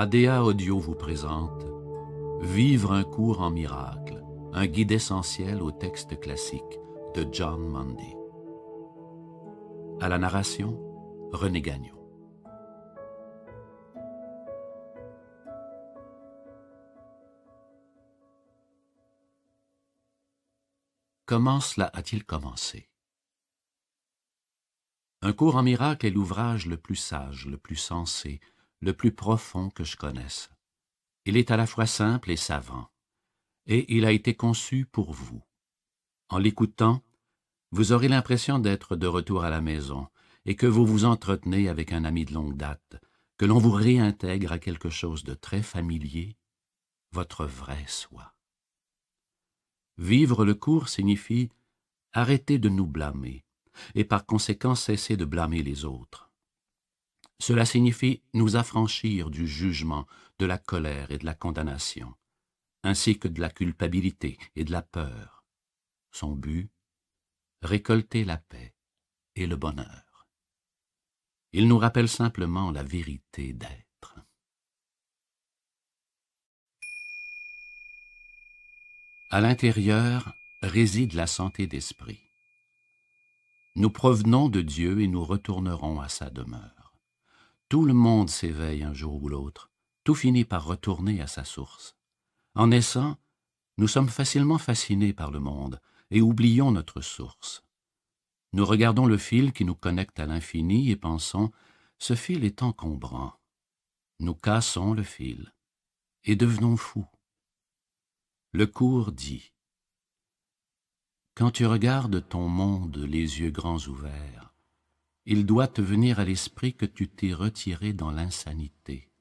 Adéa Audio vous présente Vivre un cours en miracle, un guide essentiel au texte classique de John Mundy. À la narration, René Gagnon. Comment cela a-t-il commencé Un cours en miracle est l'ouvrage le plus sage, le plus sensé, le plus profond que je connaisse. Il est à la fois simple et savant, et il a été conçu pour vous. En l'écoutant, vous aurez l'impression d'être de retour à la maison, et que vous vous entretenez avec un ami de longue date, que l'on vous réintègre à quelque chose de très familier, votre vrai soi. Vivre le cours signifie arrêter de nous blâmer, et par conséquent cesser de blâmer les autres. Cela signifie nous affranchir du jugement, de la colère et de la condamnation, ainsi que de la culpabilité et de la peur. Son but Récolter la paix et le bonheur. Il nous rappelle simplement la vérité d'être. À l'intérieur réside la santé d'esprit. Nous provenons de Dieu et nous retournerons à sa demeure. Tout le monde s'éveille un jour ou l'autre. Tout finit par retourner à sa source. En naissant, nous sommes facilement fascinés par le monde et oublions notre source. Nous regardons le fil qui nous connecte à l'infini et pensons ce fil est encombrant. Nous cassons le fil et devenons fous. Le cours dit Quand tu regardes ton monde les yeux grands ouverts, il doit te venir à l'esprit que tu t'es retiré dans l'insanité.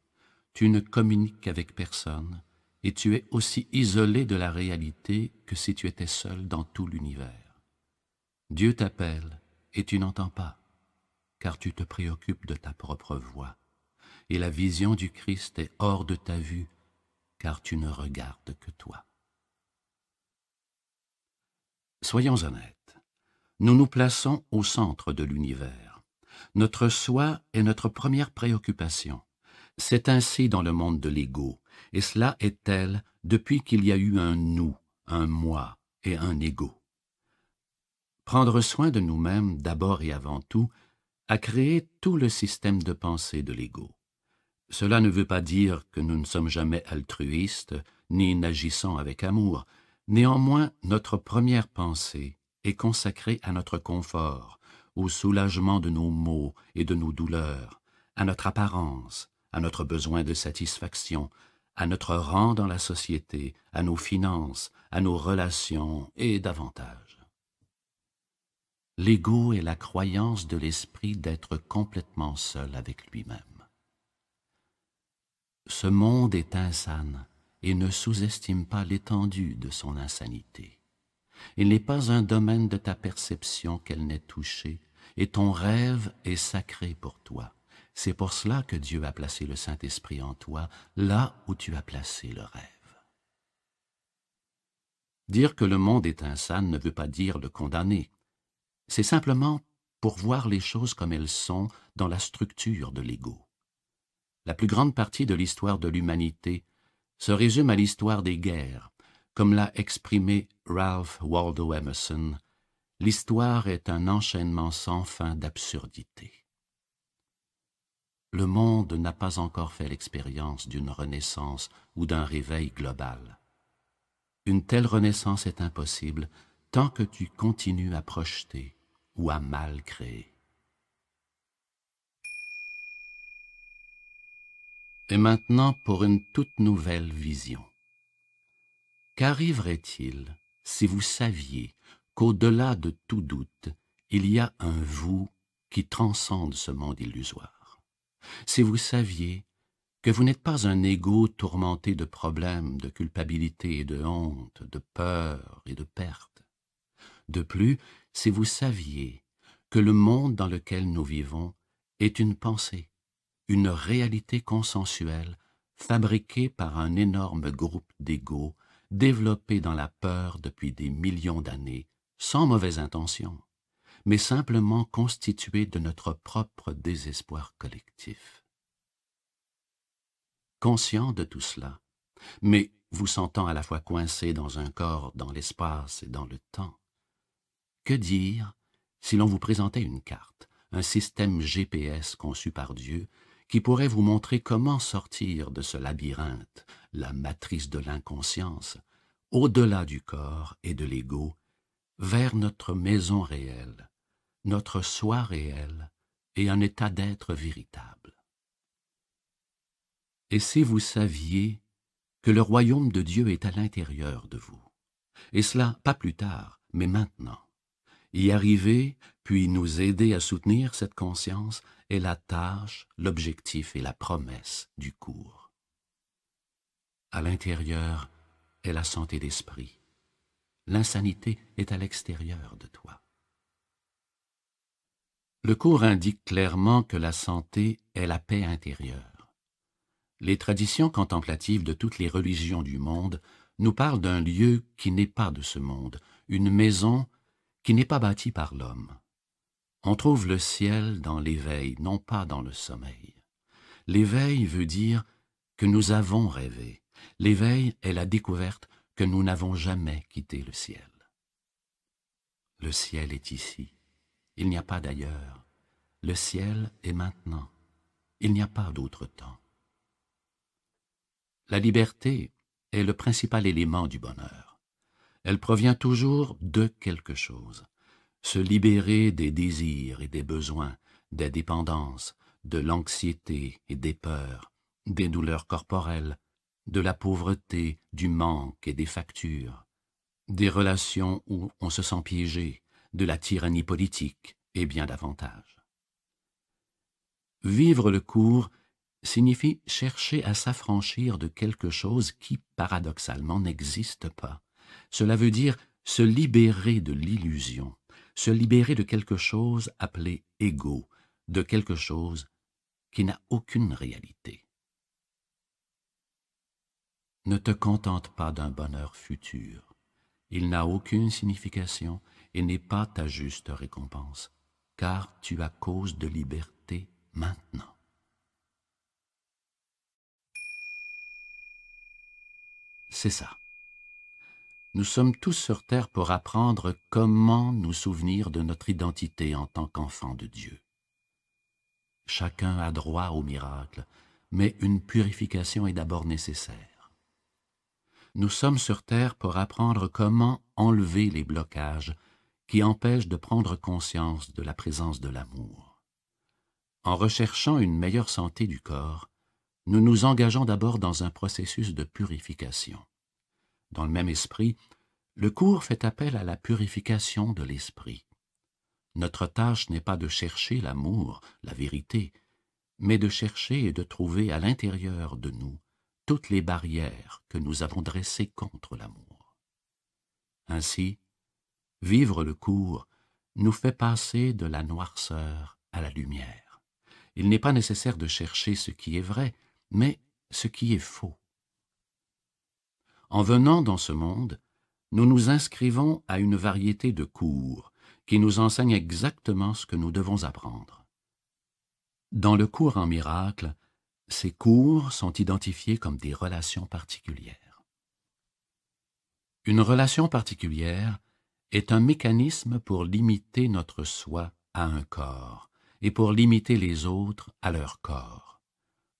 Tu ne communiques avec personne et tu es aussi isolé de la réalité que si tu étais seul dans tout l'univers. Dieu t'appelle et tu n'entends pas, car tu te préoccupes de ta propre voix, et la vision du Christ est hors de ta vue, car tu ne regardes que toi. Soyons honnêtes, nous nous plaçons au centre de l'univers notre soi est notre première préoccupation. C'est ainsi dans le monde de l'ego, et cela est tel depuis qu'il y a eu un nous, un moi et un ego. Prendre soin de nous-mêmes d'abord et avant tout a créé tout le système de pensée de l'ego. Cela ne veut pas dire que nous ne sommes jamais altruistes, ni n'agissons avec amour. Néanmoins, notre première pensée est consacrée à notre confort, au soulagement de nos maux et de nos douleurs, à notre apparence, à notre besoin de satisfaction, à notre rang dans la société, à nos finances, à nos relations et davantage. L'ego est la croyance de l'esprit d'être complètement seul avec lui-même. Ce monde est insane et ne sous-estime pas l'étendue de son insanité. Il n'est pas un domaine de ta perception qu'elle n'ait touché et ton rêve est sacré pour toi. C'est pour cela que Dieu a placé le Saint-Esprit en toi, là où tu as placé le rêve. Dire que le monde est insane ne veut pas dire le condamner. C'est simplement pour voir les choses comme elles sont dans la structure de l'ego. La plus grande partie de l'histoire de l'humanité se résume à l'histoire des guerres, comme l'a exprimé Ralph Waldo Emerson l'histoire est un enchaînement sans fin d'absurdités. Le monde n'a pas encore fait l'expérience d'une renaissance ou d'un réveil global. Une telle renaissance est impossible tant que tu continues à projeter ou à mal créer. Et maintenant pour une toute nouvelle vision. Qu'arriverait-il si vous saviez qu'au-delà de tout doute, il y a un vous qui transcende ce monde illusoire. Si vous saviez que vous n'êtes pas un égo tourmenté de problèmes, de culpabilité et de honte, de peur et de perte. De plus, si vous saviez que le monde dans lequel nous vivons est une pensée, une réalité consensuelle fabriquée par un énorme groupe d'égaux développés dans la peur depuis des millions d'années sans mauvaise intention, mais simplement constitué de notre propre désespoir collectif. Conscient de tout cela, mais vous sentant à la fois coincé dans un corps, dans l'espace et dans le temps, que dire si l'on vous présentait une carte, un système GPS conçu par Dieu, qui pourrait vous montrer comment sortir de ce labyrinthe, la matrice de l'inconscience, au-delà du corps et de l'ego, vers notre maison réelle, notre soi réel et un état d'être véritable. Et si vous saviez que le royaume de Dieu est à l'intérieur de vous, et cela pas plus tard, mais maintenant, y arriver, puis nous aider à soutenir cette conscience est la tâche, l'objectif et la promesse du cours. À l'intérieur est la santé d'esprit l'insanité est à l'extérieur de toi. Le cours indique clairement que la santé est la paix intérieure. Les traditions contemplatives de toutes les religions du monde nous parlent d'un lieu qui n'est pas de ce monde, une maison qui n'est pas bâtie par l'homme. On trouve le ciel dans l'éveil, non pas dans le sommeil. L'éveil veut dire que nous avons rêvé. L'éveil est la découverte que nous n'avons jamais quitté le ciel. Le ciel est ici, il n'y a pas d'ailleurs. Le ciel est maintenant, il n'y a pas d'autre temps. La liberté est le principal élément du bonheur. Elle provient toujours de quelque chose. Se libérer des désirs et des besoins, des dépendances, de l'anxiété et des peurs, des douleurs corporelles, de la pauvreté, du manque et des factures, des relations où on se sent piégé, de la tyrannie politique et bien davantage. Vivre le cours signifie chercher à s'affranchir de quelque chose qui, paradoxalement, n'existe pas. Cela veut dire se libérer de l'illusion, se libérer de quelque chose appelé égo, de quelque chose qui n'a aucune réalité. Ne te contente pas d'un bonheur futur. Il n'a aucune signification et n'est pas ta juste récompense, car tu as cause de liberté maintenant. C'est ça. Nous sommes tous sur Terre pour apprendre comment nous souvenir de notre identité en tant qu'enfants de Dieu. Chacun a droit au miracle, mais une purification est d'abord nécessaire nous sommes sur Terre pour apprendre comment enlever les blocages qui empêchent de prendre conscience de la présence de l'amour. En recherchant une meilleure santé du corps, nous nous engageons d'abord dans un processus de purification. Dans le même esprit, le cours fait appel à la purification de l'esprit. Notre tâche n'est pas de chercher l'amour, la vérité, mais de chercher et de trouver à l'intérieur de nous toutes les barrières que nous avons dressées contre l'amour. Ainsi, vivre le cours nous fait passer de la noirceur à la lumière. Il n'est pas nécessaire de chercher ce qui est vrai, mais ce qui est faux. En venant dans ce monde, nous nous inscrivons à une variété de cours qui nous enseignent exactement ce que nous devons apprendre. Dans le cours en miracle, ces cours sont identifiés comme des relations particulières. Une relation particulière est un mécanisme pour limiter notre soi à un corps et pour limiter les autres à leur corps.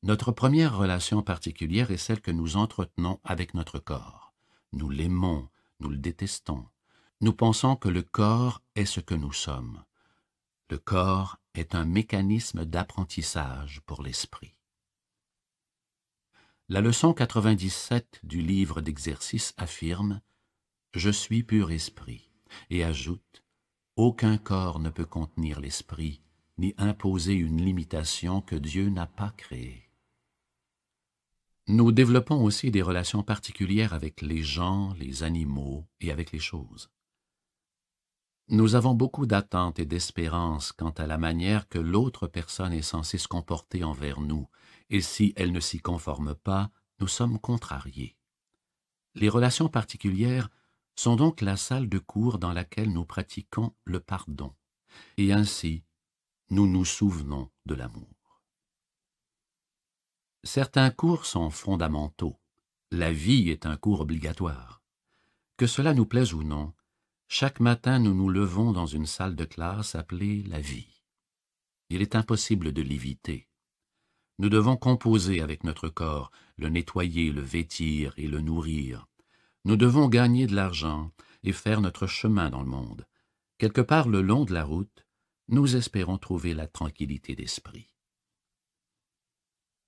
Notre première relation particulière est celle que nous entretenons avec notre corps. Nous l'aimons, nous le détestons. Nous pensons que le corps est ce que nous sommes. Le corps est un mécanisme d'apprentissage pour l'esprit. La leçon 97 du livre d'exercice affirme Je suis pur esprit et ajoute Aucun corps ne peut contenir l'esprit, ni imposer une limitation que Dieu n'a pas créée. Nous développons aussi des relations particulières avec les gens, les animaux et avec les choses. Nous avons beaucoup d'attentes et d'espérances quant à la manière que l'autre personne est censée se comporter envers nous et si elle ne s'y conforme pas, nous sommes contrariés. Les relations particulières sont donc la salle de cours dans laquelle nous pratiquons le pardon, et ainsi nous nous souvenons de l'amour. Certains cours sont fondamentaux. La vie est un cours obligatoire. Que cela nous plaise ou non, chaque matin nous nous levons dans une salle de classe appelée la vie. Il est impossible de l'éviter. Nous devons composer avec notre corps, le nettoyer, le vêtir et le nourrir. Nous devons gagner de l'argent et faire notre chemin dans le monde. Quelque part le long de la route, nous espérons trouver la tranquillité d'esprit.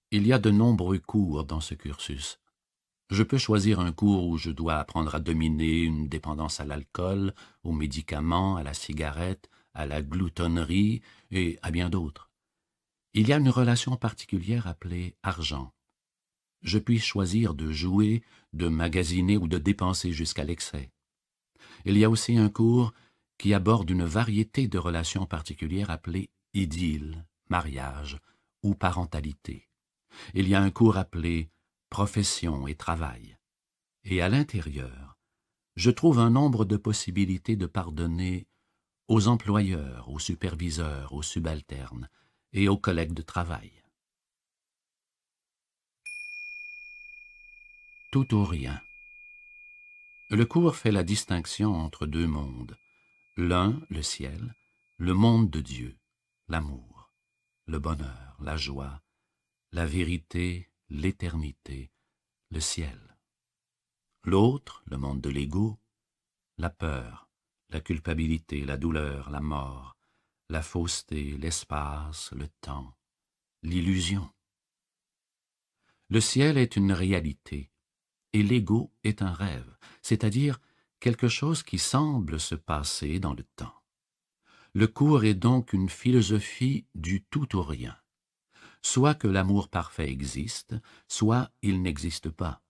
Il y a de nombreux cours dans ce cursus. Je peux choisir un cours où je dois apprendre à dominer une dépendance à l'alcool, aux médicaments, à la cigarette, à la gloutonnerie et à bien d'autres. Il y a une relation particulière appelée argent. Je puis choisir de jouer, de magasiner ou de dépenser jusqu'à l'excès. Il y a aussi un cours qui aborde une variété de relations particulières appelées idylle, mariage ou parentalité. Il y a un cours appelé profession et travail. Et à l'intérieur, je trouve un nombre de possibilités de pardonner aux employeurs, aux superviseurs, aux subalternes, et aux collègues de travail. Tout ou rien. Le cours fait la distinction entre deux mondes. L'un, le ciel, le monde de Dieu, l'amour, le bonheur, la joie, la vérité, l'éternité, le ciel. L'autre, le monde de l'ego, la peur, la culpabilité, la douleur, la mort, la fausseté, l'espace, le temps, l'illusion. Le ciel est une réalité, et l'ego est un rêve, c'est-à-dire quelque chose qui semble se passer dans le temps. Le cours est donc une philosophie du tout au rien. Soit que l'amour parfait existe, soit il n'existe pas.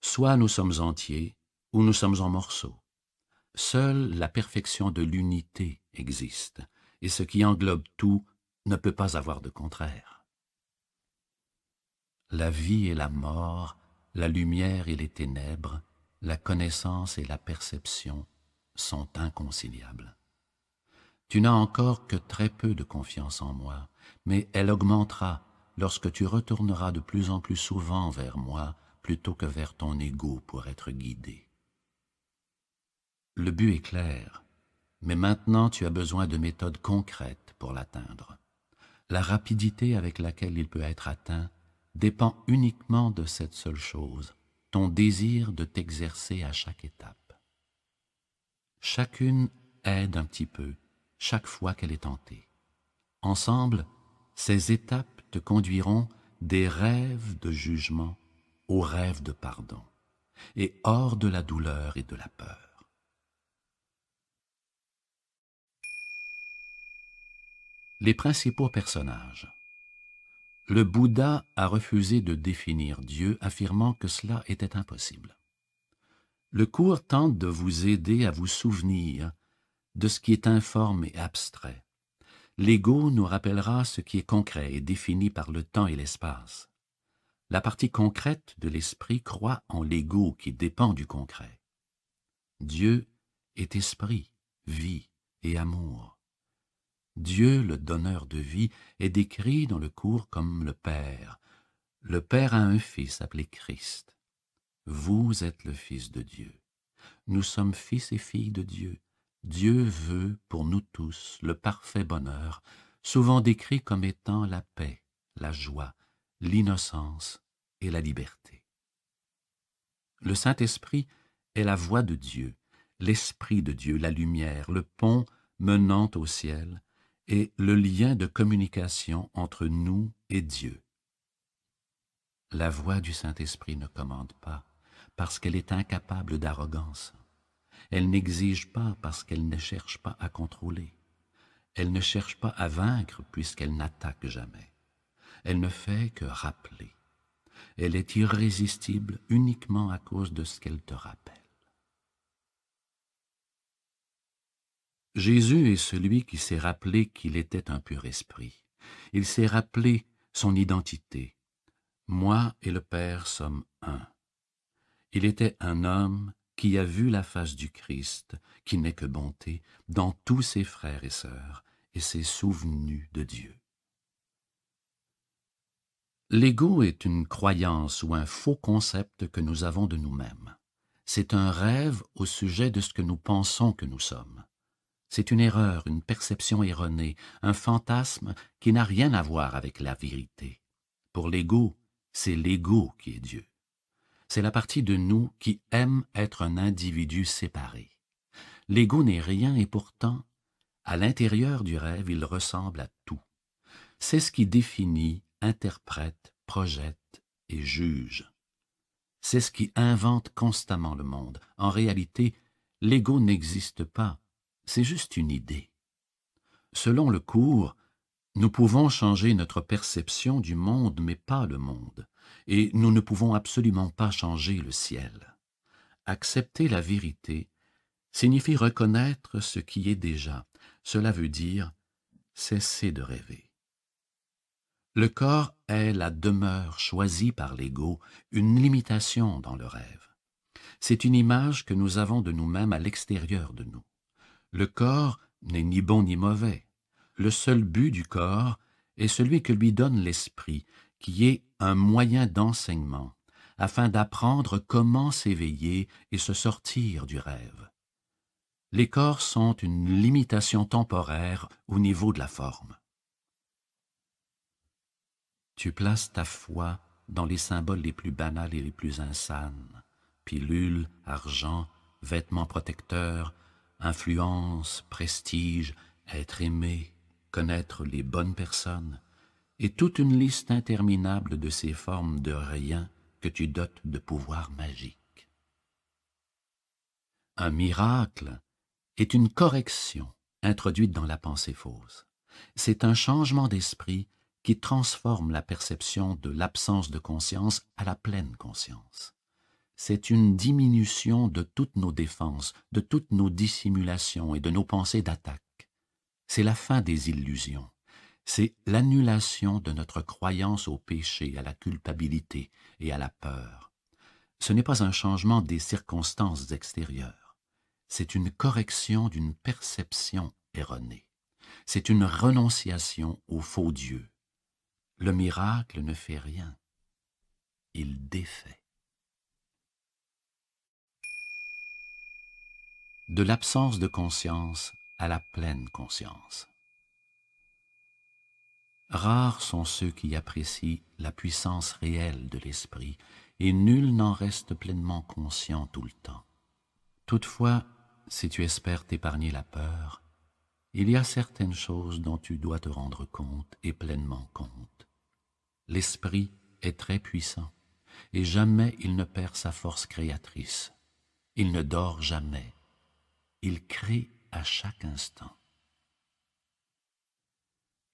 Soit nous sommes entiers, ou nous sommes en morceaux. Seule la perfection de l'unité existe, et ce qui englobe tout ne peut pas avoir de contraire. La vie et la mort, la lumière et les ténèbres, la connaissance et la perception sont inconciliables. Tu n'as encore que très peu de confiance en moi, mais elle augmentera lorsque tu retourneras de plus en plus souvent vers moi plutôt que vers ton égo pour être guidé. Le but est clair. Mais maintenant, tu as besoin de méthodes concrètes pour l'atteindre. La rapidité avec laquelle il peut être atteint dépend uniquement de cette seule chose, ton désir de t'exercer à chaque étape. Chacune aide un petit peu, chaque fois qu'elle est tentée. Ensemble, ces étapes te conduiront des rêves de jugement aux rêves de pardon, et hors de la douleur et de la peur. Les principaux personnages. Le Bouddha a refusé de définir Dieu, affirmant que cela était impossible. Le cours tente de vous aider à vous souvenir de ce qui est informe et abstrait. L'ego nous rappellera ce qui est concret et défini par le temps et l'espace. La partie concrète de l'esprit croit en l'ego qui dépend du concret. Dieu est esprit, vie et amour. Dieu, le donneur de vie, est décrit dans le cours comme le Père. Le Père a un Fils appelé Christ. Vous êtes le Fils de Dieu. Nous sommes fils et filles de Dieu. Dieu veut pour nous tous le parfait bonheur, souvent décrit comme étant la paix, la joie, l'innocence et la liberté. Le Saint-Esprit est la voix de Dieu, l'Esprit de Dieu, la lumière, le pont menant au ciel, et le lien de communication entre nous et Dieu. La voix du Saint-Esprit ne commande pas parce qu'elle est incapable d'arrogance. Elle n'exige pas parce qu'elle ne cherche pas à contrôler. Elle ne cherche pas à vaincre puisqu'elle n'attaque jamais. Elle ne fait que rappeler. Elle est irrésistible uniquement à cause de ce qu'elle te rappelle. Jésus est celui qui s'est rappelé qu'il était un pur esprit. Il s'est rappelé son identité. Moi et le Père sommes un. Il était un homme qui a vu la face du Christ, qui n'est que bonté, dans tous ses frères et sœurs, et s'est souvenu de Dieu. L'ego est une croyance ou un faux concept que nous avons de nous-mêmes. C'est un rêve au sujet de ce que nous pensons que nous sommes. C'est une erreur, une perception erronée, un fantasme qui n'a rien à voir avec la vérité. Pour l'ego, c'est l'ego qui est Dieu. C'est la partie de nous qui aime être un individu séparé. L'ego n'est rien et pourtant, à l'intérieur du rêve, il ressemble à tout. C'est ce qui définit, interprète, projette et juge. C'est ce qui invente constamment le monde. En réalité, l'ego n'existe pas c'est juste une idée. Selon le cours, nous pouvons changer notre perception du monde, mais pas le monde, et nous ne pouvons absolument pas changer le ciel. Accepter la vérité signifie reconnaître ce qui est déjà. Cela veut dire cesser de rêver. Le corps est la demeure choisie par l'ego, une limitation dans le rêve. C'est une image que nous avons de nous-mêmes à l'extérieur de nous. Le corps n'est ni bon ni mauvais. Le seul but du corps est celui que lui donne l'esprit, qui est un moyen d'enseignement, afin d'apprendre comment s'éveiller et se sortir du rêve. Les corps sont une limitation temporaire au niveau de la forme. Tu places ta foi dans les symboles les plus banals et les plus insanes. Pilules, argent, vêtements protecteurs, influence, prestige, être aimé, connaître les bonnes personnes, et toute une liste interminable de ces formes de rien que tu dotes de pouvoir magique. Un miracle est une correction introduite dans la pensée fausse. C'est un changement d'esprit qui transforme la perception de l'absence de conscience à la pleine conscience c'est une diminution de toutes nos défenses, de toutes nos dissimulations et de nos pensées d'attaque. C'est la fin des illusions. C'est l'annulation de notre croyance au péché, à la culpabilité et à la peur. Ce n'est pas un changement des circonstances extérieures. C'est une correction d'une perception erronée. C'est une renonciation au faux Dieu. Le miracle ne fait rien. Il défait. de l'absence de conscience à la pleine conscience. Rares sont ceux qui apprécient la puissance réelle de l'esprit, et nul n'en reste pleinement conscient tout le temps. Toutefois, si tu espères t'épargner la peur, il y a certaines choses dont tu dois te rendre compte et pleinement compte. L'esprit est très puissant, et jamais il ne perd sa force créatrice. Il ne dort jamais, il crée à chaque instant.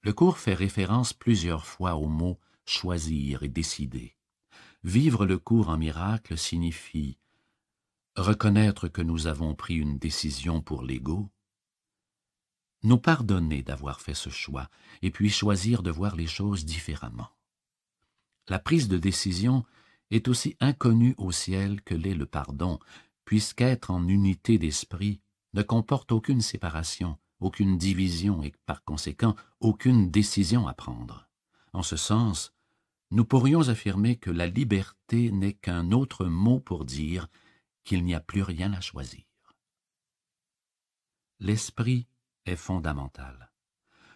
Le cours fait référence plusieurs fois aux mots choisir et décider. Vivre le cours en miracle signifie reconnaître que nous avons pris une décision pour l'ego, nous pardonner d'avoir fait ce choix, et puis choisir de voir les choses différemment. La prise de décision est aussi inconnue au ciel que l'est le pardon, puisqu'être en unité d'esprit ne comporte aucune séparation, aucune division et par conséquent aucune décision à prendre. En ce sens, nous pourrions affirmer que la liberté n'est qu'un autre mot pour dire qu'il n'y a plus rien à choisir. L'esprit est fondamental.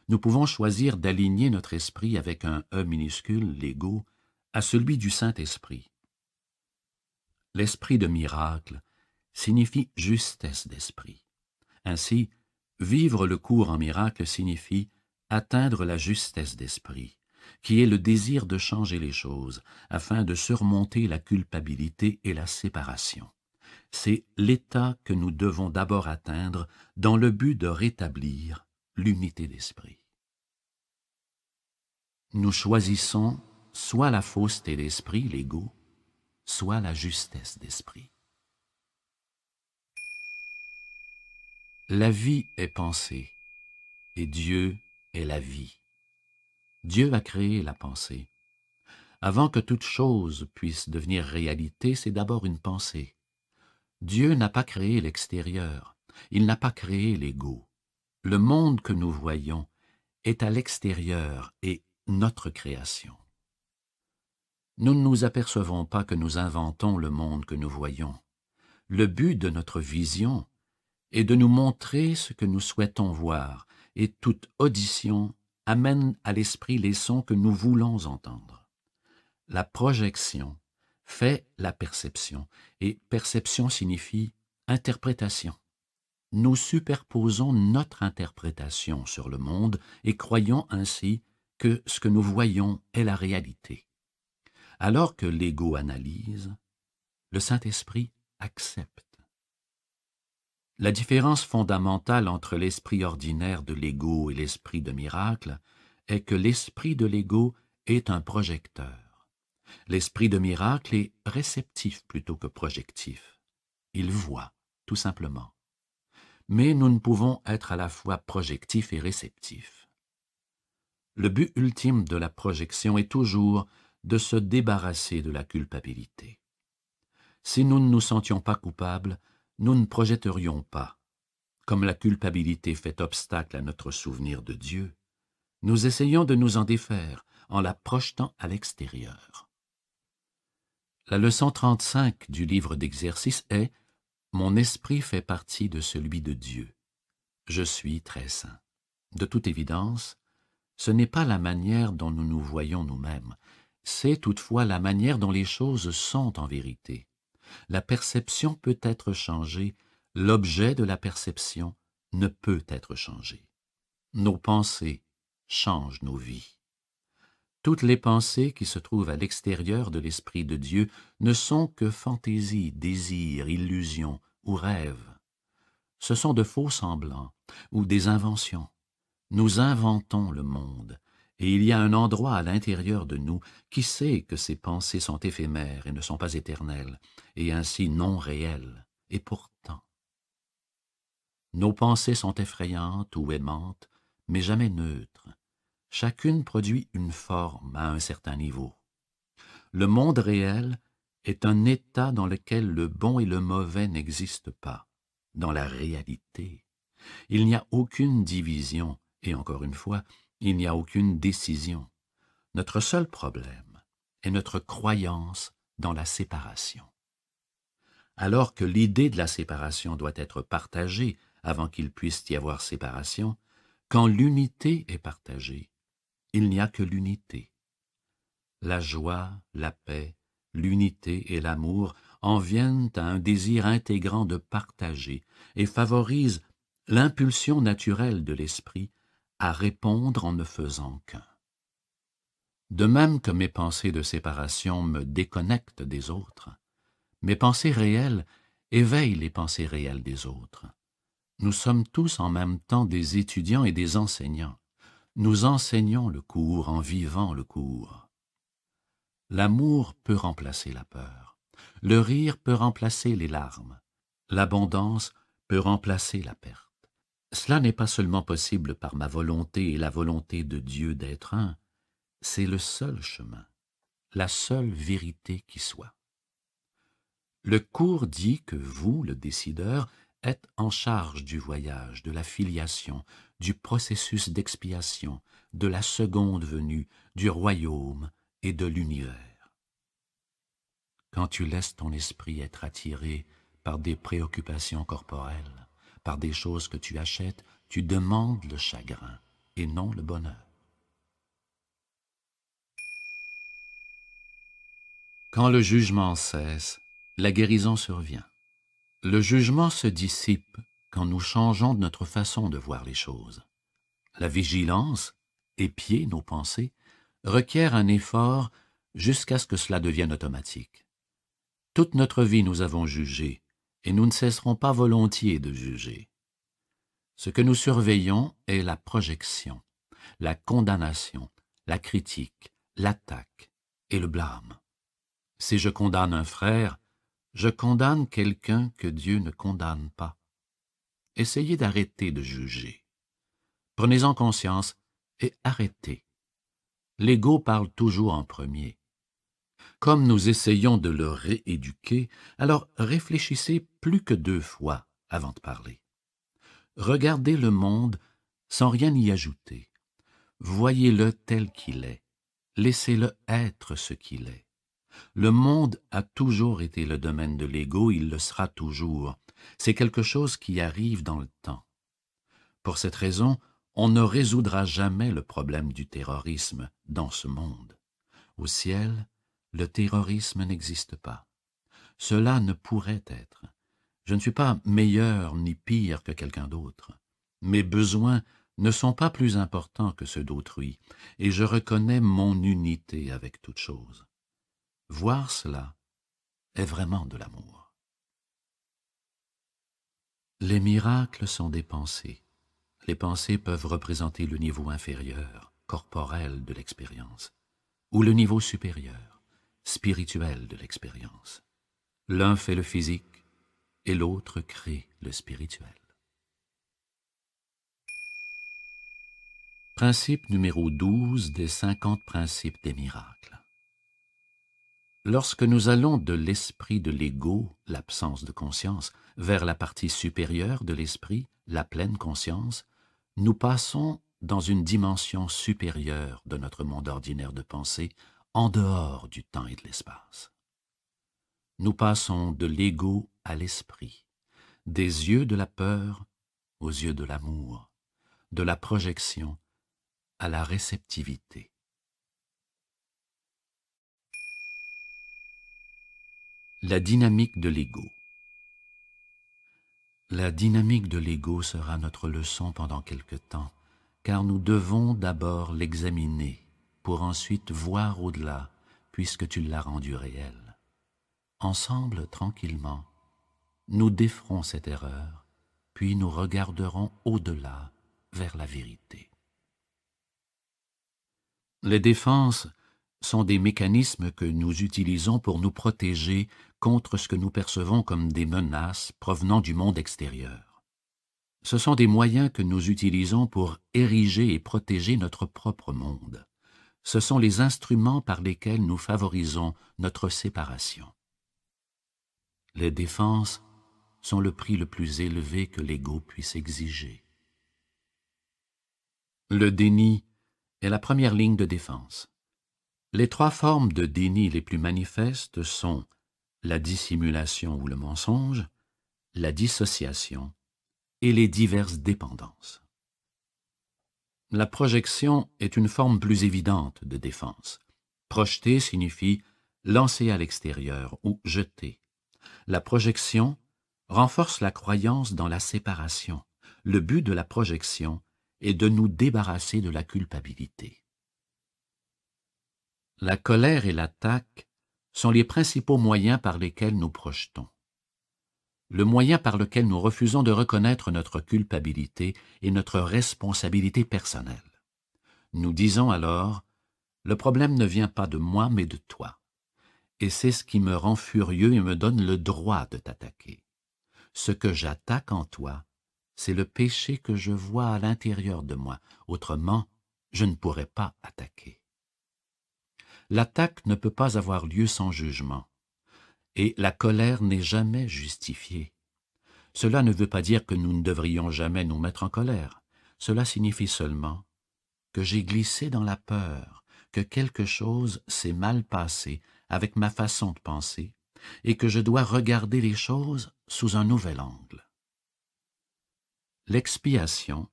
Nous pouvons choisir d'aligner notre esprit avec un E minuscule, l'ego, à celui du Saint-Esprit. L'esprit de miracle signifie justesse d'esprit. Ainsi, vivre le cours en miracle signifie atteindre la justesse d'esprit, qui est le désir de changer les choses, afin de surmonter la culpabilité et la séparation. C'est l'état que nous devons d'abord atteindre dans le but de rétablir l'unité d'esprit. Nous choisissons soit la fausseté d'esprit, l'ego, soit la justesse d'esprit. La vie est pensée, et Dieu est la vie. Dieu a créé la pensée. Avant que toute chose puisse devenir réalité, c'est d'abord une pensée. Dieu n'a pas créé l'extérieur, il n'a pas créé l'ego. Le monde que nous voyons est à l'extérieur et notre création. Nous ne nous apercevons pas que nous inventons le monde que nous voyons. Le but de notre vision et de nous montrer ce que nous souhaitons voir, et toute audition amène à l'esprit les sons que nous voulons entendre. La projection fait la perception, et perception signifie interprétation. Nous superposons notre interprétation sur le monde et croyons ainsi que ce que nous voyons est la réalité. Alors que l'ego analyse, le Saint-Esprit accepte. La différence fondamentale entre l'esprit ordinaire de l'ego et l'esprit de miracle est que l'esprit de l'ego est un projecteur. L'esprit de miracle est réceptif plutôt que projectif. Il voit, tout simplement. Mais nous ne pouvons être à la fois projectif et réceptif. Le but ultime de la projection est toujours de se débarrasser de la culpabilité. Si nous ne nous sentions pas coupables, nous ne projeterions pas, comme la culpabilité fait obstacle à notre souvenir de Dieu, nous essayons de nous en défaire en la projetant à l'extérieur. La leçon 35 du livre d'exercice est Mon esprit fait partie de celui de Dieu. Je suis très saint. De toute évidence, ce n'est pas la manière dont nous nous voyons nous-mêmes, c'est toutefois la manière dont les choses sont en vérité. La perception peut être changée, l'objet de la perception ne peut être changé. Nos pensées changent nos vies. Toutes les pensées qui se trouvent à l'extérieur de l'Esprit de Dieu ne sont que fantaisies, désirs, illusions ou rêves. Ce sont de faux semblants ou des inventions. Nous inventons le monde, et il y a un endroit à l'intérieur de nous qui sait que ces pensées sont éphémères et ne sont pas éternelles, et ainsi non réelles, et pourtant. Nos pensées sont effrayantes ou aimantes, mais jamais neutres. Chacune produit une forme à un certain niveau. Le monde réel est un état dans lequel le bon et le mauvais n'existent pas, dans la réalité. Il n'y a aucune division, et encore une fois, il n'y a aucune décision. Notre seul problème est notre croyance dans la séparation. Alors que l'idée de la séparation doit être partagée avant qu'il puisse y avoir séparation, quand l'unité est partagée, il n'y a que l'unité. La joie, la paix, l'unité et l'amour en viennent à un désir intégrant de partager et favorisent l'impulsion naturelle de l'esprit à répondre en ne faisant qu'un. De même que mes pensées de séparation me déconnectent des autres, mes pensées réelles éveillent les pensées réelles des autres. Nous sommes tous en même temps des étudiants et des enseignants. Nous enseignons le cours en vivant le cours. L'amour peut remplacer la peur. Le rire peut remplacer les larmes. L'abondance peut remplacer la perte. Cela n'est pas seulement possible par ma volonté et la volonté de Dieu d'être un, c'est le seul chemin, la seule vérité qui soit. Le cours dit que vous, le décideur, êtes en charge du voyage, de la filiation, du processus d'expiation, de la seconde venue, du royaume et de l'univers. Quand tu laisses ton esprit être attiré par des préoccupations corporelles, par des choses que tu achètes, tu demandes le chagrin et non le bonheur. Quand le jugement cesse, la guérison survient. Le jugement se dissipe quand nous changeons de notre façon de voir les choses. La vigilance, épier nos pensées, requiert un effort jusqu'à ce que cela devienne automatique. Toute notre vie nous avons jugé, et nous ne cesserons pas volontiers de juger. Ce que nous surveillons est la projection, la condamnation, la critique, l'attaque et le blâme. Si je condamne un frère, je condamne quelqu'un que Dieu ne condamne pas. Essayez d'arrêter de juger. Prenez-en conscience et arrêtez. L'ego parle toujours en premier. Comme nous essayons de le rééduquer, alors réfléchissez plus que deux fois avant de parler. Regardez le monde sans rien y ajouter. Voyez-le tel qu'il est. Laissez-le être ce qu'il est. Le monde a toujours été le domaine de l'ego, il le sera toujours. C'est quelque chose qui arrive dans le temps. Pour cette raison, on ne résoudra jamais le problème du terrorisme dans ce monde. Au ciel, le terrorisme n'existe pas. Cela ne pourrait être. Je ne suis pas meilleur ni pire que quelqu'un d'autre. Mes besoins ne sont pas plus importants que ceux d'autrui, et je reconnais mon unité avec toute chose. Voir cela est vraiment de l'amour. Les miracles sont des pensées. Les pensées peuvent représenter le niveau inférieur, corporel de l'expérience, ou le niveau supérieur spirituel de l'expérience. L'un fait le physique et l'autre crée le spirituel. Principe numéro 12 des 50 principes des miracles. Lorsque nous allons de l'esprit de l'ego, l'absence de conscience, vers la partie supérieure de l'esprit, la pleine conscience, nous passons dans une dimension supérieure de notre monde ordinaire de pensée en dehors du temps et de l'espace. Nous passons de l'ego à l'esprit, des yeux de la peur aux yeux de l'amour, de la projection à la réceptivité. La dynamique de l'ego. La dynamique de l'ego sera notre leçon pendant quelque temps, car nous devons d'abord l'examiner pour ensuite voir au-delà, puisque tu l'as rendu réel. Ensemble, tranquillement, nous déferons cette erreur, puis nous regarderons au-delà, vers la vérité. Les défenses sont des mécanismes que nous utilisons pour nous protéger contre ce que nous percevons comme des menaces provenant du monde extérieur. Ce sont des moyens que nous utilisons pour ériger et protéger notre propre monde ce sont les instruments par lesquels nous favorisons notre séparation. Les défenses sont le prix le plus élevé que l'ego puisse exiger. Le déni est la première ligne de défense. Les trois formes de déni les plus manifestes sont la dissimulation ou le mensonge, la dissociation et les diverses dépendances la projection est une forme plus évidente de défense. Projeter signifie lancer à l'extérieur ou jeter. La projection renforce la croyance dans la séparation. Le but de la projection est de nous débarrasser de la culpabilité. La colère et l'attaque sont les principaux moyens par lesquels nous projetons le moyen par lequel nous refusons de reconnaître notre culpabilité et notre responsabilité personnelle. Nous disons alors, le problème ne vient pas de moi mais de toi, et c'est ce qui me rend furieux et me donne le droit de t'attaquer. Ce que j'attaque en toi, c'est le péché que je vois à l'intérieur de moi, autrement je ne pourrais pas attaquer. L'attaque ne peut pas avoir lieu sans jugement et la colère n'est jamais justifiée. Cela ne veut pas dire que nous ne devrions jamais nous mettre en colère. Cela signifie seulement que j'ai glissé dans la peur, que quelque chose s'est mal passé avec ma façon de penser, et que je dois regarder les choses sous un nouvel angle. L'expiation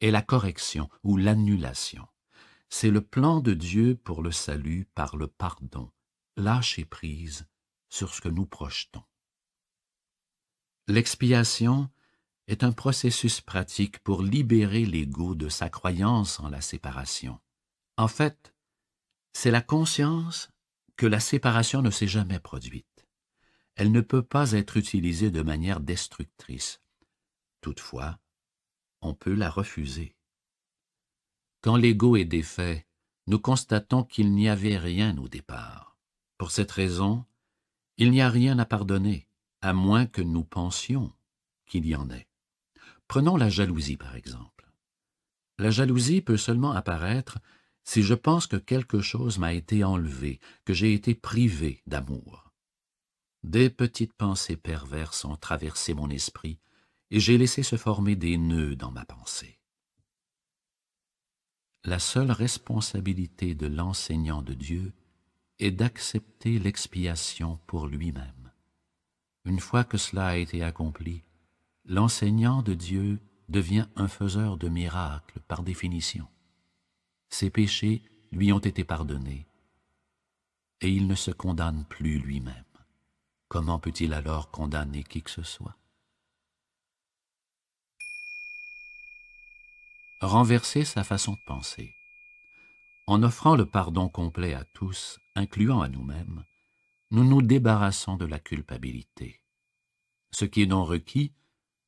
est la correction ou l'annulation. C'est le plan de Dieu pour le salut par le pardon, lâcher prise sur ce que nous projetons. L'expiation est un processus pratique pour libérer l'ego de sa croyance en la séparation. En fait, c'est la conscience que la séparation ne s'est jamais produite. Elle ne peut pas être utilisée de manière destructrice. Toutefois, on peut la refuser. Quand l'ego est défait, nous constatons qu'il n'y avait rien au départ. Pour cette raison, il n'y a rien à pardonner, à moins que nous pensions qu'il y en ait. Prenons la jalousie, par exemple. La jalousie peut seulement apparaître si je pense que quelque chose m'a été enlevé, que j'ai été privé d'amour. Des petites pensées perverses ont traversé mon esprit, et j'ai laissé se former des nœuds dans ma pensée. La seule responsabilité de l'enseignant de Dieu et d'accepter l'expiation pour lui-même. Une fois que cela a été accompli, l'enseignant de Dieu devient un faiseur de miracles par définition. Ses péchés lui ont été pardonnés et il ne se condamne plus lui-même. Comment peut-il alors condamner qui que ce soit Renverser sa façon de penser. En offrant le pardon complet à tous, incluant à nous-mêmes, nous nous débarrassons de la culpabilité. Ce qui est donc requis,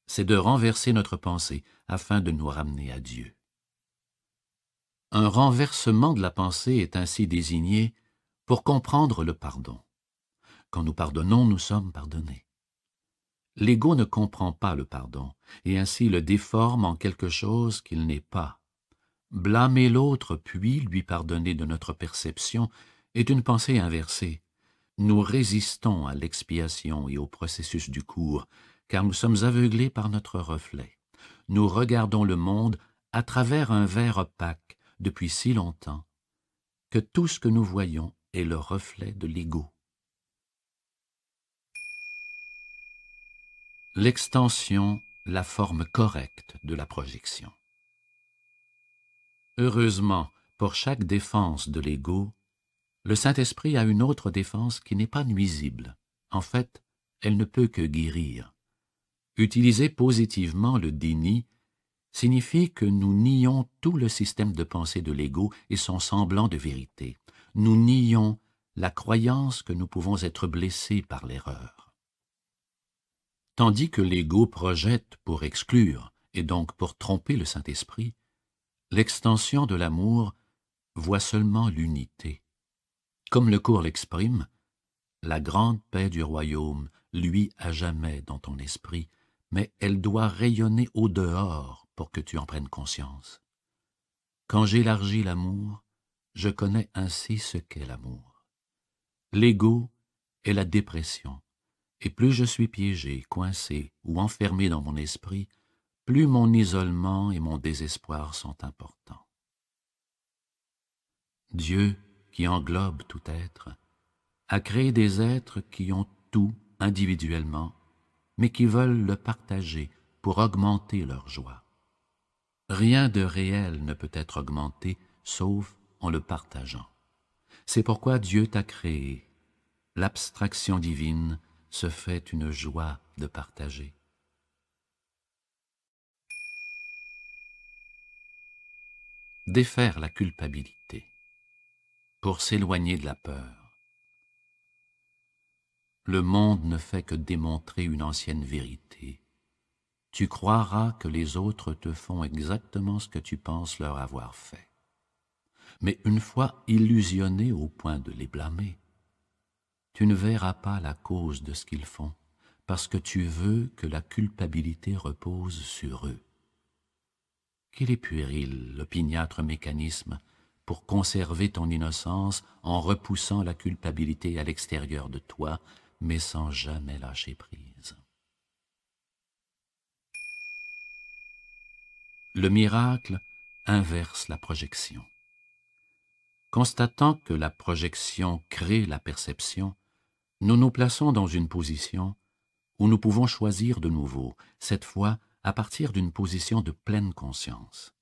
c'est de renverser notre pensée afin de nous ramener à Dieu. Un renversement de la pensée est ainsi désigné pour comprendre le pardon. Quand nous pardonnons, nous sommes pardonnés. L'ego ne comprend pas le pardon, et ainsi le déforme en quelque chose qu'il n'est pas. Blâmer l'autre, puis lui pardonner de notre perception, est une pensée inversée. Nous résistons à l'expiation et au processus du cours, car nous sommes aveuglés par notre reflet. Nous regardons le monde à travers un verre opaque depuis si longtemps que tout ce que nous voyons est le reflet de l'ego. L'extension, la forme correcte de la projection. Heureusement, pour chaque défense de l'ego, le Saint-Esprit a une autre défense qui n'est pas nuisible. En fait, elle ne peut que guérir. Utiliser positivement le déni signifie que nous nions tout le système de pensée de l'ego et son semblant de vérité. Nous nions la croyance que nous pouvons être blessés par l'erreur. Tandis que l'ego projette pour exclure, et donc pour tromper le Saint-Esprit, l'extension de l'amour voit seulement l'unité. Comme le cours l'exprime, la grande paix du royaume lui à jamais dans ton esprit, mais elle doit rayonner au dehors pour que tu en prennes conscience. Quand j'élargis l'amour, je connais ainsi ce qu'est l'amour. L'ego est la dépression, et plus je suis piégé, coincé ou enfermé dans mon esprit, plus mon isolement et mon désespoir sont importants. Dieu qui englobe tout être, a créé des êtres qui ont tout individuellement, mais qui veulent le partager pour augmenter leur joie. Rien de réel ne peut être augmenté sauf en le partageant. C'est pourquoi Dieu t'a créé. L'abstraction divine se fait une joie de partager. Défaire la culpabilité pour s'éloigner de la peur. Le monde ne fait que démontrer une ancienne vérité. Tu croiras que les autres te font exactement ce que tu penses leur avoir fait. Mais une fois illusionné au point de les blâmer, tu ne verras pas la cause de ce qu'ils font, parce que tu veux que la culpabilité repose sur eux. Quel est puéril l'opiniâtre mécanisme pour conserver ton innocence en repoussant la culpabilité à l'extérieur de toi, mais sans jamais lâcher prise. Le miracle inverse la projection. Constatant que la projection crée la perception, nous nous plaçons dans une position où nous pouvons choisir de nouveau, cette fois à partir d'une position de pleine conscience.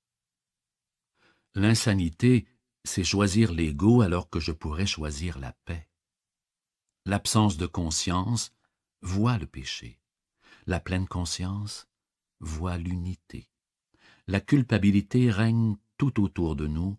L'insanité c'est choisir l'ego alors que je pourrais choisir la paix. L'absence de conscience voit le péché. La pleine conscience voit l'unité. La culpabilité règne tout autour de nous,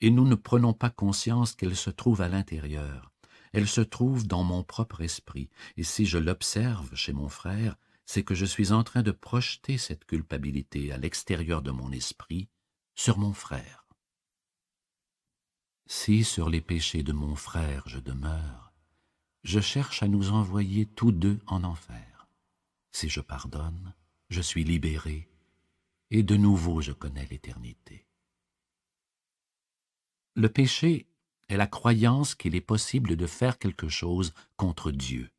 et nous ne prenons pas conscience qu'elle se trouve à l'intérieur. Elle se trouve dans mon propre esprit, et si je l'observe chez mon frère, c'est que je suis en train de projeter cette culpabilité à l'extérieur de mon esprit sur mon frère. Si sur les péchés de mon frère je demeure, je cherche à nous envoyer tous deux en enfer. Si je pardonne, je suis libéré, et de nouveau je connais l'éternité. Le péché est la croyance qu'il est possible de faire quelque chose contre Dieu.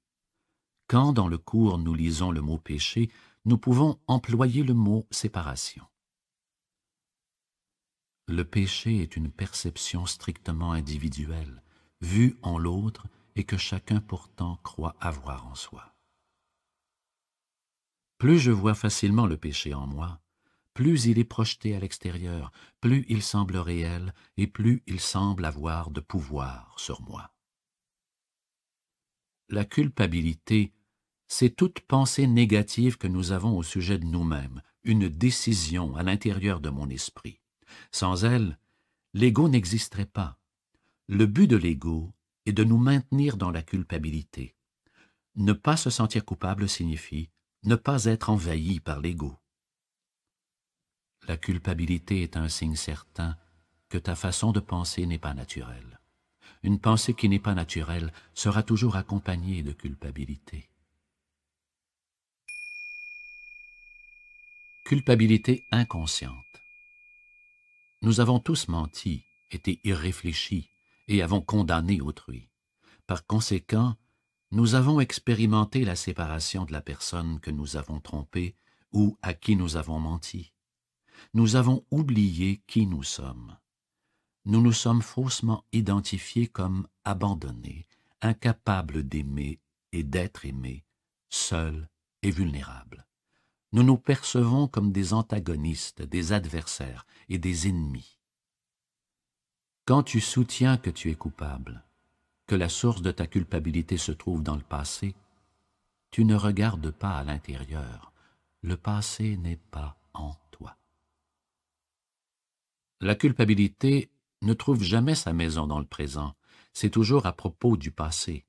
Quand dans le cours nous lisons le mot péché, nous pouvons employer le mot séparation. Le péché est une perception strictement individuelle, vue en l'autre et que chacun pourtant croit avoir en soi. Plus je vois facilement le péché en moi, plus il est projeté à l'extérieur, plus il semble réel et plus il semble avoir de pouvoir sur moi. La culpabilité, c'est toute pensée négative que nous avons au sujet de nous-mêmes, une décision à l'intérieur de mon esprit. Sans elle, l'ego n'existerait pas. Le but de l'ego est de nous maintenir dans la culpabilité. Ne pas se sentir coupable signifie ne pas être envahi par l'ego. La culpabilité est un signe certain que ta façon de penser n'est pas naturelle. Une pensée qui n'est pas naturelle sera toujours accompagnée de culpabilité. Culpabilité inconsciente. Nous avons tous menti, été irréfléchis et avons condamné autrui. Par conséquent, nous avons expérimenté la séparation de la personne que nous avons trompée ou à qui nous avons menti. Nous avons oublié qui nous sommes. Nous nous sommes faussement identifiés comme abandonnés, incapables d'aimer et d'être aimés, seuls et vulnérables nous nous percevons comme des antagonistes, des adversaires et des ennemis. Quand tu soutiens que tu es coupable, que la source de ta culpabilité se trouve dans le passé, tu ne regardes pas à l'intérieur. Le passé n'est pas en toi. La culpabilité ne trouve jamais sa maison dans le présent. C'est toujours à propos du passé.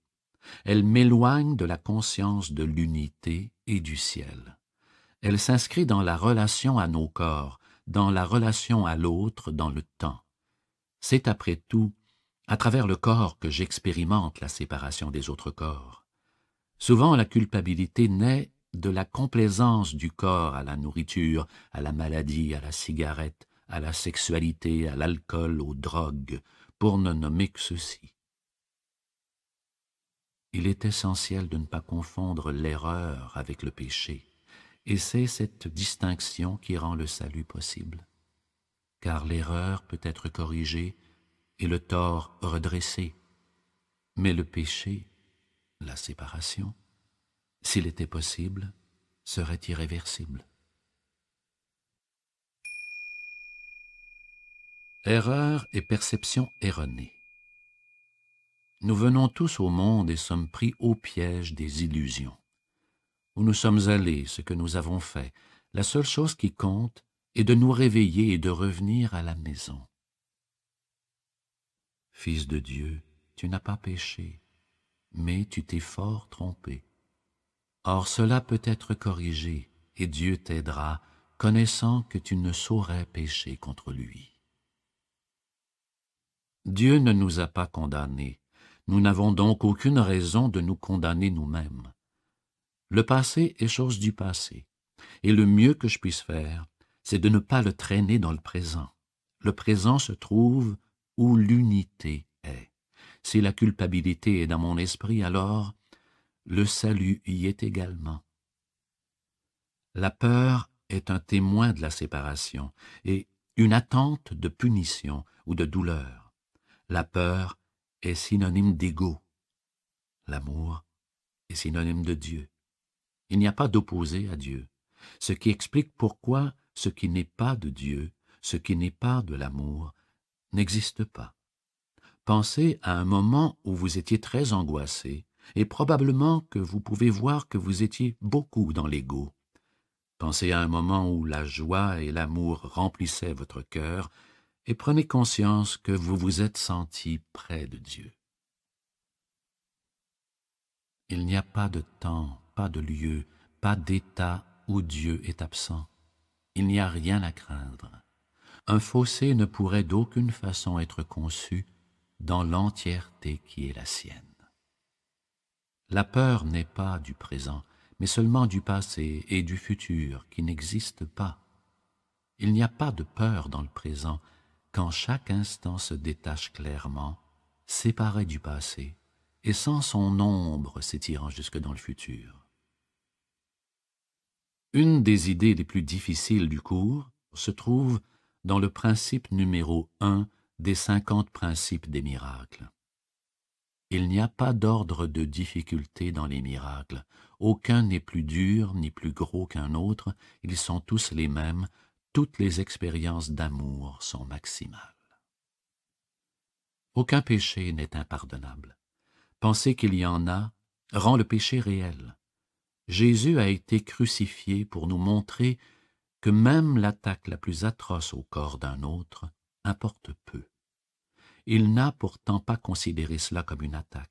Elle m'éloigne de la conscience de l'unité et du ciel. Elle s'inscrit dans la relation à nos corps, dans la relation à l'autre, dans le temps. C'est après tout à travers le corps que j'expérimente la séparation des autres corps. Souvent la culpabilité naît de la complaisance du corps à la nourriture, à la maladie, à la cigarette, à la sexualité, à l'alcool, aux drogues, pour ne nommer que ceci. Il est essentiel de ne pas confondre l'erreur avec le péché. Et c'est cette distinction qui rend le salut possible. Car l'erreur peut être corrigée et le tort redressé. Mais le péché, la séparation, s'il était possible, serait irréversible. Erreur et perception erronée. Nous venons tous au monde et sommes pris au piège des illusions où nous sommes allés, ce que nous avons fait. La seule chose qui compte est de nous réveiller et de revenir à la maison. Fils de Dieu, tu n'as pas péché, mais tu t'es fort trompé. Or cela peut être corrigé, et Dieu t'aidera, connaissant que tu ne saurais pécher contre lui. Dieu ne nous a pas condamnés, nous n'avons donc aucune raison de nous condamner nous-mêmes. Le passé est chose du passé, et le mieux que je puisse faire, c'est de ne pas le traîner dans le présent. Le présent se trouve où l'unité est. Si la culpabilité est dans mon esprit, alors le salut y est également. La peur est un témoin de la séparation et une attente de punition ou de douleur. La peur est synonyme d'ego. L'amour est synonyme de Dieu. Il n'y a pas d'opposé à Dieu, ce qui explique pourquoi ce qui n'est pas de Dieu, ce qui n'est pas de l'amour, n'existe pas. Pensez à un moment où vous étiez très angoissé, et probablement que vous pouvez voir que vous étiez beaucoup dans l'ego. Pensez à un moment où la joie et l'amour remplissaient votre cœur, et prenez conscience que vous vous êtes senti près de Dieu. Il n'y a pas de temps pas de lieu, pas d'état où Dieu est absent. Il n'y a rien à craindre. Un fossé ne pourrait d'aucune façon être conçu dans l'entièreté qui est la sienne. La peur n'est pas du présent, mais seulement du passé et du futur qui n'existent pas. Il n'y a pas de peur dans le présent quand chaque instant se détache clairement, séparé du passé, et sans son ombre s'étirant jusque dans le futur. Une des idées les plus difficiles du cours se trouve dans le principe numéro 1 des 50 principes des miracles. Il n'y a pas d'ordre de difficulté dans les miracles. Aucun n'est plus dur ni plus gros qu'un autre, ils sont tous les mêmes, toutes les expériences d'amour sont maximales. Aucun péché n'est impardonnable. Penser qu'il y en a rend le péché réel. Jésus a été crucifié pour nous montrer que même l'attaque la plus atroce au corps d'un autre importe peu. Il n'a pourtant pas considéré cela comme une attaque.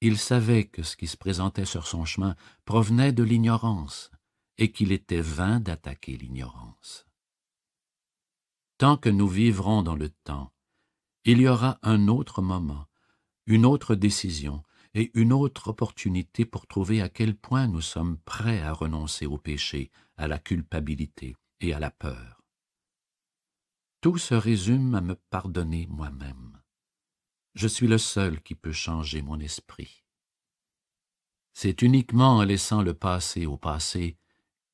Il savait que ce qui se présentait sur son chemin provenait de l'ignorance, et qu'il était vain d'attaquer l'ignorance. Tant que nous vivrons dans le temps, il y aura un autre moment, une autre décision, et une autre opportunité pour trouver à quel point nous sommes prêts à renoncer au péché, à la culpabilité et à la peur. Tout se résume à me pardonner moi-même. Je suis le seul qui peut changer mon esprit. C'est uniquement en laissant le passé au passé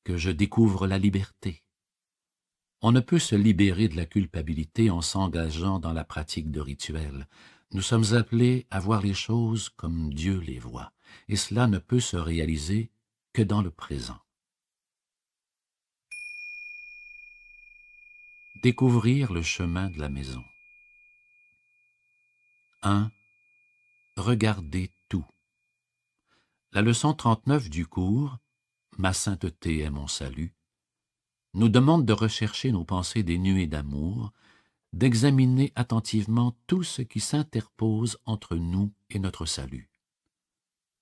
que je découvre la liberté. On ne peut se libérer de la culpabilité en s'engageant dans la pratique de rituels, nous sommes appelés à voir les choses comme Dieu les voit, et cela ne peut se réaliser que dans le présent. Découvrir le chemin de la maison. 1. Regardez tout. La leçon 39 du cours, Ma sainteté est mon salut, nous demande de rechercher nos pensées dénuées d'amour d'examiner attentivement tout ce qui s'interpose entre nous et notre salut.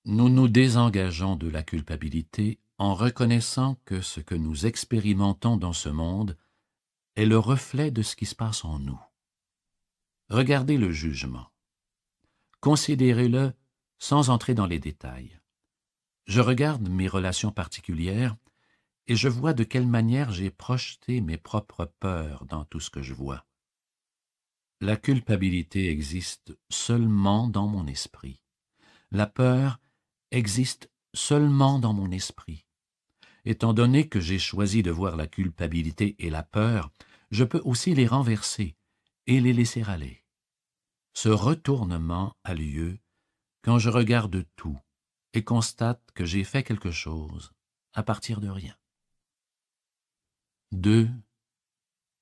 Nous nous désengageons de la culpabilité en reconnaissant que ce que nous expérimentons dans ce monde est le reflet de ce qui se passe en nous. Regardez le jugement. Considérez-le sans entrer dans les détails. Je regarde mes relations particulières et je vois de quelle manière j'ai projeté mes propres peurs dans tout ce que je vois. La culpabilité existe seulement dans mon esprit. La peur existe seulement dans mon esprit. Étant donné que j'ai choisi de voir la culpabilité et la peur, je peux aussi les renverser et les laisser aller. Ce retournement a lieu quand je regarde tout et constate que j'ai fait quelque chose à partir de rien. 2.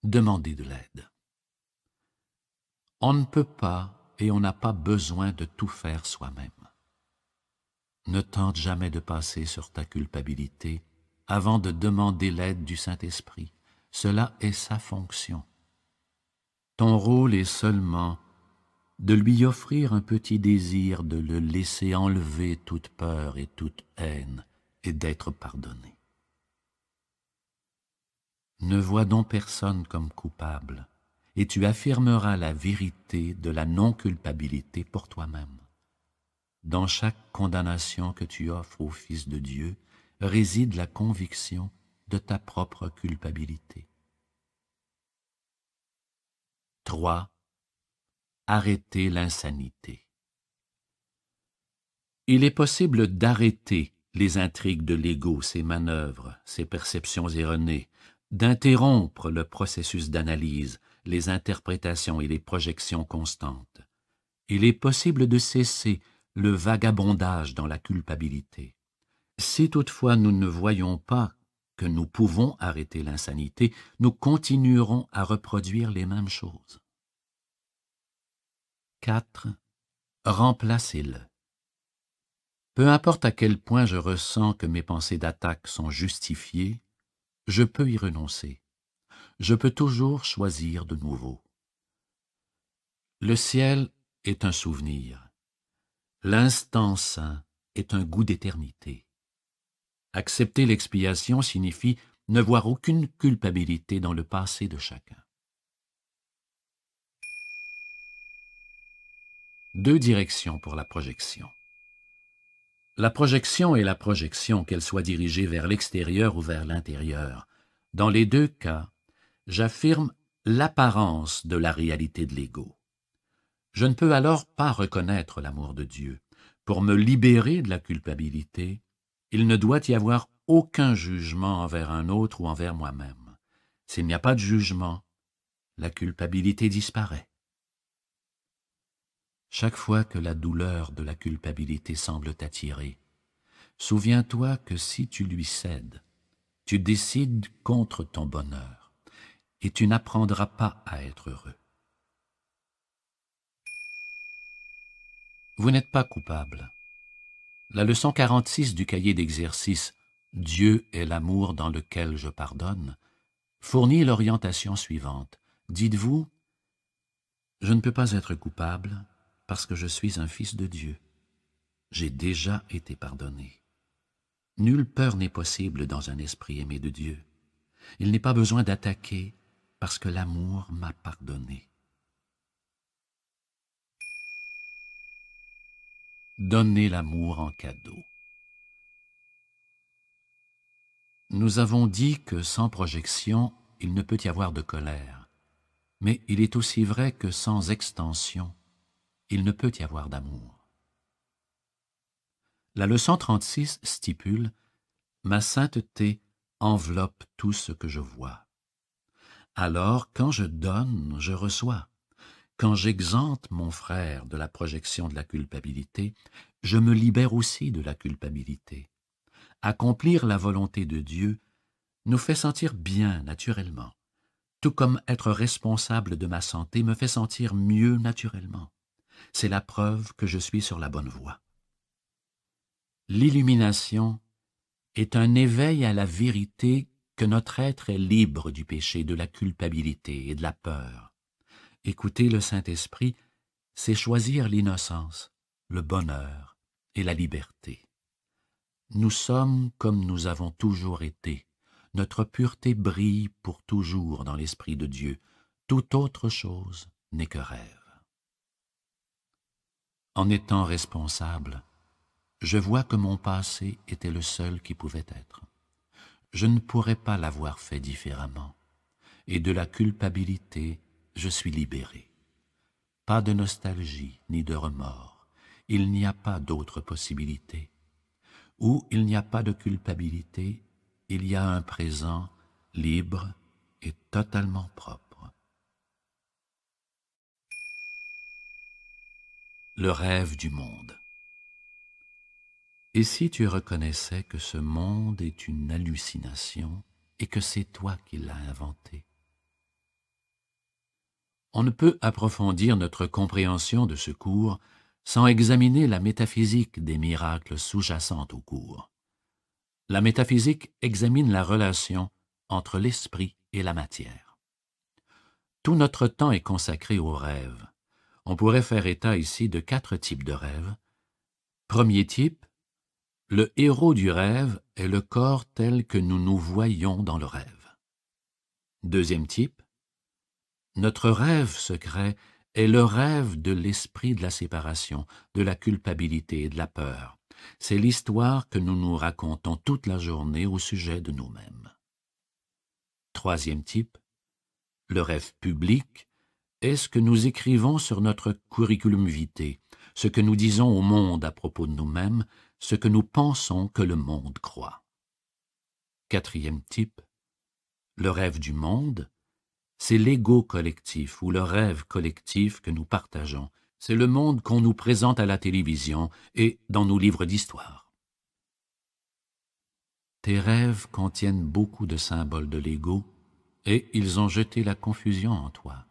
Demander de l'aide. On ne peut pas et on n'a pas besoin de tout faire soi-même. Ne tente jamais de passer sur ta culpabilité avant de demander l'aide du Saint-Esprit. Cela est sa fonction. Ton rôle est seulement de lui offrir un petit désir de le laisser enlever toute peur et toute haine et d'être pardonné. Ne vois donc personne comme coupable et tu affirmeras la vérité de la non-culpabilité pour toi-même. Dans chaque condamnation que tu offres au Fils de Dieu réside la conviction de ta propre culpabilité. 3. Arrêter l'insanité. Il est possible d'arrêter les intrigues de l'ego, ses manœuvres, ses perceptions erronées, d'interrompre le processus d'analyse, les interprétations et les projections constantes. Il est possible de cesser le vagabondage dans la culpabilité. Si toutefois nous ne voyons pas que nous pouvons arrêter l'insanité, nous continuerons à reproduire les mêmes choses. 4. Remplacez-le. Peu importe à quel point je ressens que mes pensées d'attaque sont justifiées, je peux y renoncer je peux toujours choisir de nouveau. Le ciel est un souvenir. L'instant saint est un goût d'éternité. Accepter l'expiation signifie ne voir aucune culpabilité dans le passé de chacun. Deux directions pour la projection. La projection est la projection, qu'elle soit dirigée vers l'extérieur ou vers l'intérieur. Dans les deux cas, j'affirme l'apparence de la réalité de l'ego. Je ne peux alors pas reconnaître l'amour de Dieu. Pour me libérer de la culpabilité, il ne doit y avoir aucun jugement envers un autre ou envers moi-même. S'il n'y a pas de jugement, la culpabilité disparaît. Chaque fois que la douleur de la culpabilité semble t'attirer, souviens-toi que si tu lui cèdes, tu décides contre ton bonheur et tu n'apprendras pas à être heureux. Vous n'êtes pas coupable. La leçon 46 du cahier d'exercice Dieu est l'amour dans lequel je pardonne fournit l'orientation suivante. Dites-vous, je ne peux pas être coupable parce que je suis un fils de Dieu. J'ai déjà été pardonné. Nulle peur n'est possible dans un esprit aimé de Dieu. Il n'est pas besoin d'attaquer, parce que l'amour m'a pardonné. Donner l'amour en cadeau. Nous avons dit que sans projection, il ne peut y avoir de colère, mais il est aussi vrai que sans extension, il ne peut y avoir d'amour. La leçon 36 stipule « Ma sainteté enveloppe tout ce que je vois ». Alors, quand je donne, je reçois. Quand j'exempte mon frère de la projection de la culpabilité, je me libère aussi de la culpabilité. Accomplir la volonté de Dieu nous fait sentir bien naturellement, tout comme être responsable de ma santé me fait sentir mieux naturellement. C'est la preuve que je suis sur la bonne voie. L'illumination est un éveil à la vérité que notre être est libre du péché, de la culpabilité et de la peur. Écouter le Saint-Esprit, c'est choisir l'innocence, le bonheur et la liberté. Nous sommes comme nous avons toujours été. Notre pureté brille pour toujours dans l'Esprit de Dieu. Toute autre chose n'est que rêve. En étant responsable, je vois que mon passé était le seul qui pouvait être je ne pourrais pas l'avoir fait différemment, et de la culpabilité, je suis libéré. Pas de nostalgie ni de remords, il n'y a pas d'autre possibilité. Où il n'y a pas de culpabilité, il y a un présent libre et totalement propre. Le rêve du monde. Et si tu reconnaissais que ce monde est une hallucination et que c'est toi qui l'as inventé On ne peut approfondir notre compréhension de ce cours sans examiner la métaphysique des miracles sous-jacents au cours. La métaphysique examine la relation entre l'esprit et la matière. Tout notre temps est consacré aux rêves. On pourrait faire état ici de quatre types de rêves. Premier type, le héros du rêve est le corps tel que nous nous voyons dans le rêve. Deuxième type, notre rêve secret est le rêve de l'esprit de la séparation, de la culpabilité et de la peur. C'est l'histoire que nous nous racontons toute la journée au sujet de nous-mêmes. Troisième type, le rêve public est ce que nous écrivons sur notre curriculum vitae, ce que nous disons au monde à propos de nous-mêmes ce que nous pensons que le monde croit. Quatrième type, le rêve du monde, c'est l'ego collectif ou le rêve collectif que nous partageons. C'est le monde qu'on nous présente à la télévision et dans nos livres d'histoire. Tes rêves contiennent beaucoup de symboles de l'ego et ils ont jeté la confusion en toi.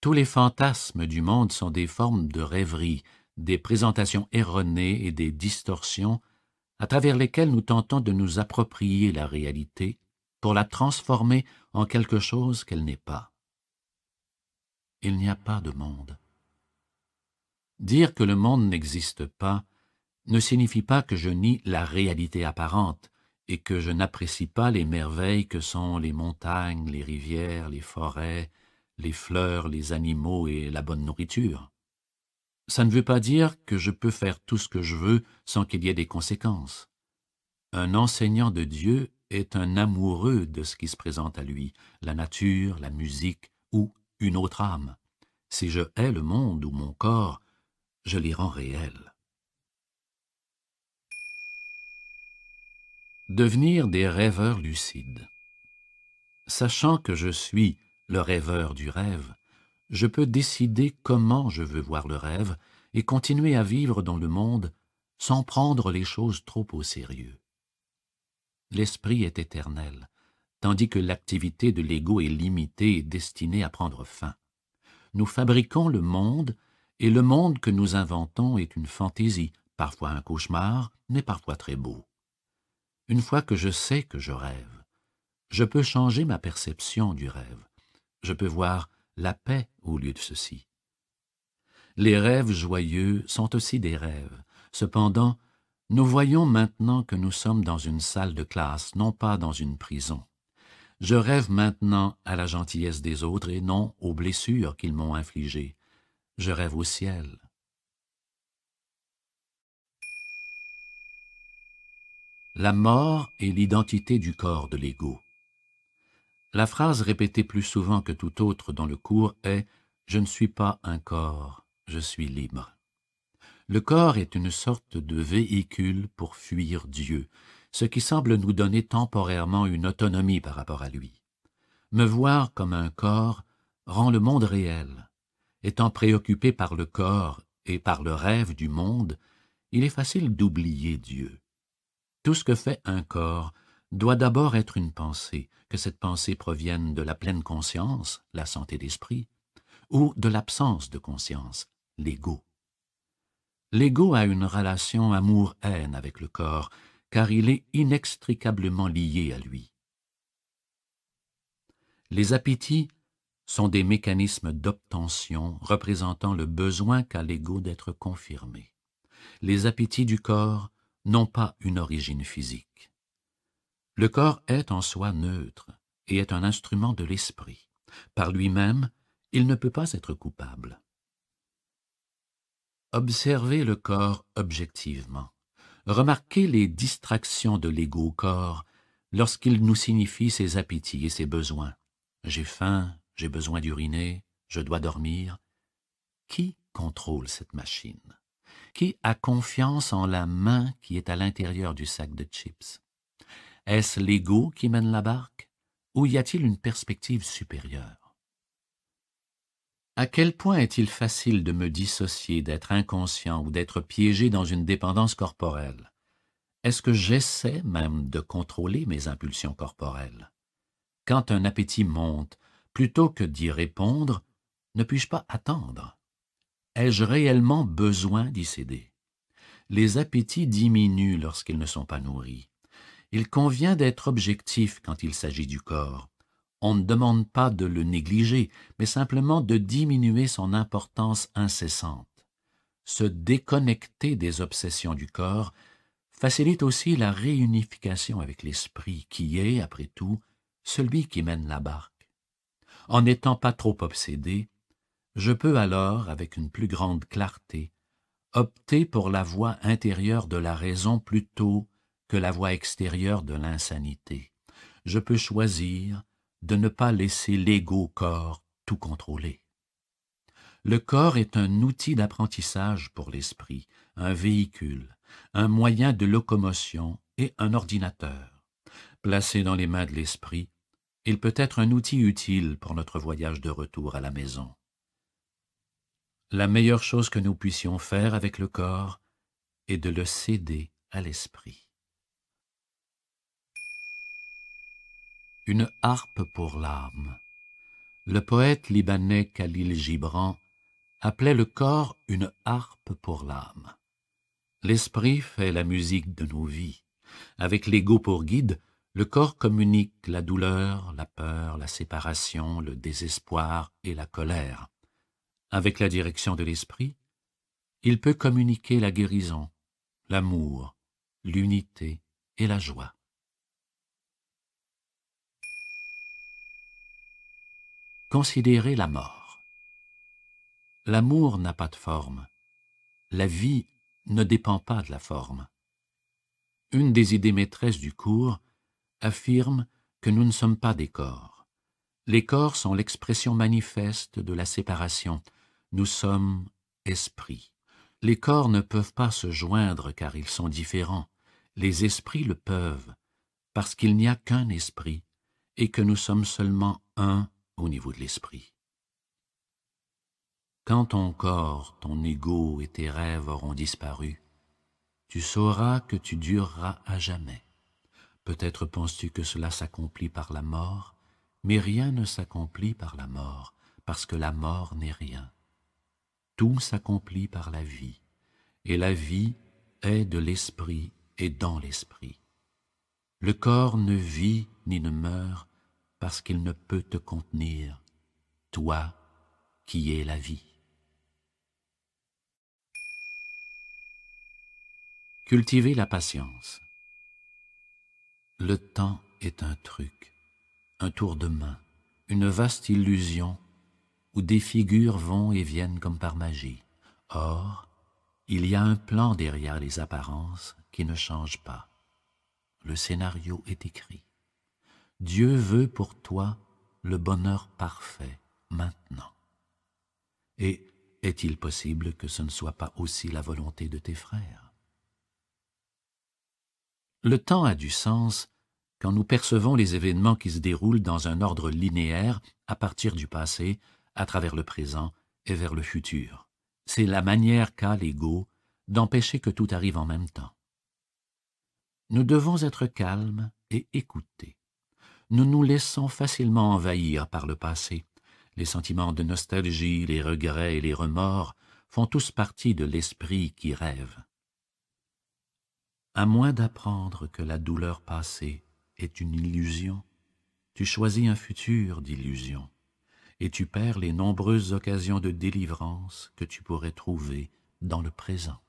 Tous les fantasmes du monde sont des formes de rêverie, des présentations erronées et des distorsions à travers lesquelles nous tentons de nous approprier la réalité pour la transformer en quelque chose qu'elle n'est pas. Il n'y a pas de monde. Dire que le monde n'existe pas ne signifie pas que je nie la réalité apparente et que je n'apprécie pas les merveilles que sont les montagnes, les rivières, les forêts, les fleurs, les animaux et la bonne nourriture ça ne veut pas dire que je peux faire tout ce que je veux sans qu'il y ait des conséquences. Un enseignant de Dieu est un amoureux de ce qui se présente à lui, la nature, la musique ou une autre âme. Si je hais le monde ou mon corps, je les rends réels. Devenir des rêveurs lucides. Sachant que je suis le rêveur du rêve, je peux décider comment je veux voir le rêve et continuer à vivre dans le monde sans prendre les choses trop au sérieux. L'esprit est éternel, tandis que l'activité de l'ego est limitée et destinée à prendre fin. Nous fabriquons le monde, et le monde que nous inventons est une fantaisie, parfois un cauchemar, mais parfois très beau. Une fois que je sais que je rêve, je peux changer ma perception du rêve. Je peux voir la paix au lieu de ceci. Les rêves joyeux sont aussi des rêves. Cependant, nous voyons maintenant que nous sommes dans une salle de classe, non pas dans une prison. Je rêve maintenant à la gentillesse des autres et non aux blessures qu'ils m'ont infligées. Je rêve au ciel. La mort est l'identité du corps de l'ego. La phrase répétée plus souvent que tout autre dans le cours est « Je ne suis pas un corps, je suis libre ». Le corps est une sorte de véhicule pour fuir Dieu, ce qui semble nous donner temporairement une autonomie par rapport à lui. Me voir comme un corps rend le monde réel. Étant préoccupé par le corps et par le rêve du monde, il est facile d'oublier Dieu. Tout ce que fait un corps doit d'abord être une pensée, que cette pensée provienne de la pleine conscience, la santé d'esprit, ou de l'absence de conscience, l'ego. L'ego a une relation amour-haine avec le corps, car il est inextricablement lié à lui. Les appétits sont des mécanismes d'obtention représentant le besoin qu'a l'ego d'être confirmé. Les appétits du corps n'ont pas une origine physique. Le corps est en soi neutre et est un instrument de l'esprit. Par lui-même, il ne peut pas être coupable. Observez le corps objectivement. Remarquez les distractions de l'ego-corps lorsqu'il nous signifie ses appétits et ses besoins. J'ai faim, j'ai besoin d'uriner, je dois dormir. Qui contrôle cette machine? Qui a confiance en la main qui est à l'intérieur du sac de chips? Est-ce l'ego qui mène la barque ou y a-t-il une perspective supérieure À quel point est-il facile de me dissocier, d'être inconscient ou d'être piégé dans une dépendance corporelle Est-ce que j'essaie même de contrôler mes impulsions corporelles Quand un appétit monte, plutôt que d'y répondre, ne puis-je pas attendre Ai-je réellement besoin d'y céder Les appétits diminuent lorsqu'ils ne sont pas nourris. Il convient d'être objectif quand il s'agit du corps. On ne demande pas de le négliger, mais simplement de diminuer son importance incessante. Se déconnecter des obsessions du corps facilite aussi la réunification avec l'esprit, qui est, après tout, celui qui mène la barque. En n'étant pas trop obsédé, je peux alors, avec une plus grande clarté, opter pour la voie intérieure de la raison plutôt que la voie extérieure de l'insanité. Je peux choisir de ne pas laisser l'ego corps tout contrôler. Le corps est un outil d'apprentissage pour l'esprit, un véhicule, un moyen de locomotion et un ordinateur. Placé dans les mains de l'esprit, il peut être un outil utile pour notre voyage de retour à la maison. La meilleure chose que nous puissions faire avec le corps est de le céder à l'esprit. une harpe pour l'âme. Le poète libanais Khalil Gibran appelait le corps une harpe pour l'âme. L'esprit fait la musique de nos vies. Avec l'ego pour guide, le corps communique la douleur, la peur, la séparation, le désespoir et la colère. Avec la direction de l'esprit, il peut communiquer la guérison, l'amour, l'unité et la joie. Considérer la mort. L'amour n'a pas de forme. La vie ne dépend pas de la forme. Une des idées maîtresses du cours affirme que nous ne sommes pas des corps. Les corps sont l'expression manifeste de la séparation. Nous sommes esprits. Les corps ne peuvent pas se joindre car ils sont différents. Les esprits le peuvent, parce qu'il n'y a qu'un esprit, et que nous sommes seulement un au niveau de l'esprit. Quand ton corps, ton ego et tes rêves auront disparu, tu sauras que tu dureras à jamais. Peut-être penses-tu que cela s'accomplit par la mort, mais rien ne s'accomplit par la mort, parce que la mort n'est rien. Tout s'accomplit par la vie, et la vie est de l'esprit et dans l'esprit. Le corps ne vit ni ne meurt, parce qu'il ne peut te contenir, toi qui es la vie. Cultiver la patience. Le temps est un truc, un tour de main, une vaste illusion où des figures vont et viennent comme par magie. Or, il y a un plan derrière les apparences qui ne change pas. Le scénario est écrit. Dieu veut pour toi le bonheur parfait, maintenant. Et est-il possible que ce ne soit pas aussi la volonté de tes frères Le temps a du sens quand nous percevons les événements qui se déroulent dans un ordre linéaire à partir du passé, à travers le présent et vers le futur. C'est la manière qu'a l'ego d'empêcher que tout arrive en même temps. Nous devons être calmes et écouter nous nous laissons facilement envahir par le passé. Les sentiments de nostalgie, les regrets et les remords font tous partie de l'esprit qui rêve. À moins d'apprendre que la douleur passée est une illusion, tu choisis un futur d'illusion, et tu perds les nombreuses occasions de délivrance que tu pourrais trouver dans le présent.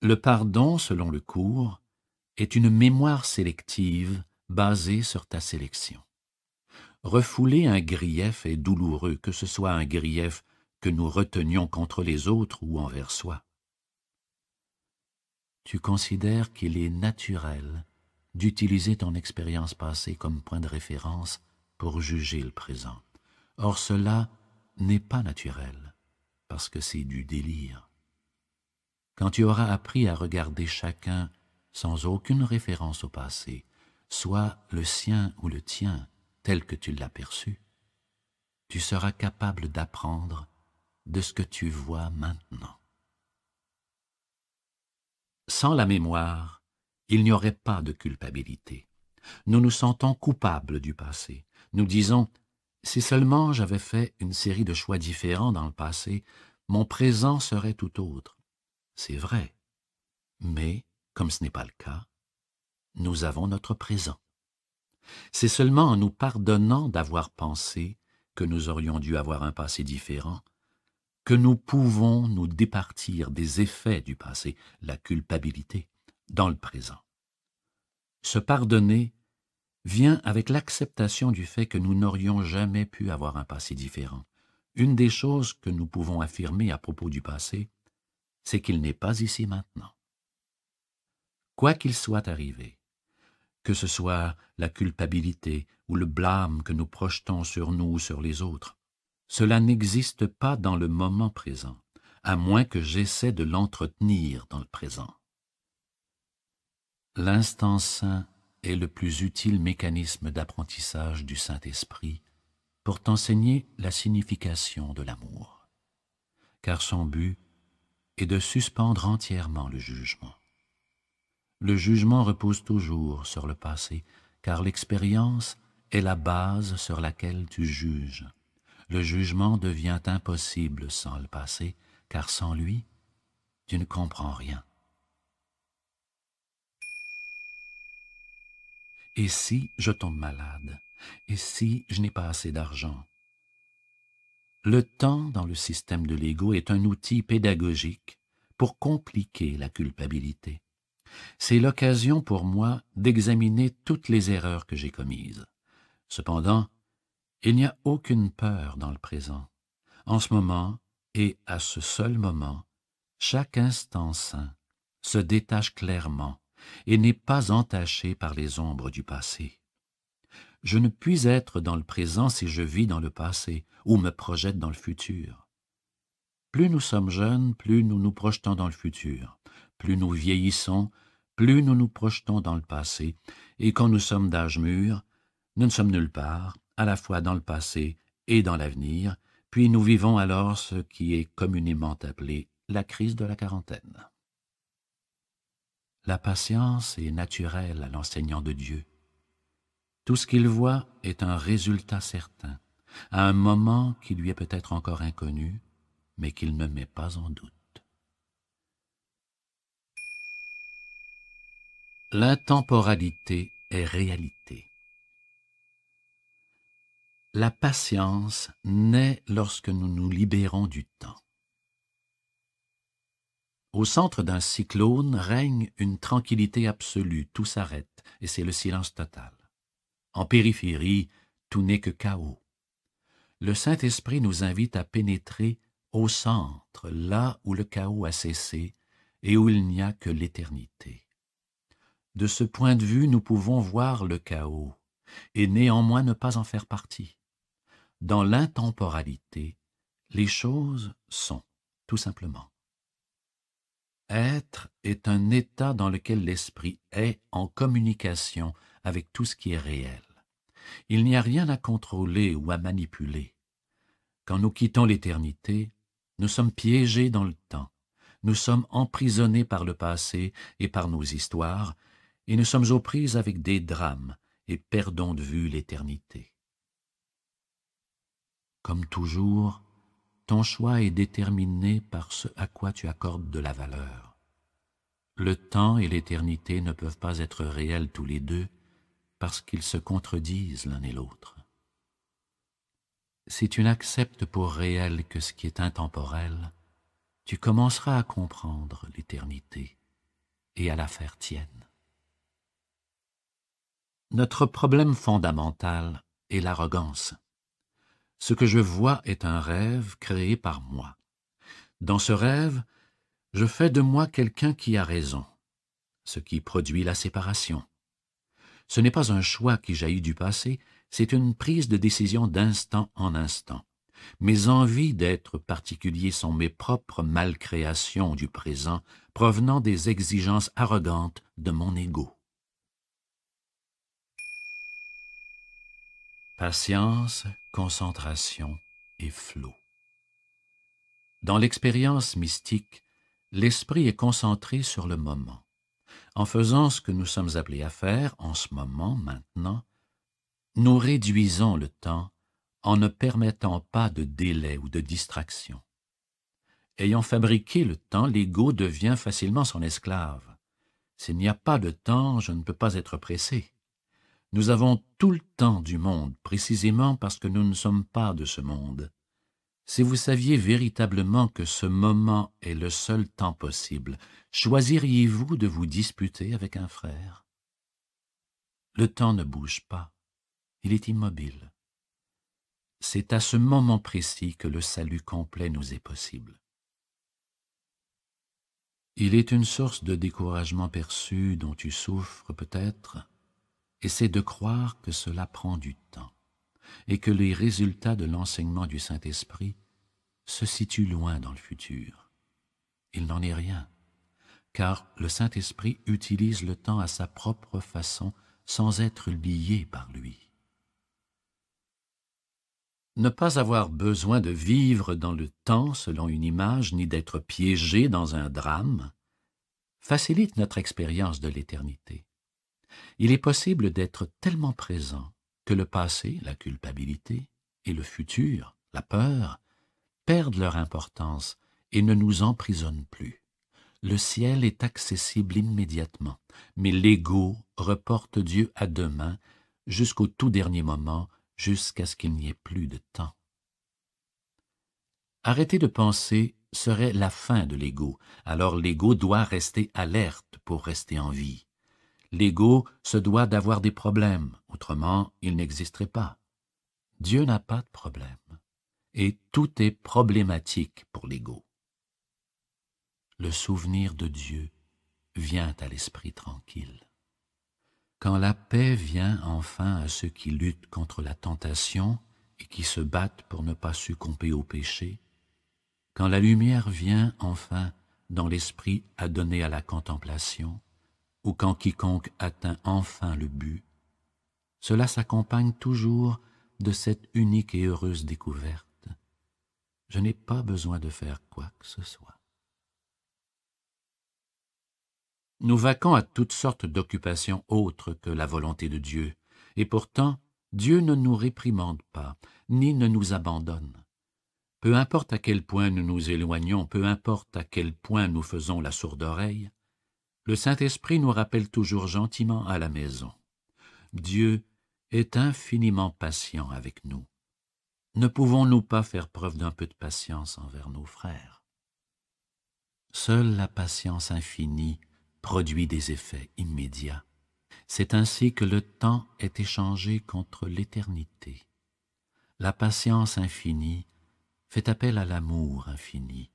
Le pardon, selon le cours, est une mémoire sélective Basé sur ta sélection. Refouler un grief est douloureux, que ce soit un grief que nous retenions contre les autres ou envers soi. Tu considères qu'il est naturel d'utiliser ton expérience passée comme point de référence pour juger le présent. Or cela n'est pas naturel, parce que c'est du délire. Quand tu auras appris à regarder chacun sans aucune référence au passé, soit le sien ou le tien tel que tu l'as perçu, tu seras capable d'apprendre de ce que tu vois maintenant. Sans la mémoire, il n'y aurait pas de culpabilité. Nous nous sentons coupables du passé. Nous disons, si seulement j'avais fait une série de choix différents dans le passé, mon présent serait tout autre. C'est vrai. Mais, comme ce n'est pas le cas, nous avons notre présent. C'est seulement en nous pardonnant d'avoir pensé que nous aurions dû avoir un passé différent, que nous pouvons nous départir des effets du passé, la culpabilité, dans le présent. Se pardonner vient avec l'acceptation du fait que nous n'aurions jamais pu avoir un passé différent. Une des choses que nous pouvons affirmer à propos du passé, c'est qu'il n'est pas ici maintenant. Quoi qu'il soit arrivé, que ce soit la culpabilité ou le blâme que nous projetons sur nous ou sur les autres. Cela n'existe pas dans le moment présent, à moins que j'essaie de l'entretenir dans le présent. L'instant saint est le plus utile mécanisme d'apprentissage du Saint-Esprit pour t'enseigner la signification de l'amour, car son but est de suspendre entièrement le jugement le jugement repose toujours sur le passé, car l'expérience est la base sur laquelle tu juges. Le jugement devient impossible sans le passé, car sans lui, tu ne comprends rien. Et si je tombe malade Et si je n'ai pas assez d'argent Le temps dans le système de l'ego est un outil pédagogique pour compliquer la culpabilité. C'est l'occasion pour moi d'examiner toutes les erreurs que j'ai commises. Cependant, il n'y a aucune peur dans le présent. En ce moment, et à ce seul moment, chaque instant saint se détache clairement et n'est pas entaché par les ombres du passé. Je ne puis être dans le présent si je vis dans le passé ou me projette dans le futur. Plus nous sommes jeunes, plus nous nous projetons dans le futur. Plus nous vieillissons, plus nous nous projetons dans le passé, et quand nous sommes d'âge mûr, nous ne sommes nulle part, à la fois dans le passé et dans l'avenir, puis nous vivons alors ce qui est communément appelé la crise de la quarantaine. La patience est naturelle à l'enseignant de Dieu. Tout ce qu'il voit est un résultat certain, à un moment qui lui est peut-être encore inconnu, mais qu'il ne met pas en doute. L'intemporalité est réalité. La patience naît lorsque nous nous libérons du temps. Au centre d'un cyclone règne une tranquillité absolue, tout s'arrête et c'est le silence total. En périphérie, tout n'est que chaos. Le Saint-Esprit nous invite à pénétrer au centre, là où le chaos a cessé et où il n'y a que l'éternité. De ce point de vue, nous pouvons voir le chaos, et néanmoins ne pas en faire partie. Dans l'intemporalité, les choses sont, tout simplement. Être est un état dans lequel l'esprit est en communication avec tout ce qui est réel. Il n'y a rien à contrôler ou à manipuler. Quand nous quittons l'éternité, nous sommes piégés dans le temps, nous sommes emprisonnés par le passé et par nos histoires, et nous sommes aux prises avec des drames et perdons de vue l'éternité. Comme toujours, ton choix est déterminé par ce à quoi tu accordes de la valeur. Le temps et l'éternité ne peuvent pas être réels tous les deux parce qu'ils se contredisent l'un et l'autre. Si tu n'acceptes pour réel que ce qui est intemporel, tu commenceras à comprendre l'éternité et à la faire tienne. Notre problème fondamental est l'arrogance. Ce que je vois est un rêve créé par moi. Dans ce rêve, je fais de moi quelqu'un qui a raison, ce qui produit la séparation. Ce n'est pas un choix qui jaillit du passé, c'est une prise de décision d'instant en instant. Mes envies d'être particulier sont mes propres malcréations du présent, provenant des exigences arrogantes de mon ego. patience, concentration et flot. Dans l'expérience mystique, l'esprit est concentré sur le moment. En faisant ce que nous sommes appelés à faire en ce moment, maintenant, nous réduisons le temps en ne permettant pas de délai ou de distraction. Ayant fabriqué le temps, l'ego devient facilement son esclave. S'il n'y a pas de temps, je ne peux pas être pressé. Nous avons tout le temps du monde, précisément parce que nous ne sommes pas de ce monde. Si vous saviez véritablement que ce moment est le seul temps possible, choisiriez-vous de vous disputer avec un frère Le temps ne bouge pas, il est immobile. C'est à ce moment précis que le salut complet nous est possible. Il est une source de découragement perçu dont tu souffres peut-être, et c'est de croire que cela prend du temps et que les résultats de l'enseignement du Saint-Esprit se situent loin dans le futur. Il n'en est rien, car le Saint-Esprit utilise le temps à sa propre façon sans être lié par lui. Ne pas avoir besoin de vivre dans le temps selon une image, ni d'être piégé dans un drame, facilite notre expérience de l'éternité il est possible d'être tellement présent que le passé, la culpabilité, et le futur, la peur, perdent leur importance et ne nous emprisonnent plus. Le ciel est accessible immédiatement, mais l'ego reporte Dieu à demain, jusqu'au tout dernier moment, jusqu'à ce qu'il n'y ait plus de temps. Arrêter de penser serait la fin de l'ego, alors l'ego doit rester alerte pour rester en vie l'ego se doit d'avoir des problèmes, autrement il n'existerait pas. Dieu n'a pas de problème, et tout est problématique pour l'ego. Le souvenir de Dieu vient à l'esprit tranquille. Quand la paix vient enfin à ceux qui luttent contre la tentation et qui se battent pour ne pas succomber au péché, quand la lumière vient enfin dans l'esprit à donner à la contemplation, ou quand quiconque atteint enfin le but, cela s'accompagne toujours de cette unique et heureuse découverte. Je n'ai pas besoin de faire quoi que ce soit. Nous vaquons à toutes sortes d'occupations autres que la volonté de Dieu, et pourtant Dieu ne nous réprimande pas, ni ne nous abandonne. Peu importe à quel point nous nous éloignons, peu importe à quel point nous faisons la sourde oreille, le Saint-Esprit nous rappelle toujours gentiment à la maison. Dieu est infiniment patient avec nous. Ne pouvons-nous pas faire preuve d'un peu de patience envers nos frères Seule la patience infinie produit des effets immédiats. C'est ainsi que le temps est échangé contre l'éternité. La patience infinie fait appel à l'amour infini,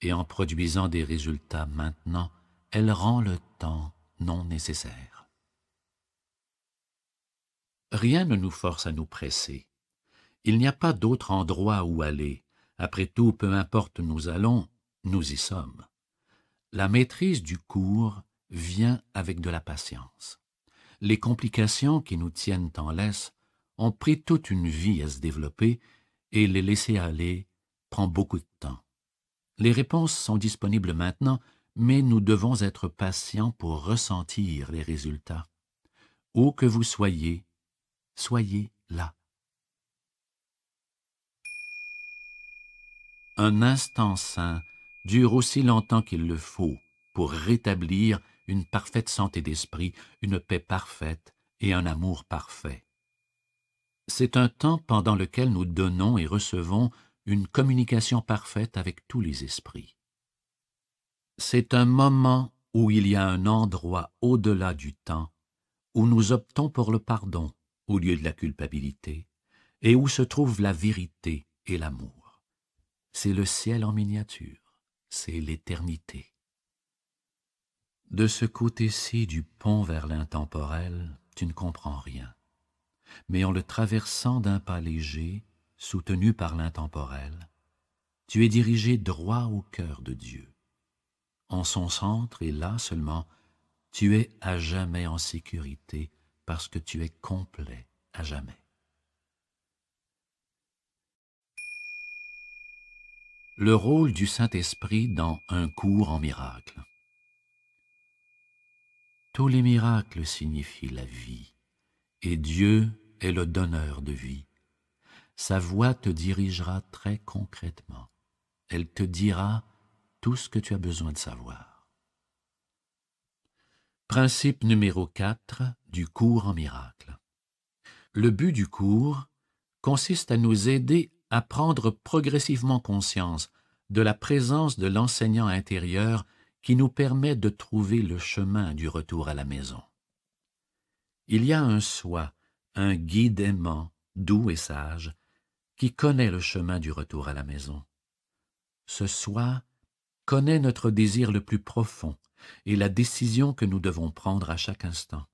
et en produisant des résultats maintenant, elle rend le temps non nécessaire. Rien ne nous force à nous presser. Il n'y a pas d'autre endroit où aller. Après tout, peu importe où nous allons, nous y sommes. La maîtrise du cours vient avec de la patience. Les complications qui nous tiennent en laisse ont pris toute une vie à se développer et les laisser aller prend beaucoup de temps. Les réponses sont disponibles maintenant mais nous devons être patients pour ressentir les résultats. Où que vous soyez, soyez là. Un instant sain dure aussi longtemps qu'il le faut pour rétablir une parfaite santé d'esprit, une paix parfaite et un amour parfait. C'est un temps pendant lequel nous donnons et recevons une communication parfaite avec tous les esprits. C'est un moment où il y a un endroit au-delà du temps, où nous optons pour le pardon au lieu de la culpabilité, et où se trouvent la vérité et l'amour. C'est le ciel en miniature, c'est l'éternité. De ce côté-ci du pont vers l'intemporel, tu ne comprends rien. Mais en le traversant d'un pas léger, soutenu par l'intemporel, tu es dirigé droit au cœur de Dieu en son centre, et là seulement, tu es à jamais en sécurité parce que tu es complet à jamais. Le rôle du Saint-Esprit dans un cours en miracle. Tous les miracles signifient la vie, et Dieu est le donneur de vie. Sa voix te dirigera très concrètement. Elle te dira tout ce que tu as besoin de savoir. Principe numéro 4 du cours en miracle. Le but du cours consiste à nous aider à prendre progressivement conscience de la présence de l'enseignant intérieur qui nous permet de trouver le chemin du retour à la maison. Il y a un soi, un guide aimant, doux et sage, qui connaît le chemin du retour à la maison. Ce soi connaît notre désir le plus profond et la décision que nous devons prendre à chaque instant.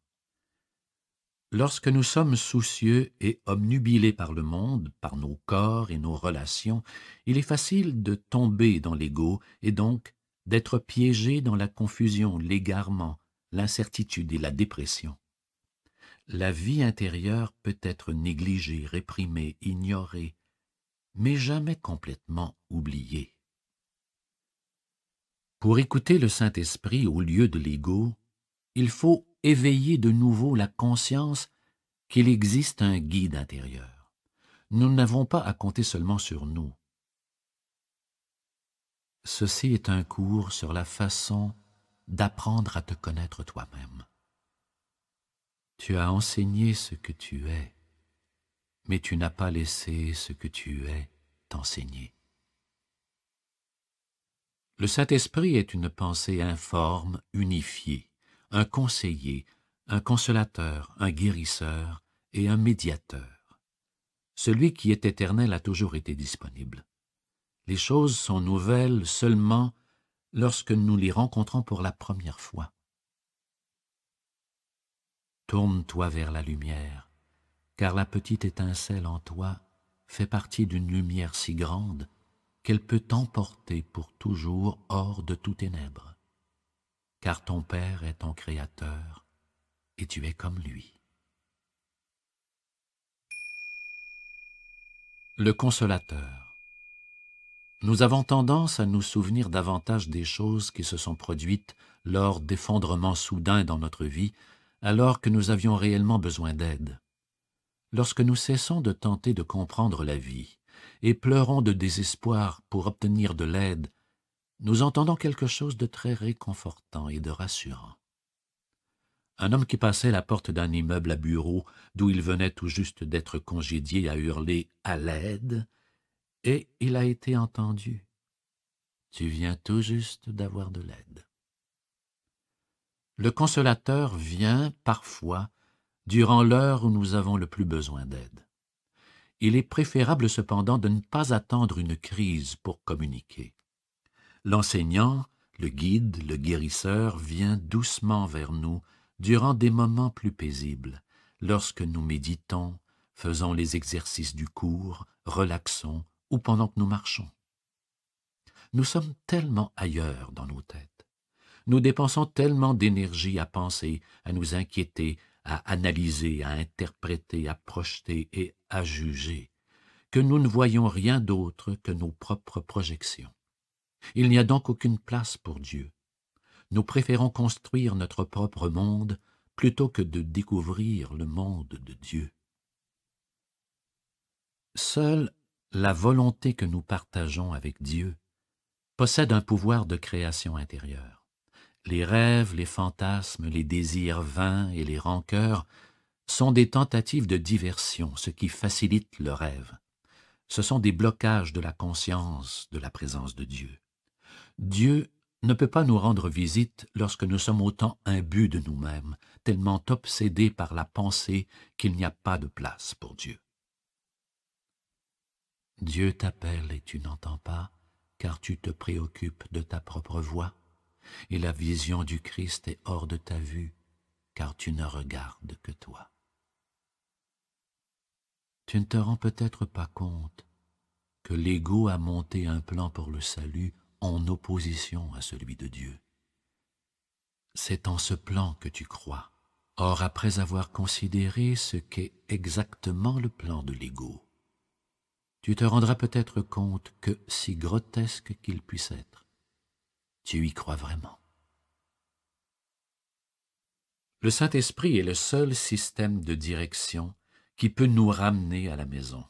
Lorsque nous sommes soucieux et obnubilés par le monde, par nos corps et nos relations, il est facile de tomber dans l'ego et donc d'être piégé dans la confusion, l'égarement, l'incertitude et la dépression. La vie intérieure peut être négligée, réprimée, ignorée, mais jamais complètement oubliée. Pour écouter le Saint-Esprit au lieu de l'ego, il faut éveiller de nouveau la conscience qu'il existe un guide intérieur. Nous n'avons pas à compter seulement sur nous. Ceci est un cours sur la façon d'apprendre à te connaître toi-même. Tu as enseigné ce que tu es, mais tu n'as pas laissé ce que tu es t'enseigner. Le Saint-Esprit est une pensée informe, unifiée, un conseiller, un consolateur, un guérisseur et un médiateur. Celui qui est éternel a toujours été disponible. Les choses sont nouvelles seulement lorsque nous les rencontrons pour la première fois. Tourne-toi vers la lumière, car la petite étincelle en toi fait partie d'une lumière si grande qu'elle peut t'emporter pour toujours hors de tout ténèbres, car ton Père est ton Créateur et tu es comme lui. Le Consolateur Nous avons tendance à nous souvenir davantage des choses qui se sont produites lors d'effondrements soudains dans notre vie, alors que nous avions réellement besoin d'aide. Lorsque nous cessons de tenter de comprendre la vie, et pleurant de désespoir pour obtenir de l'aide, nous entendons quelque chose de très réconfortant et de rassurant. Un homme qui passait la porte d'un immeuble à bureaux d'où il venait tout juste d'être congédié a hurlé à l'aide, et il a été entendu. Tu viens tout juste d'avoir de l'aide. Le consolateur vient parfois durant l'heure où nous avons le plus besoin d'aide. Il est préférable cependant de ne pas attendre une crise pour communiquer. L'enseignant, le guide, le guérisseur vient doucement vers nous durant des moments plus paisibles, lorsque nous méditons, faisons les exercices du cours, relaxons ou pendant que nous marchons. Nous sommes tellement ailleurs dans nos têtes. Nous dépensons tellement d'énergie à penser, à nous inquiéter, à analyser, à interpréter, à projeter et à juger, que nous ne voyons rien d'autre que nos propres projections. Il n'y a donc aucune place pour Dieu. Nous préférons construire notre propre monde plutôt que de découvrir le monde de Dieu. Seule la volonté que nous partageons avec Dieu possède un pouvoir de création intérieure. Les rêves, les fantasmes, les désirs vains et les rancœurs sont des tentatives de diversion, ce qui facilite le rêve. Ce sont des blocages de la conscience de la présence de Dieu. Dieu ne peut pas nous rendre visite lorsque nous sommes autant imbus de nous-mêmes, tellement obsédés par la pensée qu'il n'y a pas de place pour Dieu. Dieu t'appelle et tu n'entends pas, car tu te préoccupes de ta propre voix et la vision du Christ est hors de ta vue, car tu ne regardes que toi. Tu ne te rends peut-être pas compte que l'ego a monté un plan pour le salut en opposition à celui de Dieu. C'est en ce plan que tu crois. Or, après avoir considéré ce qu'est exactement le plan de l'ego, tu te rendras peut-être compte que, si grotesque qu'il puisse être, tu y crois vraiment. Le Saint-Esprit est le seul système de direction qui peut nous ramener à la maison.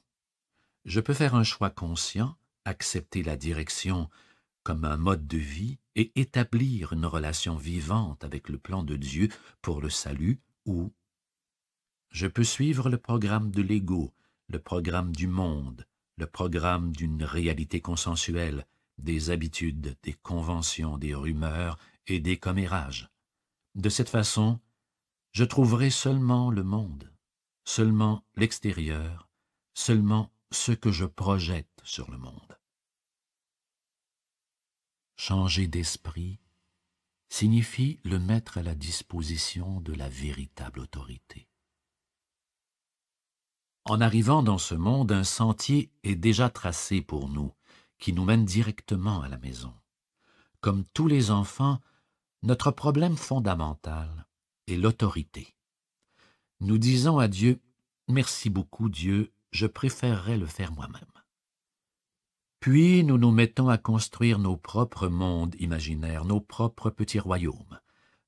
Je peux faire un choix conscient, accepter la direction comme un mode de vie et établir une relation vivante avec le plan de Dieu pour le salut ou je peux suivre le programme de l'ego, le programme du monde, le programme d'une réalité consensuelle, des habitudes, des conventions, des rumeurs et des commérages. De cette façon, je trouverai seulement le monde, seulement l'extérieur, seulement ce que je projette sur le monde. Changer d'esprit signifie le mettre à la disposition de la véritable autorité. En arrivant dans ce monde, un sentier est déjà tracé pour nous, qui nous mène directement à la maison. Comme tous les enfants, notre problème fondamental est l'autorité. Nous disons à Dieu Merci beaucoup, Dieu, je préférerais le faire moi-même. Puis nous nous mettons à construire nos propres mondes imaginaires, nos propres petits royaumes.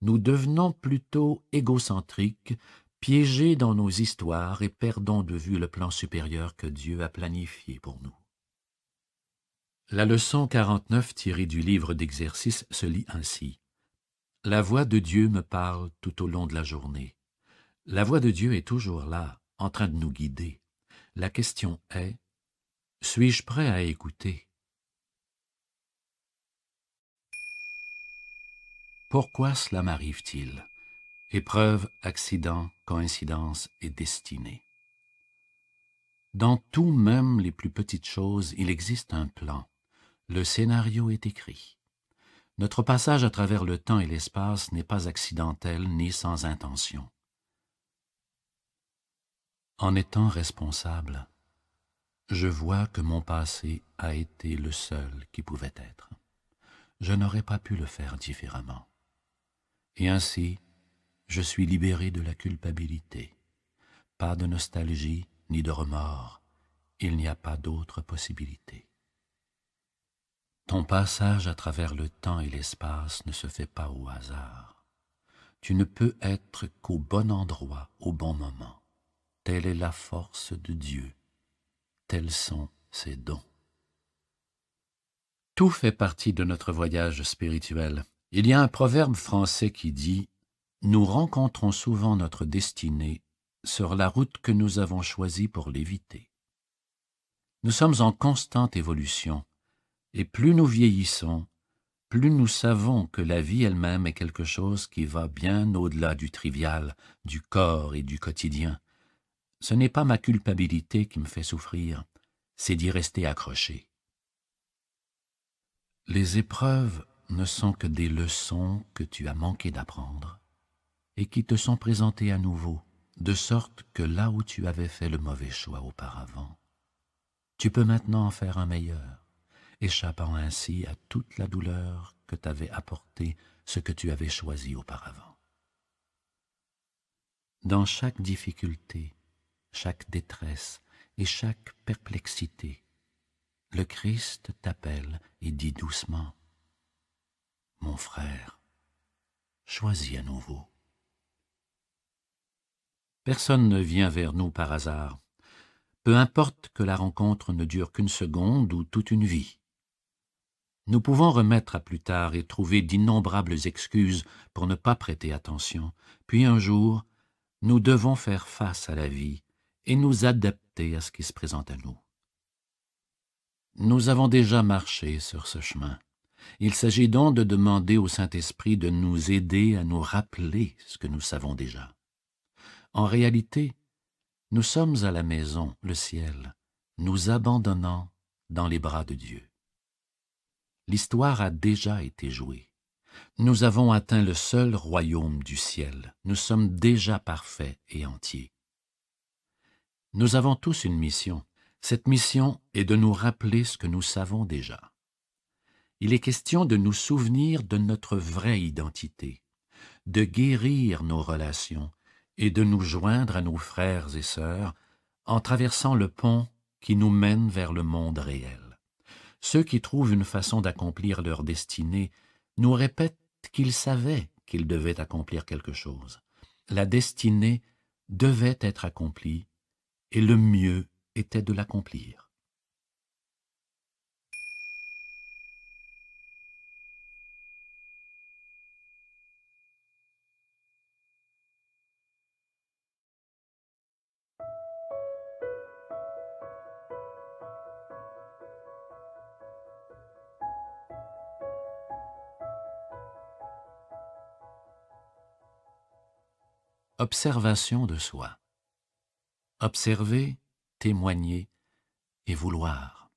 Nous devenons plutôt égocentriques, piégés dans nos histoires et perdons de vue le plan supérieur que Dieu a planifié pour nous. La leçon 49 tirée du livre d'exercice se lit ainsi. La voix de Dieu me parle tout au long de la journée. La voix de Dieu est toujours là, en train de nous guider. La question est, suis-je prêt à écouter Pourquoi cela m'arrive-t-il Épreuve, accident, coïncidence et destinée. Dans tout, même les plus petites choses, il existe un plan le scénario est écrit. Notre passage à travers le temps et l'espace n'est pas accidentel ni sans intention. En étant responsable, je vois que mon passé a été le seul qui pouvait être. Je n'aurais pas pu le faire différemment. Et ainsi, je suis libéré de la culpabilité. Pas de nostalgie ni de remords. Il n'y a pas d'autre possibilité. Ton passage à travers le temps et l'espace ne se fait pas au hasard. Tu ne peux être qu'au bon endroit, au bon moment. Telle est la force de Dieu. Tels sont ses dons. Tout fait partie de notre voyage spirituel. Il y a un proverbe français qui dit ⁇ Nous rencontrons souvent notre destinée sur la route que nous avons choisie pour l'éviter. Nous sommes en constante évolution et plus nous vieillissons, plus nous savons que la vie elle-même est quelque chose qui va bien au-delà du trivial, du corps et du quotidien. Ce n'est pas ma culpabilité qui me fait souffrir, c'est d'y rester accroché. Les épreuves ne sont que des leçons que tu as manqué d'apprendre et qui te sont présentées à nouveau, de sorte que là où tu avais fait le mauvais choix auparavant, tu peux maintenant en faire un meilleur échappant ainsi à toute la douleur que t'avait apportée ce que tu avais choisi auparavant. Dans chaque difficulté, chaque détresse et chaque perplexité, le Christ t'appelle et dit doucement, Mon frère, choisis à nouveau. Personne ne vient vers nous par hasard. Peu importe que la rencontre ne dure qu'une seconde ou toute une vie. Nous pouvons remettre à plus tard et trouver d'innombrables excuses pour ne pas prêter attention, puis un jour, nous devons faire face à la vie et nous adapter à ce qui se présente à nous. Nous avons déjà marché sur ce chemin. Il s'agit donc de demander au Saint-Esprit de nous aider à nous rappeler ce que nous savons déjà. En réalité, nous sommes à la maison, le ciel, nous abandonnant dans les bras de Dieu l'histoire a déjà été jouée. Nous avons atteint le seul royaume du ciel. Nous sommes déjà parfaits et entiers. Nous avons tous une mission. Cette mission est de nous rappeler ce que nous savons déjà. Il est question de nous souvenir de notre vraie identité, de guérir nos relations et de nous joindre à nos frères et sœurs en traversant le pont qui nous mène vers le monde réel. Ceux qui trouvent une façon d'accomplir leur destinée nous répètent qu'ils savaient qu'ils devaient accomplir quelque chose. La destinée devait être accomplie, et le mieux était de l'accomplir. Observation de soi. Observer, témoigner et vouloir.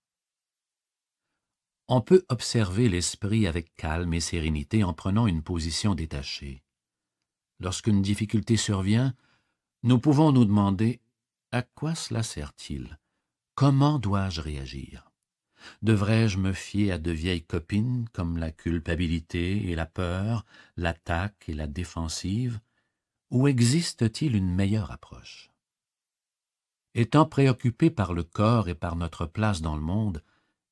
On peut observer l'esprit avec calme et sérénité en prenant une position détachée. Lorsqu'une difficulté survient, nous pouvons nous demander à quoi cela sert-il Comment dois-je réagir Devrais-je me fier à de vieilles copines comme la culpabilité et la peur, l'attaque et la défensive ou existe-t-il une meilleure approche Étant préoccupé par le corps et par notre place dans le monde,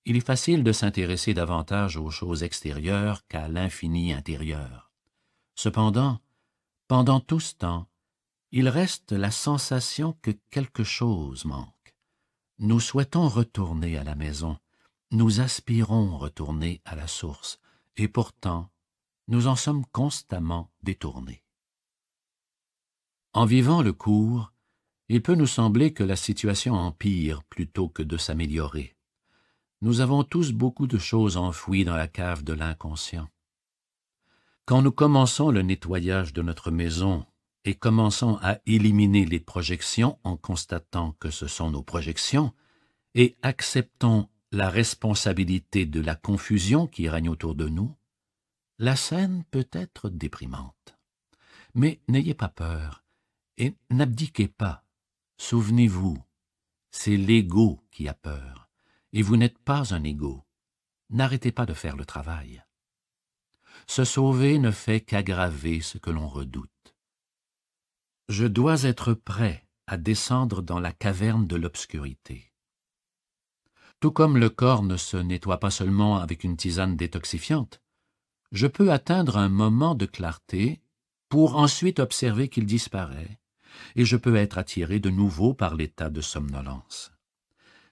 il est facile de s'intéresser davantage aux choses extérieures qu'à l'infini intérieur. Cependant, pendant tout ce temps, il reste la sensation que quelque chose manque. Nous souhaitons retourner à la maison, nous aspirons retourner à la source, et pourtant, nous en sommes constamment détournés. En vivant le cours, il peut nous sembler que la situation empire plutôt que de s'améliorer. Nous avons tous beaucoup de choses enfouies dans la cave de l'inconscient. Quand nous commençons le nettoyage de notre maison et commençons à éliminer les projections en constatant que ce sont nos projections, et acceptons la responsabilité de la confusion qui règne autour de nous, la scène peut être déprimante. Mais n'ayez pas peur, et n'abdiquez pas. Souvenez-vous, c'est l'ego qui a peur, et vous n'êtes pas un ego. N'arrêtez pas de faire le travail. Se sauver ne fait qu'aggraver ce que l'on redoute. Je dois être prêt à descendre dans la caverne de l'obscurité. Tout comme le corps ne se nettoie pas seulement avec une tisane détoxifiante, je peux atteindre un moment de clarté pour ensuite observer qu'il disparaît, et je peux être attiré de nouveau par l'état de somnolence.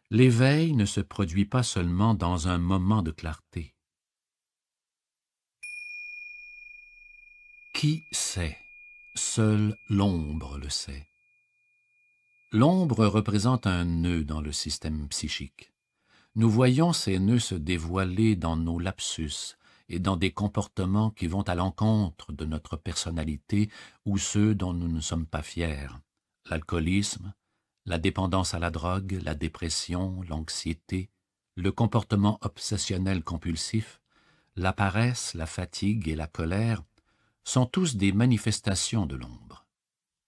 L'éveil ne se produit pas seulement dans un moment de clarté. Qui sait Seule l'ombre le sait. L'ombre représente un nœud dans le système psychique. Nous voyons ces nœuds se dévoiler dans nos lapsus, et dans des comportements qui vont à l'encontre de notre personnalité ou ceux dont nous ne sommes pas fiers. L'alcoolisme, la dépendance à la drogue, la dépression, l'anxiété, le comportement obsessionnel compulsif, la paresse, la fatigue et la colère sont tous des manifestations de l'ombre.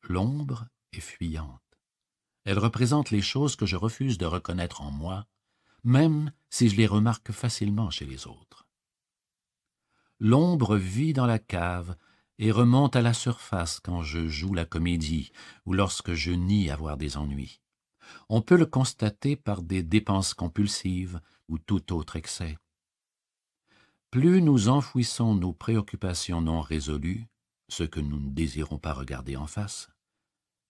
L'ombre est fuyante. Elle représente les choses que je refuse de reconnaître en moi, même si je les remarque facilement chez les autres l'ombre vit dans la cave et remonte à la surface quand je joue la comédie ou lorsque je nie avoir des ennuis. On peut le constater par des dépenses compulsives ou tout autre excès. Plus nous enfouissons nos préoccupations non résolues, ce que nous ne désirons pas regarder en face,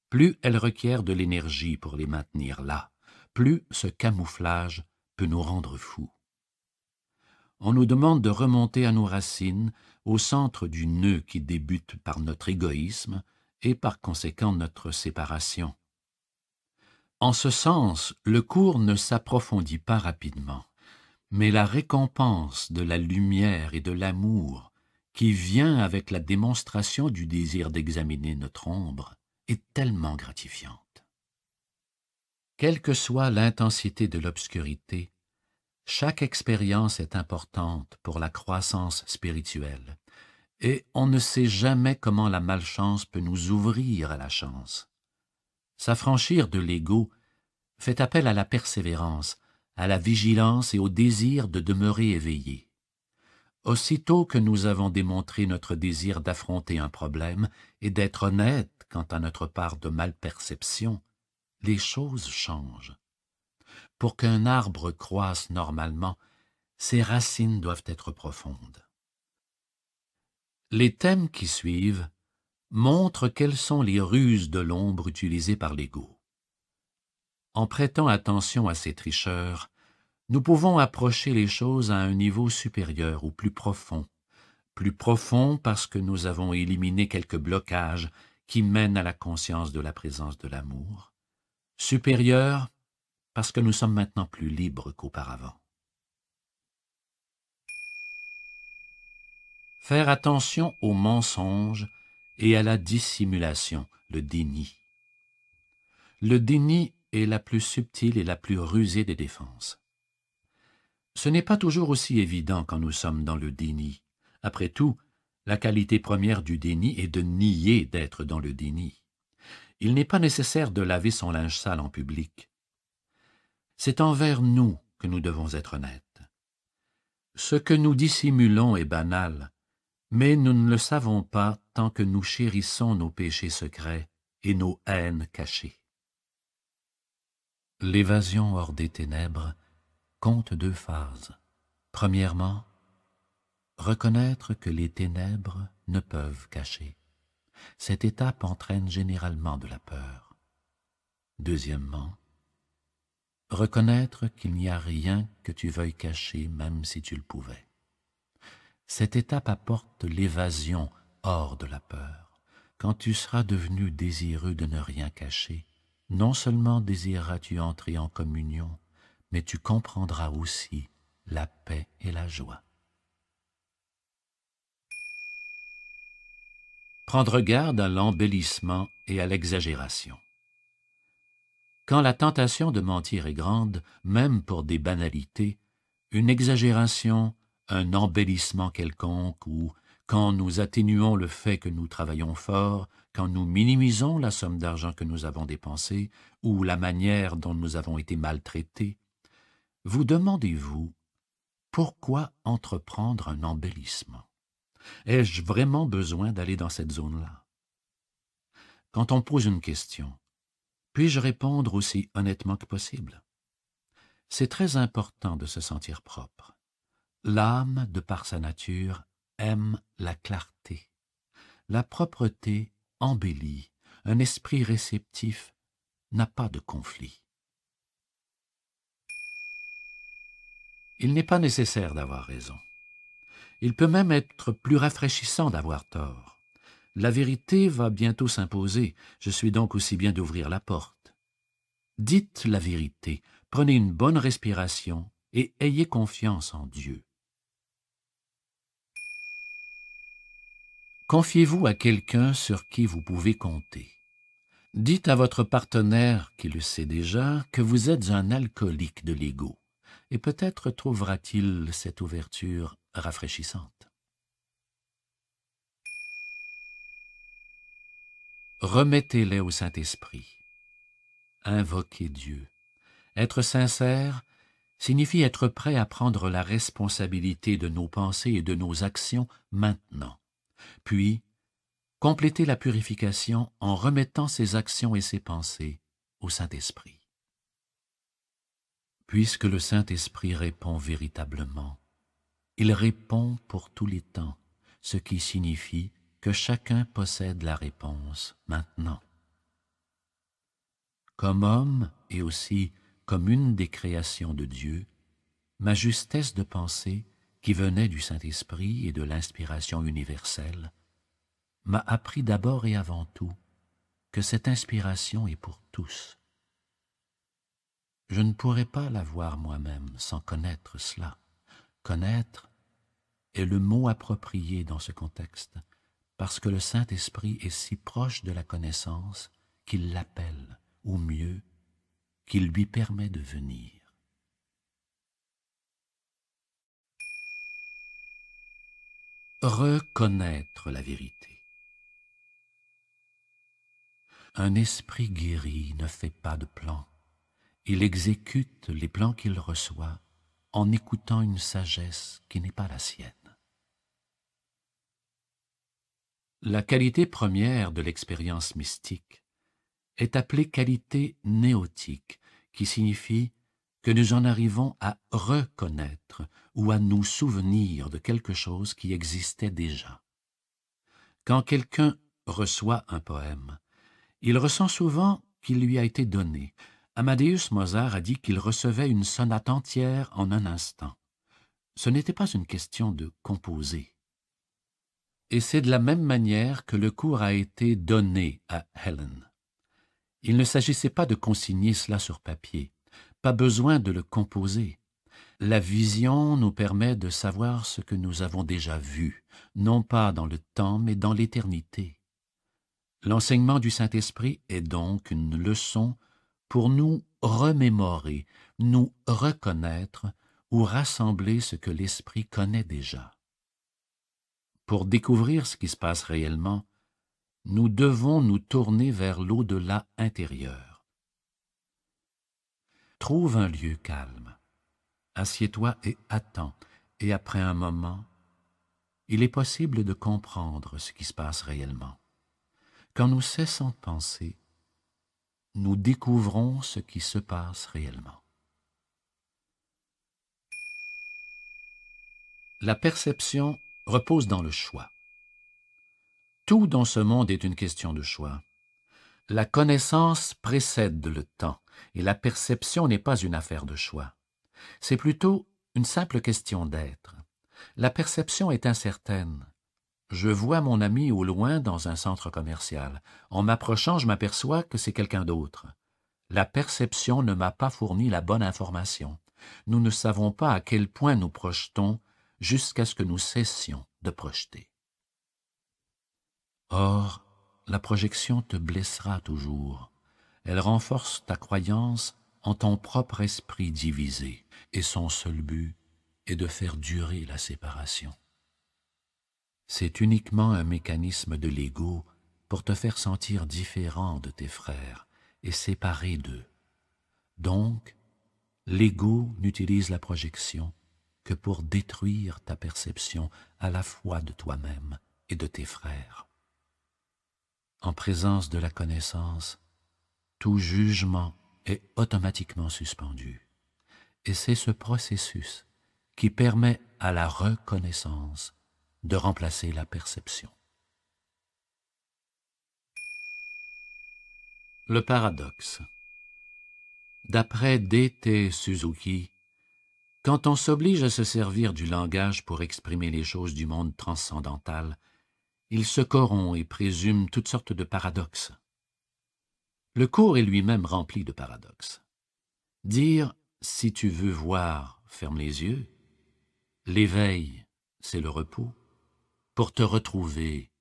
plus elles requièrent de l'énergie pour les maintenir là, plus ce camouflage peut nous rendre fous on nous demande de remonter à nos racines, au centre du nœud qui débute par notre égoïsme et par conséquent notre séparation. En ce sens, le cours ne s'approfondit pas rapidement, mais la récompense de la lumière et de l'amour qui vient avec la démonstration du désir d'examiner notre ombre est tellement gratifiante. Quelle que soit l'intensité de l'obscurité, chaque expérience est importante pour la croissance spirituelle, et on ne sait jamais comment la malchance peut nous ouvrir à la chance. S'affranchir de l'ego fait appel à la persévérance, à la vigilance et au désir de demeurer éveillé. Aussitôt que nous avons démontré notre désir d'affronter un problème et d'être honnête quant à notre part de malperception, les choses changent. Pour qu'un arbre croisse normalement, ses racines doivent être profondes. Les thèmes qui suivent montrent quelles sont les ruses de l'ombre utilisées par l'ego. En prêtant attention à ces tricheurs, nous pouvons approcher les choses à un niveau supérieur ou plus profond, plus profond parce que nous avons éliminé quelques blocages qui mènent à la conscience de la présence de l'amour, supérieur parce que nous sommes maintenant plus libres qu'auparavant. Faire attention aux mensonges et à la dissimulation, le déni. Le déni est la plus subtile et la plus rusée des défenses. Ce n'est pas toujours aussi évident quand nous sommes dans le déni. Après tout, la qualité première du déni est de nier d'être dans le déni. Il n'est pas nécessaire de laver son linge sale en public c'est envers nous que nous devons être honnêtes. Ce que nous dissimulons est banal, mais nous ne le savons pas tant que nous chérissons nos péchés secrets et nos haines cachées. L'évasion hors des ténèbres compte deux phases. Premièrement, reconnaître que les ténèbres ne peuvent cacher. Cette étape entraîne généralement de la peur. Deuxièmement, Reconnaître qu'il n'y a rien que tu veuilles cacher, même si tu le pouvais. Cette étape apporte l'évasion hors de la peur. Quand tu seras devenu désireux de ne rien cacher, non seulement désireras-tu entrer en communion, mais tu comprendras aussi la paix et la joie. Prendre garde à l'embellissement et à l'exagération. Quand la tentation de mentir est grande, même pour des banalités, une exagération, un embellissement quelconque, ou quand nous atténuons le fait que nous travaillons fort, quand nous minimisons la somme d'argent que nous avons dépensée, ou la manière dont nous avons été maltraités, vous demandez-vous pourquoi entreprendre un embellissement Ai-je vraiment besoin d'aller dans cette zone-là Quand on pose une question, puis-je répondre aussi honnêtement que possible C'est très important de se sentir propre. L'âme, de par sa nature, aime la clarté. La propreté embellit, un esprit réceptif n'a pas de conflit. Il n'est pas nécessaire d'avoir raison. Il peut même être plus rafraîchissant d'avoir tort. La vérité va bientôt s'imposer, je suis donc aussi bien d'ouvrir la porte. Dites la vérité, prenez une bonne respiration et ayez confiance en Dieu. Confiez-vous à quelqu'un sur qui vous pouvez compter. Dites à votre partenaire, qui le sait déjà, que vous êtes un alcoolique de l'ego, et peut-être trouvera-t-il cette ouverture rafraîchissante. remettez-les au Saint-Esprit. Invoquez Dieu. Être sincère signifie être prêt à prendre la responsabilité de nos pensées et de nos actions maintenant, puis compléter la purification en remettant ses actions et ses pensées au Saint-Esprit. Puisque le Saint-Esprit répond véritablement, il répond pour tous les temps, ce qui signifie que chacun possède la réponse maintenant. Comme homme et aussi comme une des créations de Dieu, ma justesse de pensée, qui venait du Saint-Esprit et de l'inspiration universelle, m'a appris d'abord et avant tout que cette inspiration est pour tous. Je ne pourrais pas la voir moi-même sans connaître cela. Connaître est le mot approprié dans ce contexte, parce que le Saint-Esprit est si proche de la connaissance qu'il l'appelle, ou mieux, qu'il lui permet de venir. Reconnaître la vérité. Un esprit guéri ne fait pas de plan. Il exécute les plans qu'il reçoit en écoutant une sagesse qui n'est pas la sienne. La qualité première de l'expérience mystique est appelée qualité néotique, qui signifie que nous en arrivons à reconnaître ou à nous souvenir de quelque chose qui existait déjà. Quand quelqu'un reçoit un poème, il ressent souvent qu'il lui a été donné. Amadeus Mozart a dit qu'il recevait une sonate entière en un instant. Ce n'était pas une question de composer et c'est de la même manière que le cours a été donné à Helen. Il ne s'agissait pas de consigner cela sur papier, pas besoin de le composer. La vision nous permet de savoir ce que nous avons déjà vu, non pas dans le temps, mais dans l'éternité. L'enseignement du Saint-Esprit est donc une leçon pour nous remémorer, nous reconnaître ou rassembler ce que l'Esprit connaît déjà pour découvrir ce qui se passe réellement, nous devons nous tourner vers l'au-delà intérieur. Trouve un lieu calme. Assieds-toi et attends, et après un moment, il est possible de comprendre ce qui se passe réellement. Quand nous cessons de penser, nous découvrons ce qui se passe réellement. La perception repose dans le choix. Tout dans ce monde est une question de choix. La connaissance précède le temps, et la perception n'est pas une affaire de choix. C'est plutôt une simple question d'être. La perception est incertaine. Je vois mon ami au loin dans un centre commercial. En m'approchant, je m'aperçois que c'est quelqu'un d'autre. La perception ne m'a pas fourni la bonne information. Nous ne savons pas à quel point nous projetons jusqu'à ce que nous cessions de projeter. Or, la projection te blessera toujours. Elle renforce ta croyance en ton propre esprit divisé, et son seul but est de faire durer la séparation. C'est uniquement un mécanisme de l'ego pour te faire sentir différent de tes frères et séparé d'eux. Donc, l'ego n'utilise la projection que pour détruire ta perception à la fois de toi-même et de tes frères. En présence de la connaissance, tout jugement est automatiquement suspendu. Et c'est ce processus qui permet à la reconnaissance de remplacer la perception. Le paradoxe. D'après D.T. Suzuki, quand on s'oblige à se servir du langage pour exprimer les choses du monde transcendantal, il se corrompt et présume toutes sortes de paradoxes. Le cours est lui-même rempli de paradoxes. Dire « si tu veux voir, ferme les yeux », l'éveil, c'est le repos, pour te retrouver,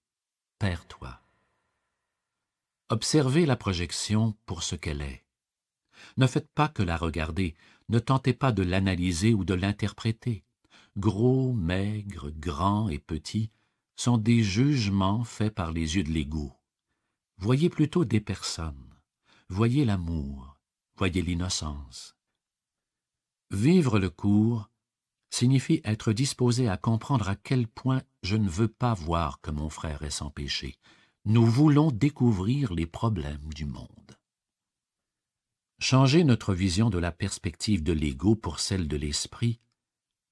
perds-toi. Observez la projection pour ce qu'elle est. Ne faites pas que la regarder, ne tentez pas de l'analyser ou de l'interpréter. Gros, maigre, grand et petit sont des jugements faits par les yeux de l'ego. Voyez plutôt des personnes. Voyez l'amour. Voyez l'innocence. Vivre le cours signifie être disposé à comprendre à quel point je ne veux pas voir que mon frère est sans péché. Nous voulons découvrir les problèmes du monde. Changer notre vision de la perspective de l'ego pour celle de l'esprit,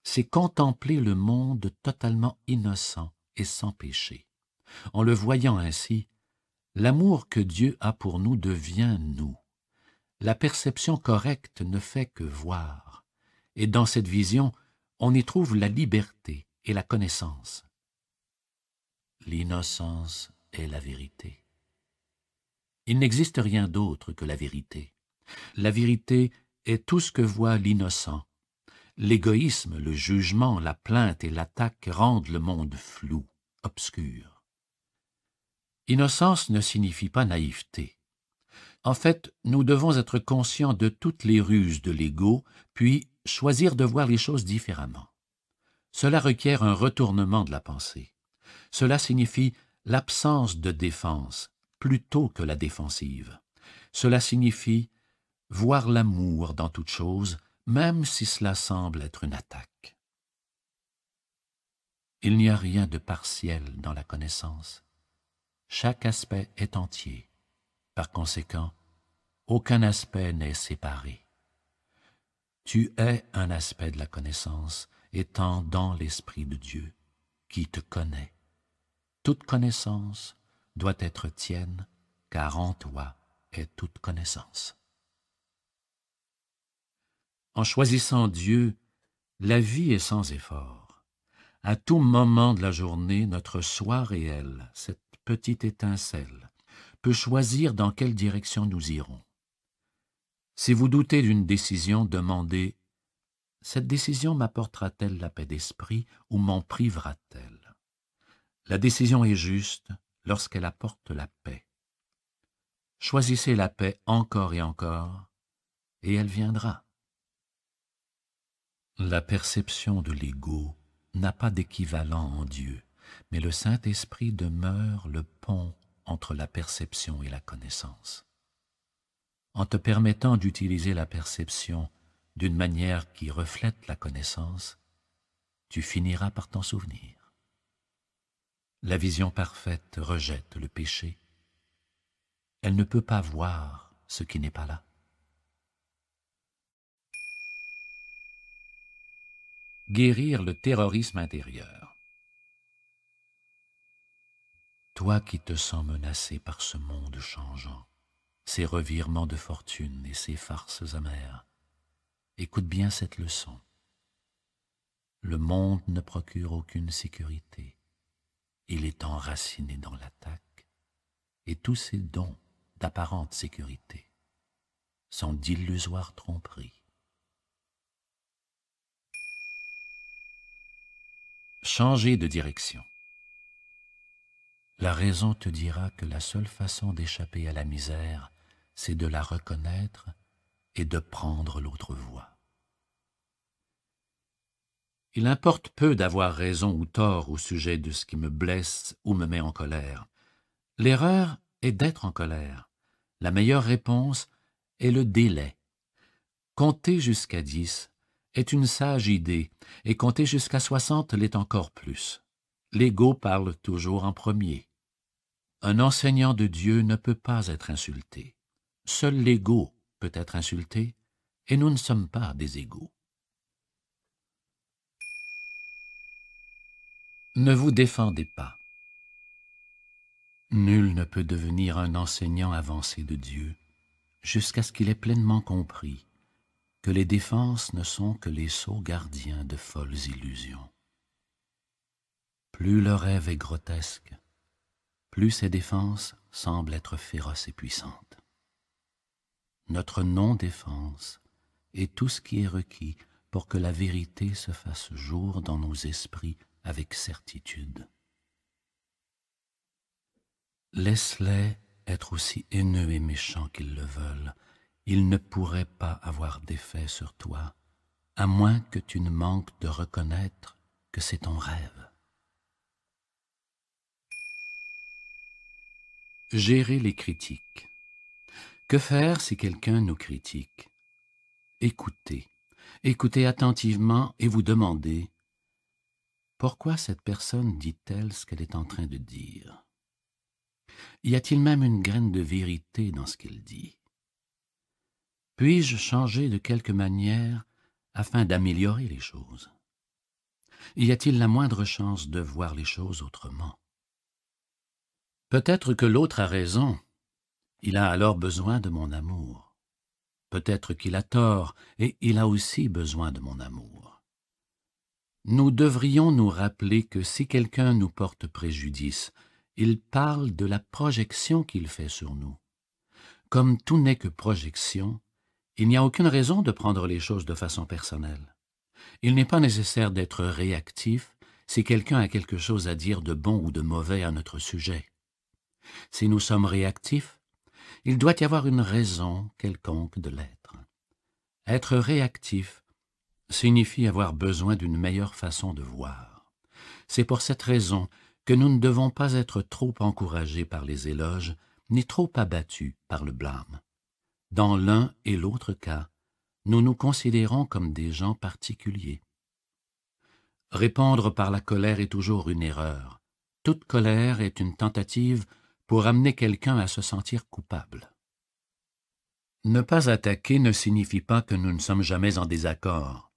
c'est contempler le monde totalement innocent et sans péché. En le voyant ainsi, l'amour que Dieu a pour nous devient nous. La perception correcte ne fait que voir, et dans cette vision, on y trouve la liberté et la connaissance. L'innocence est la vérité. Il n'existe rien d'autre que la vérité. La vérité est tout ce que voit l'innocent. L'égoïsme, le jugement, la plainte et l'attaque rendent le monde flou, obscur. Innocence ne signifie pas naïveté. En fait, nous devons être conscients de toutes les ruses de l'ego, puis choisir de voir les choses différemment. Cela requiert un retournement de la pensée. Cela signifie l'absence de défense plutôt que la défensive. Cela signifie voir l'amour dans toute chose, même si cela semble être une attaque. Il n'y a rien de partiel dans la connaissance. Chaque aspect est entier. Par conséquent, aucun aspect n'est séparé. Tu es un aspect de la connaissance étant dans l'Esprit de Dieu qui te connaît. Toute connaissance doit être tienne, car en toi est toute connaissance. En choisissant Dieu, la vie est sans effort. À tout moment de la journée, notre soi réel, cette petite étincelle, peut choisir dans quelle direction nous irons. Si vous doutez d'une décision, demandez Cette décision m'apportera-t-elle la paix d'esprit ou m'en privera-t-elle La décision est juste lorsqu'elle apporte la paix. Choisissez la paix encore et encore, et elle viendra. La perception de l'ego n'a pas d'équivalent en Dieu, mais le Saint-Esprit demeure le pont entre la perception et la connaissance. En te permettant d'utiliser la perception d'une manière qui reflète la connaissance, tu finiras par t'en souvenir. La vision parfaite rejette le péché. Elle ne peut pas voir ce qui n'est pas là. guérir le terrorisme intérieur. Toi qui te sens menacé par ce monde changeant, ses revirements de fortune et ses farces amères, écoute bien cette leçon. Le monde ne procure aucune sécurité. Il est enraciné dans l'attaque, et tous ses dons d'apparente sécurité sont d'illusoires tromperies. changer de direction. La raison te dira que la seule façon d'échapper à la misère, c'est de la reconnaître et de prendre l'autre voie. Il importe peu d'avoir raison ou tort au sujet de ce qui me blesse ou me met en colère. L'erreur est d'être en colère. La meilleure réponse est le délai. Comptez jusqu'à dix est une sage idée, et compter jusqu'à soixante l'est encore plus. L'ego parle toujours en premier. Un enseignant de Dieu ne peut pas être insulté. Seul l'ego peut être insulté, et nous ne sommes pas des égaux. Ne vous défendez pas. Nul ne peut devenir un enseignant avancé de Dieu jusqu'à ce qu'il ait pleinement compris que les défenses ne sont que les sceaux gardiens de folles illusions. Plus le rêve est grotesque, plus ses défenses semblent être féroces et puissantes. Notre non-défense est tout ce qui est requis pour que la vérité se fasse jour dans nos esprits avec certitude. Laisse-les être aussi haineux et méchants qu'ils le veulent, il ne pourrait pas avoir d'effet sur toi, à moins que tu ne manques de reconnaître que c'est ton rêve. Gérer les critiques. Que faire si quelqu'un nous critique Écoutez, écoutez attentivement et vous demandez pourquoi cette personne dit-elle ce qu'elle est en train de dire Y a-t-il même une graine de vérité dans ce qu'elle dit puis-je changer de quelque manière afin d'améliorer les choses Y a-t-il la moindre chance de voir les choses autrement Peut-être que l'autre a raison. Il a alors besoin de mon amour. Peut-être qu'il a tort, et il a aussi besoin de mon amour. Nous devrions nous rappeler que si quelqu'un nous porte préjudice, il parle de la projection qu'il fait sur nous. Comme tout n'est que projection, il n'y a aucune raison de prendre les choses de façon personnelle. Il n'est pas nécessaire d'être réactif si quelqu'un a quelque chose à dire de bon ou de mauvais à notre sujet. Si nous sommes réactifs, il doit y avoir une raison quelconque de l'être. Être réactif signifie avoir besoin d'une meilleure façon de voir. C'est pour cette raison que nous ne devons pas être trop encouragés par les éloges, ni trop abattus par le blâme. Dans l'un et l'autre cas, nous nous considérons comme des gens particuliers. Répondre par la colère est toujours une erreur. Toute colère est une tentative pour amener quelqu'un à se sentir coupable. Ne pas attaquer ne signifie pas que nous ne sommes jamais en désaccord.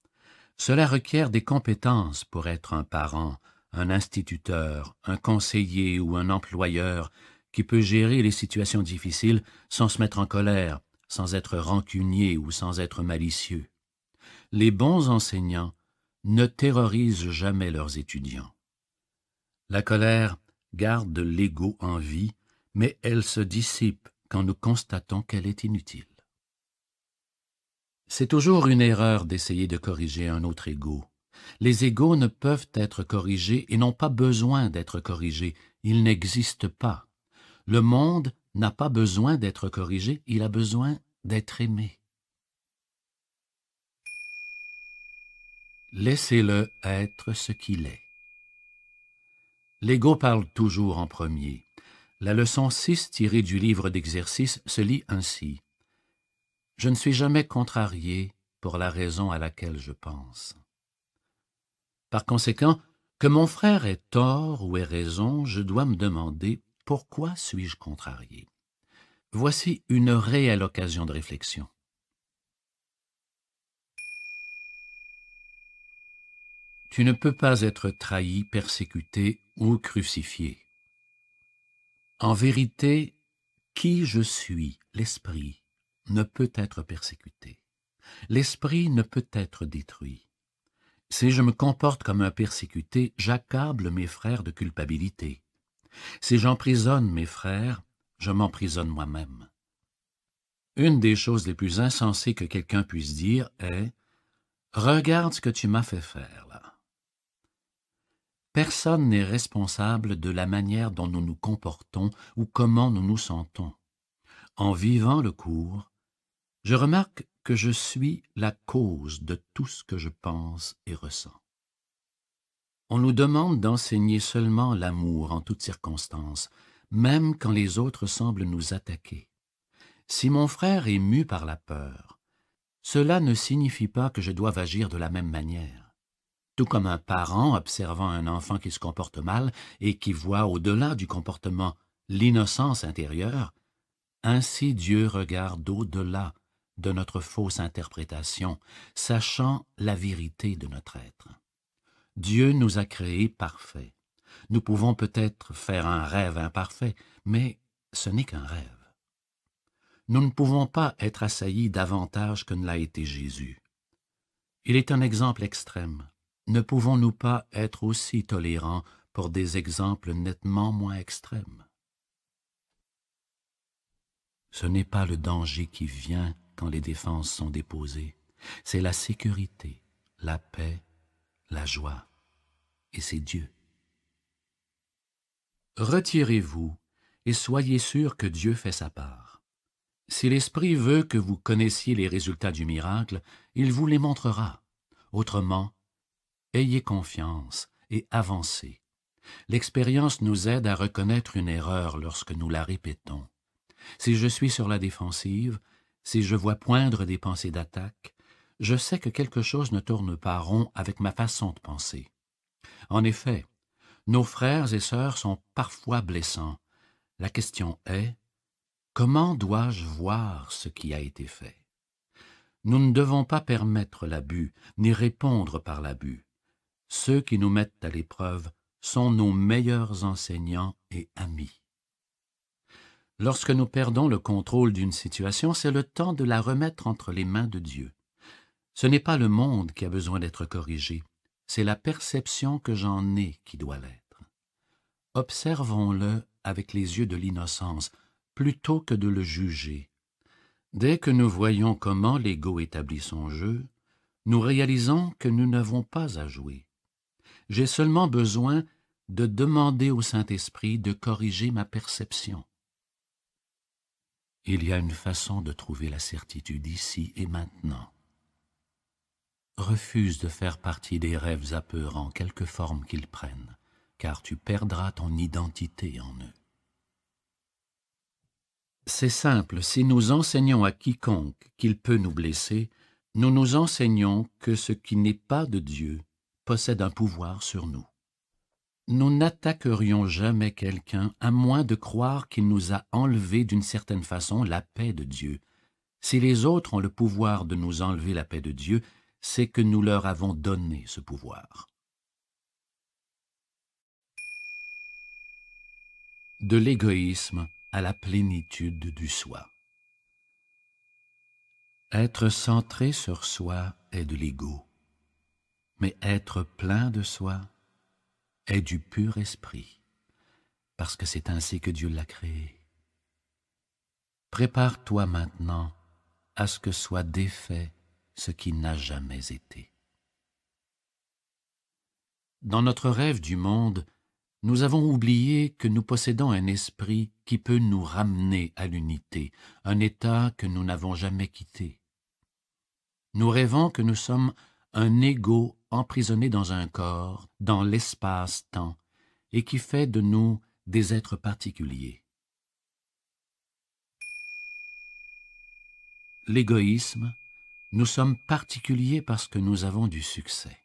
Cela requiert des compétences pour être un parent, un instituteur, un conseiller ou un employeur qui peut gérer les situations difficiles sans se mettre en colère, sans être rancunier ou sans être malicieux. Les bons enseignants ne terrorisent jamais leurs étudiants. La colère garde l'ego en vie, mais elle se dissipe quand nous constatons qu'elle est inutile. C'est toujours une erreur d'essayer de corriger un autre ego. Les égaux ne peuvent être corrigés et n'ont pas besoin d'être corrigés, ils n'existent pas. Le monde n'a pas besoin d'être corrigé, il a besoin d'être aimé. Laissez-le être ce qu'il est. L'ego parle toujours en premier. La leçon 6 tirée du livre d'exercice se lit ainsi. Je ne suis jamais contrarié pour la raison à laquelle je pense. Par conséquent, que mon frère ait tort ou ait raison, je dois me demander pourquoi suis-je contrarié Voici une réelle occasion de réflexion. Tu ne peux pas être trahi, persécuté ou crucifié. En vérité, qui je suis, l'esprit, ne peut être persécuté. L'esprit ne peut être détruit. Si je me comporte comme un persécuté, j'accable mes frères de culpabilité. Si j'emprisonne mes frères, je m'emprisonne moi-même. Une des choses les plus insensées que quelqu'un puisse dire est Regarde ce que tu m'as fait faire là. Personne n'est responsable de la manière dont nous nous comportons ou comment nous nous sentons. En vivant le cours, je remarque que je suis la cause de tout ce que je pense et ressens. On nous demande d'enseigner seulement l'amour en toutes circonstances, même quand les autres semblent nous attaquer. Si mon frère est mu par la peur, cela ne signifie pas que je doive agir de la même manière. Tout comme un parent observant un enfant qui se comporte mal et qui voit au-delà du comportement l'innocence intérieure, ainsi Dieu regarde au-delà de notre fausse interprétation, sachant la vérité de notre être. Dieu nous a créés parfaits. Nous pouvons peut-être faire un rêve imparfait, mais ce n'est qu'un rêve. Nous ne pouvons pas être assaillis davantage que ne l'a été Jésus. Il est un exemple extrême. Ne pouvons-nous pas être aussi tolérants pour des exemples nettement moins extrêmes Ce n'est pas le danger qui vient quand les défenses sont déposées, c'est la sécurité, la paix la joie, et c'est Dieu. Retirez-vous et soyez sûr que Dieu fait sa part. Si l'Esprit veut que vous connaissiez les résultats du miracle, il vous les montrera. Autrement, ayez confiance et avancez. L'expérience nous aide à reconnaître une erreur lorsque nous la répétons. Si je suis sur la défensive, si je vois poindre des pensées d'attaque, je sais que quelque chose ne tourne pas rond avec ma façon de penser. En effet, nos frères et sœurs sont parfois blessants. La question est, comment dois-je voir ce qui a été fait Nous ne devons pas permettre l'abus, ni répondre par l'abus. Ceux qui nous mettent à l'épreuve sont nos meilleurs enseignants et amis. Lorsque nous perdons le contrôle d'une situation, c'est le temps de la remettre entre les mains de Dieu. Ce n'est pas le monde qui a besoin d'être corrigé, c'est la perception que j'en ai qui doit l'être. Observons-le avec les yeux de l'innocence, plutôt que de le juger. Dès que nous voyons comment l'ego établit son jeu, nous réalisons que nous n'avons pas à jouer. J'ai seulement besoin de demander au Saint-Esprit de corriger ma perception. Il y a une façon de trouver la certitude ici et maintenant refuse de faire partie des rêves apeurants, quelque forme qu'ils prennent, car tu perdras ton identité en eux. C'est simple, si nous enseignons à quiconque qu'il peut nous blesser, nous nous enseignons que ce qui n'est pas de Dieu possède un pouvoir sur nous. Nous n'attaquerions jamais quelqu'un à moins de croire qu'il nous a enlevé d'une certaine façon la paix de Dieu. Si les autres ont le pouvoir de nous enlever la paix de Dieu, c'est que nous leur avons donné ce pouvoir. De l'égoïsme à la plénitude du soi. Être centré sur soi est de l'ego, mais être plein de soi est du pur esprit, parce que c'est ainsi que Dieu l'a créé. Prépare-toi maintenant à ce que soit défait ce qui n'a jamais été. Dans notre rêve du monde, nous avons oublié que nous possédons un esprit qui peut nous ramener à l'unité, un état que nous n'avons jamais quitté. Nous rêvons que nous sommes un égo emprisonné dans un corps, dans l'espace-temps, et qui fait de nous des êtres particuliers. L'égoïsme, nous sommes particuliers parce que nous avons du succès.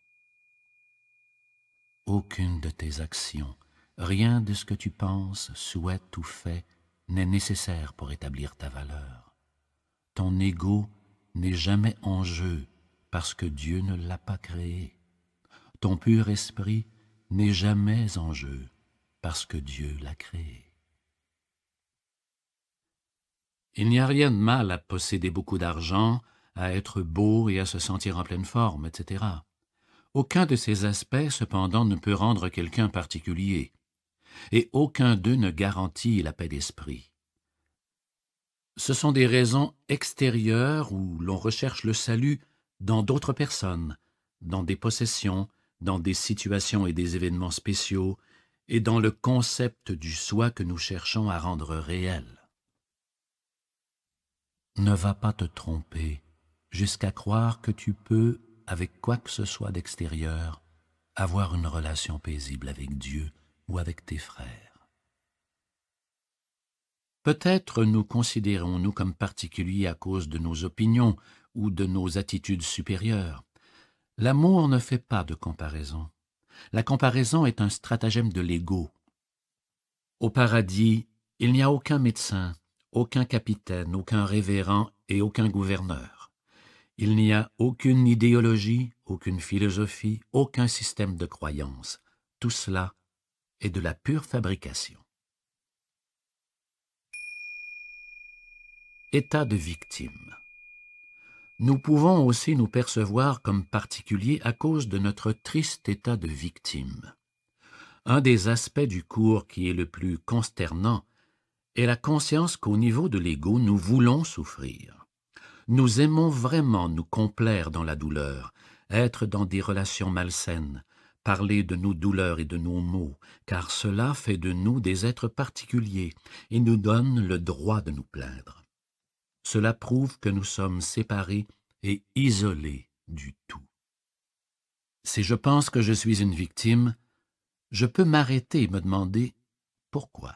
Aucune de tes actions, rien de ce que tu penses, souhaites ou fais n'est nécessaire pour établir ta valeur. Ton ego n'est jamais en jeu parce que Dieu ne l'a pas créé. Ton pur esprit n'est jamais en jeu parce que Dieu l'a créé. Il n'y a rien de mal à posséder beaucoup d'argent, à être beau et à se sentir en pleine forme, etc. Aucun de ces aspects, cependant, ne peut rendre quelqu'un particulier, et aucun d'eux ne garantit la paix d'esprit. Ce sont des raisons extérieures où l'on recherche le salut dans d'autres personnes, dans des possessions, dans des situations et des événements spéciaux, et dans le concept du soi que nous cherchons à rendre réel. Ne va pas te tromper jusqu'à croire que tu peux, avec quoi que ce soit d'extérieur, avoir une relation paisible avec Dieu ou avec tes frères. Peut-être nous considérons-nous comme particuliers à cause de nos opinions ou de nos attitudes supérieures. L'amour ne fait pas de comparaison. La comparaison est un stratagème de l'ego. Au paradis, il n'y a aucun médecin, aucun capitaine, aucun révérend et aucun gouverneur. Il n'y a aucune idéologie, aucune philosophie, aucun système de croyance. Tout cela est de la pure fabrication. État de victime. Nous pouvons aussi nous percevoir comme particuliers à cause de notre triste état de victime. Un des aspects du cours qui est le plus consternant est la conscience qu'au niveau de l'ego, nous voulons souffrir. Nous aimons vraiment nous complaire dans la douleur, être dans des relations malsaines, parler de nos douleurs et de nos maux, car cela fait de nous des êtres particuliers et nous donne le droit de nous plaindre. Cela prouve que nous sommes séparés et isolés du tout. Si je pense que je suis une victime, je peux m'arrêter et me demander pourquoi.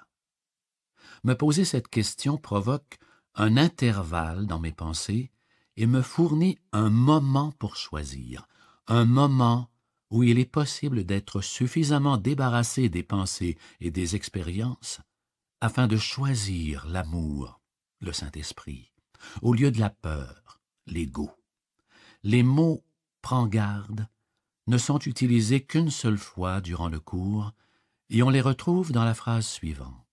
Me poser cette question provoque un intervalle dans mes pensées et me fournit un moment pour choisir, un moment où il est possible d'être suffisamment débarrassé des pensées et des expériences afin de choisir l'amour, le Saint-Esprit, au lieu de la peur, l'ego. Les mots prends garde ne sont utilisés qu'une seule fois durant le cours et on les retrouve dans la phrase suivante.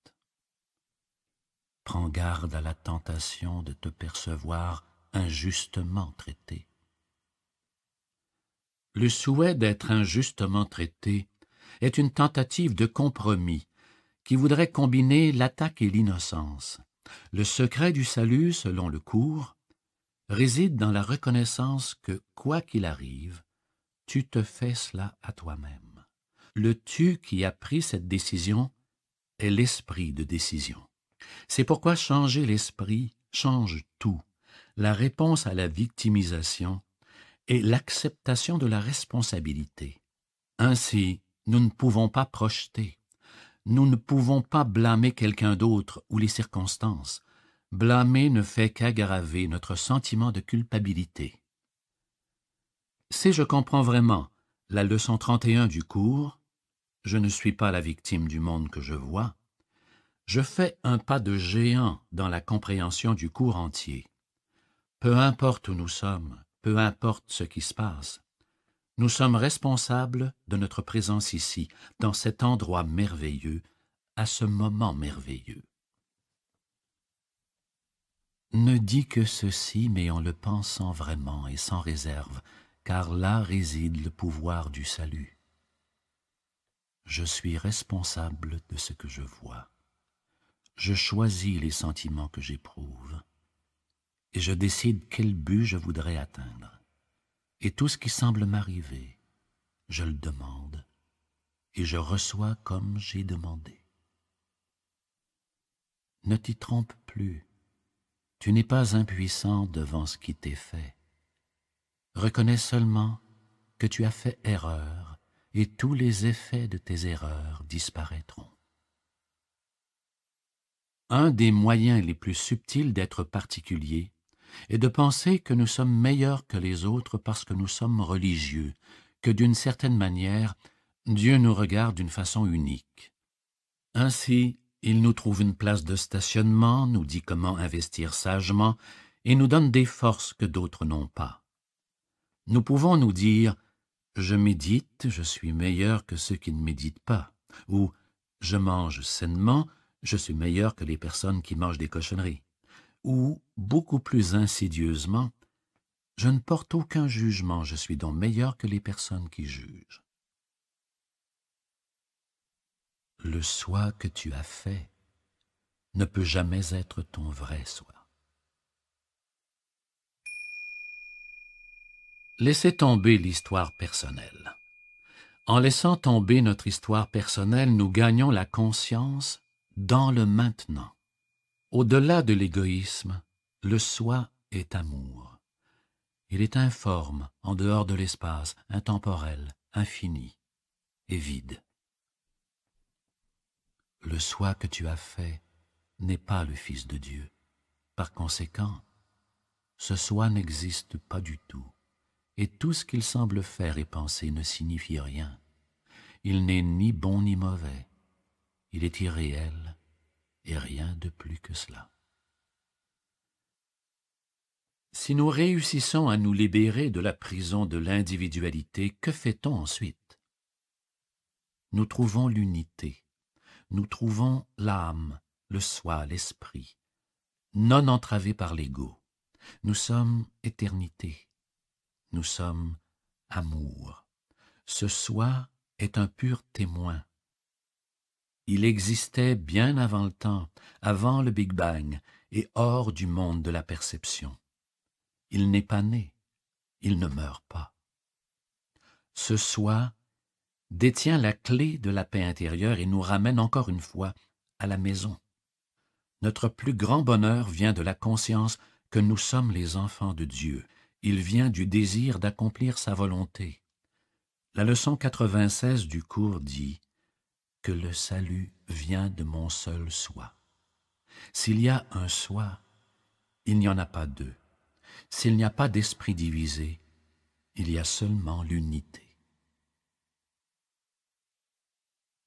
Prends garde à la tentation de te percevoir injustement traité. Le souhait d'être injustement traité est une tentative de compromis qui voudrait combiner l'attaque et l'innocence. Le secret du salut, selon le cours, réside dans la reconnaissance que, quoi qu'il arrive, tu te fais cela à toi-même. Le tu qui a pris cette décision est l'esprit de décision. C'est pourquoi changer l'esprit change tout. La réponse à la victimisation est l'acceptation de la responsabilité. Ainsi, nous ne pouvons pas projeter. Nous ne pouvons pas blâmer quelqu'un d'autre ou les circonstances. Blâmer ne fait qu'aggraver notre sentiment de culpabilité. Si je comprends vraiment la leçon 31 du cours, je ne suis pas la victime du monde que je vois, je fais un pas de géant dans la compréhension du cours entier. Peu importe où nous sommes, peu importe ce qui se passe, nous sommes responsables de notre présence ici, dans cet endroit merveilleux, à ce moment merveilleux. Ne dis que ceci, mais en le pensant vraiment et sans réserve, car là réside le pouvoir du salut. Je suis responsable de ce que je vois je choisis les sentiments que j'éprouve et je décide quel but je voudrais atteindre. Et tout ce qui semble m'arriver, je le demande et je reçois comme j'ai demandé. Ne t'y trompe plus, tu n'es pas impuissant devant ce qui t'est fait. Reconnais seulement que tu as fait erreur et tous les effets de tes erreurs disparaîtront. Un des moyens les plus subtils d'être particulier est de penser que nous sommes meilleurs que les autres parce que nous sommes religieux, que d'une certaine manière, Dieu nous regarde d'une façon unique. Ainsi, il nous trouve une place de stationnement, nous dit comment investir sagement, et nous donne des forces que d'autres n'ont pas. Nous pouvons nous dire Je médite, je suis meilleur que ceux qui ne méditent pas, ou Je mange sainement, je suis meilleur que les personnes qui mangent des cochonneries. Ou, beaucoup plus insidieusement, je ne porte aucun jugement, je suis donc meilleur que les personnes qui jugent. Le soi que tu as fait ne peut jamais être ton vrai soi. Laissez tomber l'histoire personnelle. En laissant tomber notre histoire personnelle, nous gagnons la conscience dans le maintenant. Au-delà de l'égoïsme, le soi est amour. Il est informe, en dehors de l'espace, intemporel, infini et vide. Le soi que tu as fait n'est pas le Fils de Dieu. Par conséquent, ce soi n'existe pas du tout, et tout ce qu'il semble faire et penser ne signifie rien. Il n'est ni bon ni mauvais, il est irréel et rien de plus que cela. Si nous réussissons à nous libérer de la prison de l'individualité, que fait-on ensuite Nous trouvons l'unité, nous trouvons l'âme, le soi, l'esprit, non entravé par l'ego. Nous sommes éternité, nous sommes amour. Ce soi est un pur témoin il existait bien avant le temps, avant le Big Bang, et hors du monde de la perception. Il n'est pas né, il ne meurt pas. Ce soi détient la clé de la paix intérieure et nous ramène encore une fois à la maison. Notre plus grand bonheur vient de la conscience que nous sommes les enfants de Dieu. Il vient du désir d'accomplir sa volonté. La leçon 96 du cours dit que le salut vient de mon seul soi. S'il y a un soi, il n'y en a pas deux. S'il n'y a pas d'esprit divisé, il y a seulement l'unité.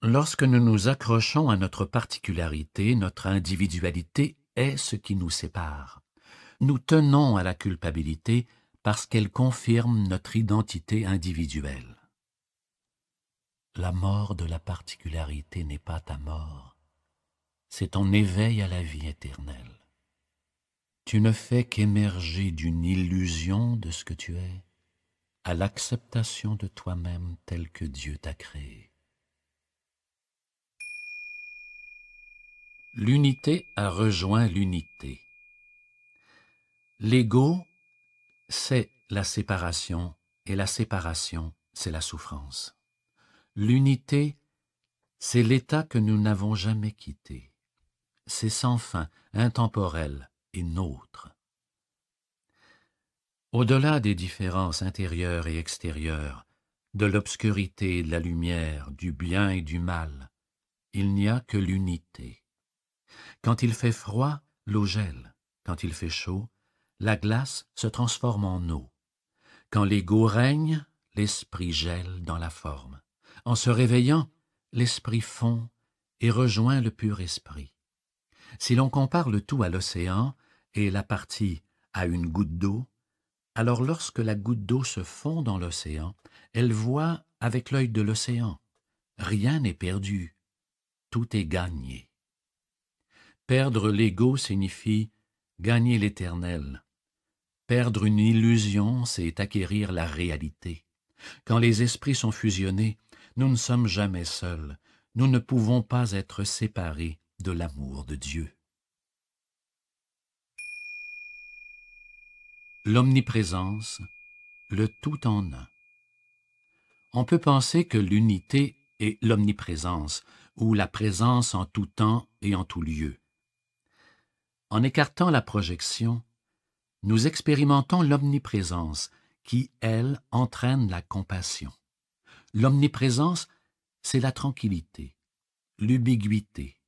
Lorsque nous nous accrochons à notre particularité, notre individualité est ce qui nous sépare. Nous tenons à la culpabilité parce qu'elle confirme notre identité individuelle. La mort de la particularité n'est pas ta mort, c'est ton éveil à la vie éternelle. Tu ne fais qu'émerger d'une illusion de ce que tu es à l'acceptation de toi-même tel que Dieu t'a créé. L'unité a rejoint l'unité. L'ego, c'est la séparation, et la séparation, c'est la souffrance. L'unité, c'est l'état que nous n'avons jamais quitté. C'est sans fin, intemporel et nôtre. Au-delà des différences intérieures et extérieures, de l'obscurité et de la lumière, du bien et du mal, il n'y a que l'unité. Quand il fait froid, l'eau gèle. Quand il fait chaud, la glace se transforme en eau. Quand l'ego règne, l'esprit gèle dans la forme. En se réveillant, l'esprit fond et rejoint le pur esprit. Si l'on compare le tout à l'océan et la partie à une goutte d'eau, alors lorsque la goutte d'eau se fond dans l'océan, elle voit avec l'œil de l'océan. Rien n'est perdu, tout est gagné. Perdre l'ego signifie gagner l'éternel. Perdre une illusion, c'est acquérir la réalité. Quand les esprits sont fusionnés, nous ne sommes jamais seuls, nous ne pouvons pas être séparés de l'amour de Dieu. L'omniprésence, le tout en un. On peut penser que l'unité est l'omniprésence, ou la présence en tout temps et en tout lieu. En écartant la projection, nous expérimentons l'omniprésence qui, elle, entraîne la compassion. L'omniprésence, c'est la tranquillité, l'ubiguïté,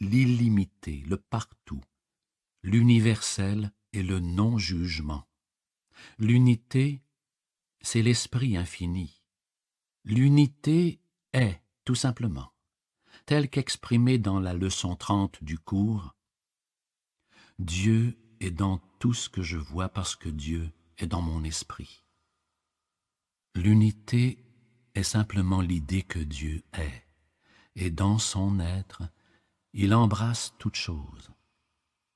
l'illimité, le partout, l'universel et le non-jugement. L'unité, c'est l'esprit infini. L'unité est, tout simplement, telle qu'exprimée dans la leçon 30 du cours, Dieu est dans tout ce que je vois parce que Dieu est dans mon esprit. L'unité est simplement l'idée que Dieu est, et dans son être, il embrasse toute chose.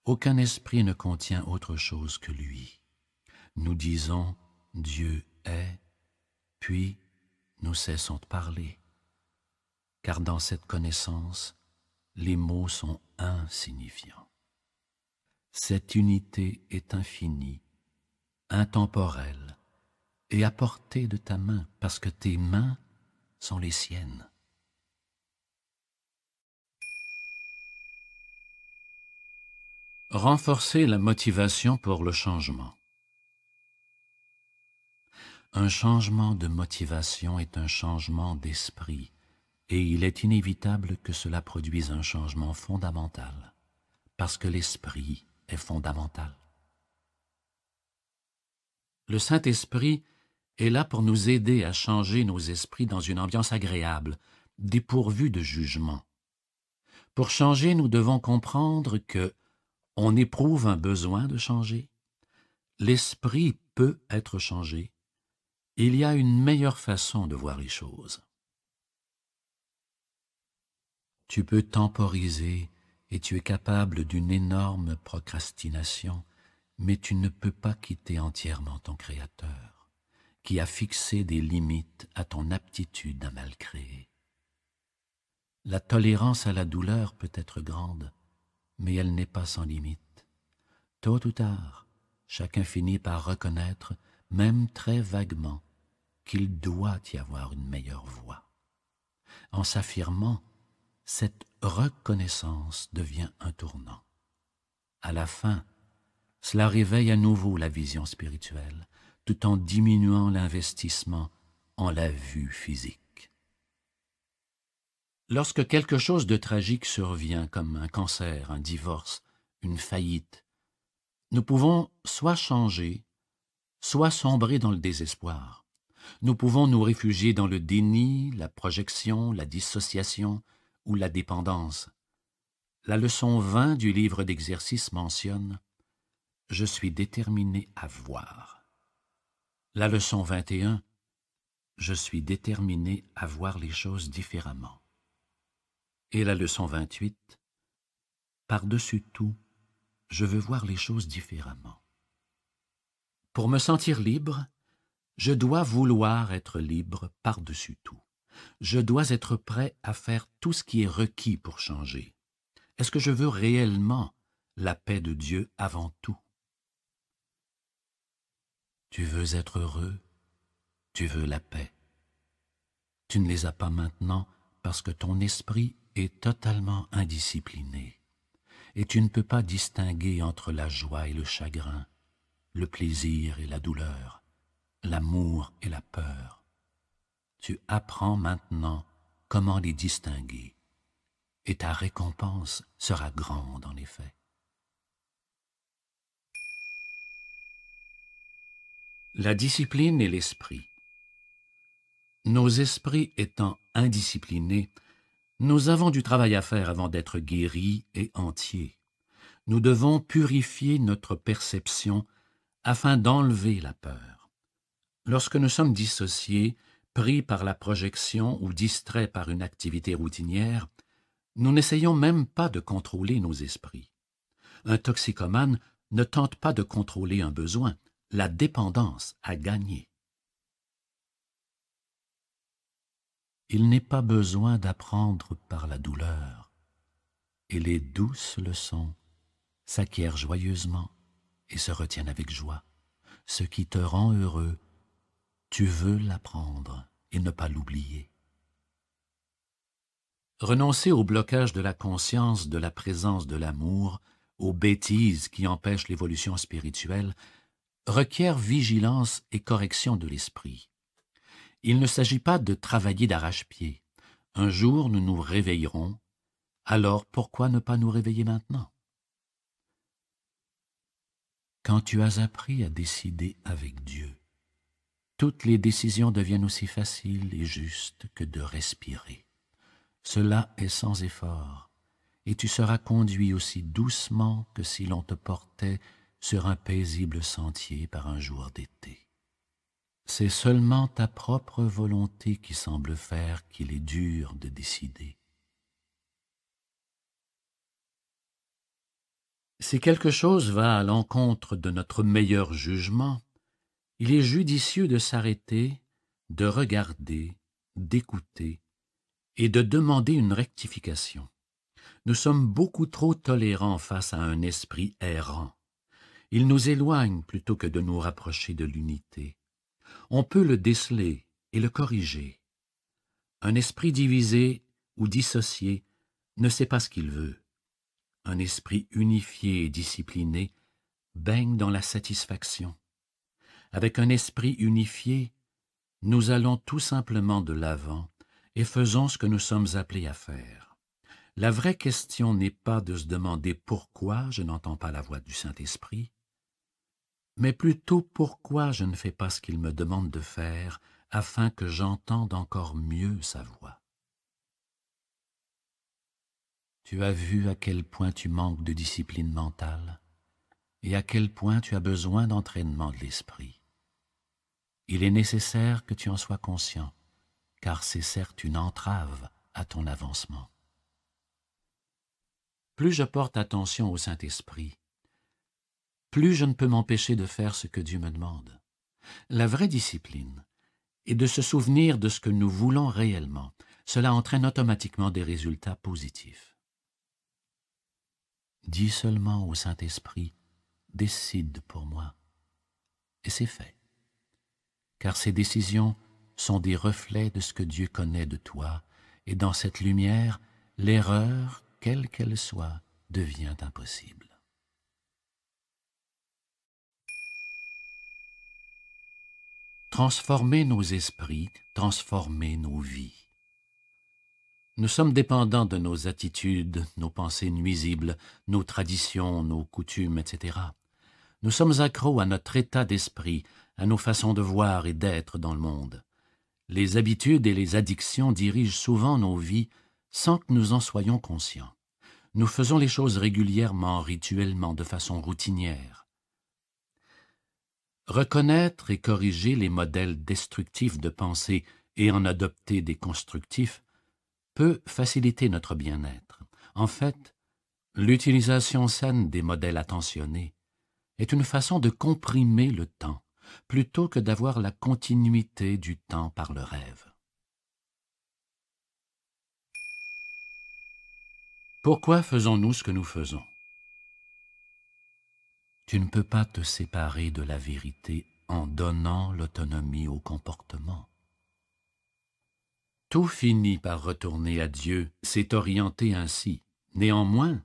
Aucun esprit ne contient autre chose que lui. Nous disons Dieu est, puis nous cessons de parler, car dans cette connaissance, les mots sont insignifiants. Cette unité est infinie, intemporelle, et à portée de ta main, parce que tes mains sont les siennes. Renforcer la motivation pour le changement. Un changement de motivation est un changement d'esprit, et il est inévitable que cela produise un changement fondamental, parce que l'esprit est fondamental. Le Saint-Esprit est là pour nous aider à changer nos esprits dans une ambiance agréable, dépourvue de jugement. Pour changer, nous devons comprendre que on éprouve un besoin de changer. L'esprit peut être changé. Il y a une meilleure façon de voir les choses. Tu peux temporiser et tu es capable d'une énorme procrastination, mais tu ne peux pas quitter entièrement ton Créateur qui a fixé des limites à ton aptitude à mal créer. La tolérance à la douleur peut être grande, mais elle n'est pas sans limite. Tôt ou tard, chacun finit par reconnaître, même très vaguement, qu'il doit y avoir une meilleure voie. En s'affirmant, cette reconnaissance devient un tournant. À la fin, cela réveille à nouveau la vision spirituelle, tout en diminuant l'investissement en la vue physique. Lorsque quelque chose de tragique survient, comme un cancer, un divorce, une faillite, nous pouvons soit changer, soit sombrer dans le désespoir. Nous pouvons nous réfugier dans le déni, la projection, la dissociation ou la dépendance. La leçon 20 du livre d'exercice mentionne ⁇ Je suis déterminé à voir ⁇ la leçon 21. Je suis déterminé à voir les choses différemment. Et la leçon 28. Par-dessus tout, je veux voir les choses différemment. Pour me sentir libre, je dois vouloir être libre par-dessus tout. Je dois être prêt à faire tout ce qui est requis pour changer. Est-ce que je veux réellement la paix de Dieu avant tout tu veux être heureux, tu veux la paix. Tu ne les as pas maintenant parce que ton esprit est totalement indiscipliné, et tu ne peux pas distinguer entre la joie et le chagrin, le plaisir et la douleur, l'amour et la peur. Tu apprends maintenant comment les distinguer, et ta récompense sera grande en effet. La discipline et l'esprit. Nos esprits étant indisciplinés, nous avons du travail à faire avant d'être guéris et entiers. Nous devons purifier notre perception afin d'enlever la peur. Lorsque nous sommes dissociés, pris par la projection ou distraits par une activité routinière, nous n'essayons même pas de contrôler nos esprits. Un toxicomane ne tente pas de contrôler un besoin, la dépendance a gagné. Il n'est pas besoin d'apprendre par la douleur, et les douces leçons s'acquièrent joyeusement et se retiennent avec joie. Ce qui te rend heureux, tu veux l'apprendre et ne pas l'oublier. Renoncer au blocage de la conscience de la présence de l'amour, aux bêtises qui empêchent l'évolution spirituelle, requiert vigilance et correction de l'esprit. Il ne s'agit pas de travailler d'arrache-pied. Un jour nous nous réveillerons, alors pourquoi ne pas nous réveiller maintenant Quand tu as appris à décider avec Dieu, toutes les décisions deviennent aussi faciles et justes que de respirer. Cela est sans effort, et tu seras conduit aussi doucement que si l'on te portait sur un paisible sentier par un jour d'été. C'est seulement ta propre volonté qui semble faire qu'il est dur de décider. Si quelque chose va à l'encontre de notre meilleur jugement, il est judicieux de s'arrêter, de regarder, d'écouter et de demander une rectification. Nous sommes beaucoup trop tolérants face à un esprit errant il nous éloigne plutôt que de nous rapprocher de l'unité. On peut le déceler et le corriger. Un esprit divisé ou dissocié ne sait pas ce qu'il veut. Un esprit unifié et discipliné baigne dans la satisfaction. Avec un esprit unifié, nous allons tout simplement de l'avant et faisons ce que nous sommes appelés à faire. La vraie question n'est pas de se demander pourquoi je n'entends pas la voix du Saint-Esprit, mais plutôt pourquoi je ne fais pas ce qu'il me demande de faire, afin que j'entende encore mieux sa voix. Tu as vu à quel point tu manques de discipline mentale et à quel point tu as besoin d'entraînement de l'esprit. Il est nécessaire que tu en sois conscient, car c'est certes une entrave à ton avancement. Plus je porte attention au Saint-Esprit, plus je ne peux m'empêcher de faire ce que Dieu me demande. La vraie discipline est de se souvenir de ce que nous voulons réellement. Cela entraîne automatiquement des résultats positifs. Dis seulement au Saint-Esprit, décide pour moi. Et c'est fait. Car ces décisions sont des reflets de ce que Dieu connaît de toi, et dans cette lumière, l'erreur, quelle qu'elle soit, devient impossible. transformer nos esprits, transformer nos vies. Nous sommes dépendants de nos attitudes, nos pensées nuisibles, nos traditions, nos coutumes, etc. Nous sommes accros à notre état d'esprit, à nos façons de voir et d'être dans le monde. Les habitudes et les addictions dirigent souvent nos vies sans que nous en soyons conscients. Nous faisons les choses régulièrement, rituellement, de façon routinière. Reconnaître et corriger les modèles destructifs de pensée et en adopter des constructifs peut faciliter notre bien-être. En fait, l'utilisation saine des modèles attentionnés est une façon de comprimer le temps plutôt que d'avoir la continuité du temps par le rêve. Pourquoi faisons-nous ce que nous faisons tu ne peux pas te séparer de la vérité en donnant l'autonomie au comportement. Tout finit par retourner à Dieu, s'est orienté ainsi. Néanmoins,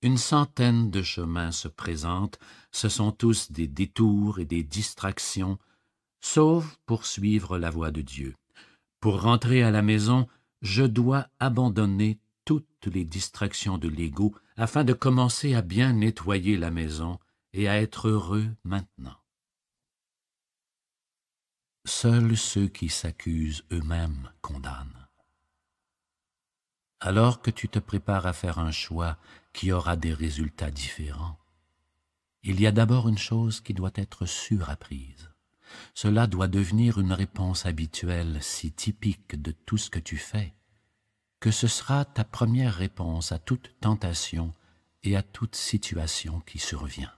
une centaine de chemins se présentent, ce sont tous des détours et des distractions, sauf pour suivre la voie de Dieu. Pour rentrer à la maison, je dois abandonner toutes les distractions de l'ego afin de commencer à bien nettoyer la maison et à être heureux maintenant. Seuls ceux qui s'accusent eux-mêmes condamnent. Alors que tu te prépares à faire un choix qui aura des résultats différents, il y a d'abord une chose qui doit être surapprise. Cela doit devenir une réponse habituelle si typique de tout ce que tu fais, que ce sera ta première réponse à toute tentation et à toute situation qui survient.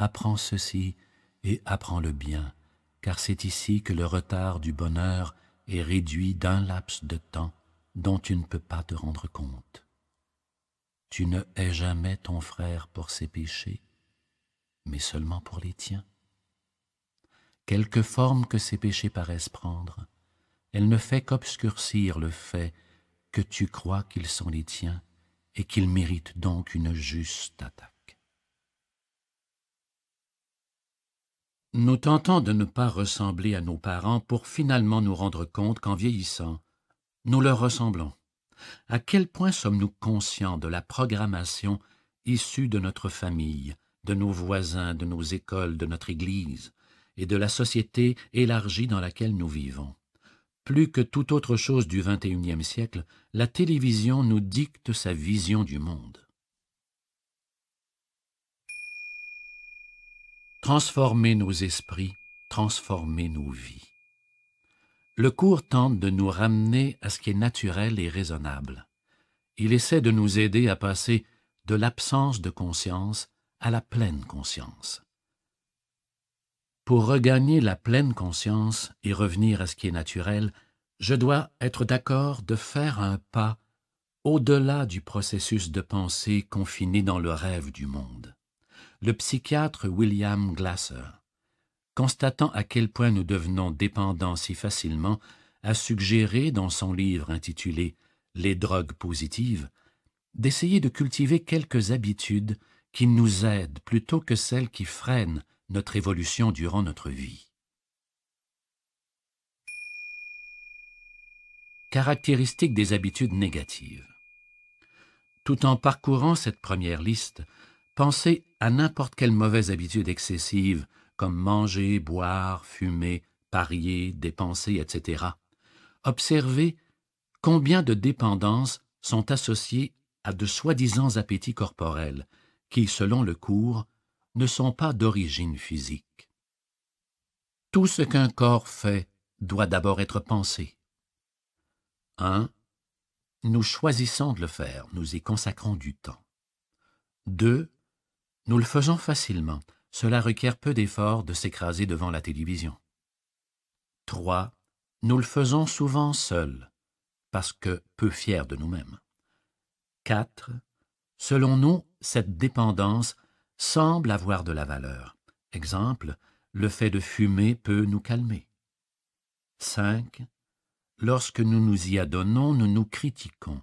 Apprends ceci et apprends le bien, car c'est ici que le retard du bonheur est réduit d'un laps de temps dont tu ne peux pas te rendre compte. Tu ne hais jamais ton frère pour ses péchés, mais seulement pour les tiens. Quelque forme que ces péchés paraissent prendre, elle ne fait qu'obscurcir le fait que tu crois qu'ils sont les tiens et qu'ils méritent donc une juste attaque. Nous tentons de ne pas ressembler à nos parents pour finalement nous rendre compte qu'en vieillissant, nous leur ressemblons. À quel point sommes-nous conscients de la programmation issue de notre famille, de nos voisins, de nos écoles, de notre Église, et de la société élargie dans laquelle nous vivons Plus que toute autre chose du XXIe siècle, la télévision nous dicte sa vision du monde. Transformer nos esprits, transformer nos vies. Le cours tente de nous ramener à ce qui est naturel et raisonnable. Il essaie de nous aider à passer de l'absence de conscience à la pleine conscience. Pour regagner la pleine conscience et revenir à ce qui est naturel, je dois être d'accord de faire un pas au-delà du processus de pensée confiné dans le rêve du monde le psychiatre William Glasser, constatant à quel point nous devenons dépendants si facilement, a suggéré dans son livre intitulé Les drogues positives d'essayer de cultiver quelques habitudes qui nous aident plutôt que celles qui freinent notre évolution durant notre vie. Caractéristiques des habitudes négatives. Tout en parcourant cette première liste, Pensez à n'importe quelle mauvaise habitude excessive, comme manger, boire, fumer, parier, dépenser, etc. Observez combien de dépendances sont associées à de soi-disant appétits corporels, qui, selon le cours, ne sont pas d'origine physique. Tout ce qu'un corps fait doit d'abord être pensé. 1. Nous choisissons de le faire, nous y consacrons du temps. 2. Nous le faisons facilement. Cela requiert peu d'efforts de s'écraser devant la télévision. 3. Nous le faisons souvent seuls, parce que peu fiers de nous-mêmes. 4. Selon nous, cette dépendance semble avoir de la valeur. Exemple, le fait de fumer peut nous calmer. 5. Lorsque nous nous y adonnons, nous nous critiquons,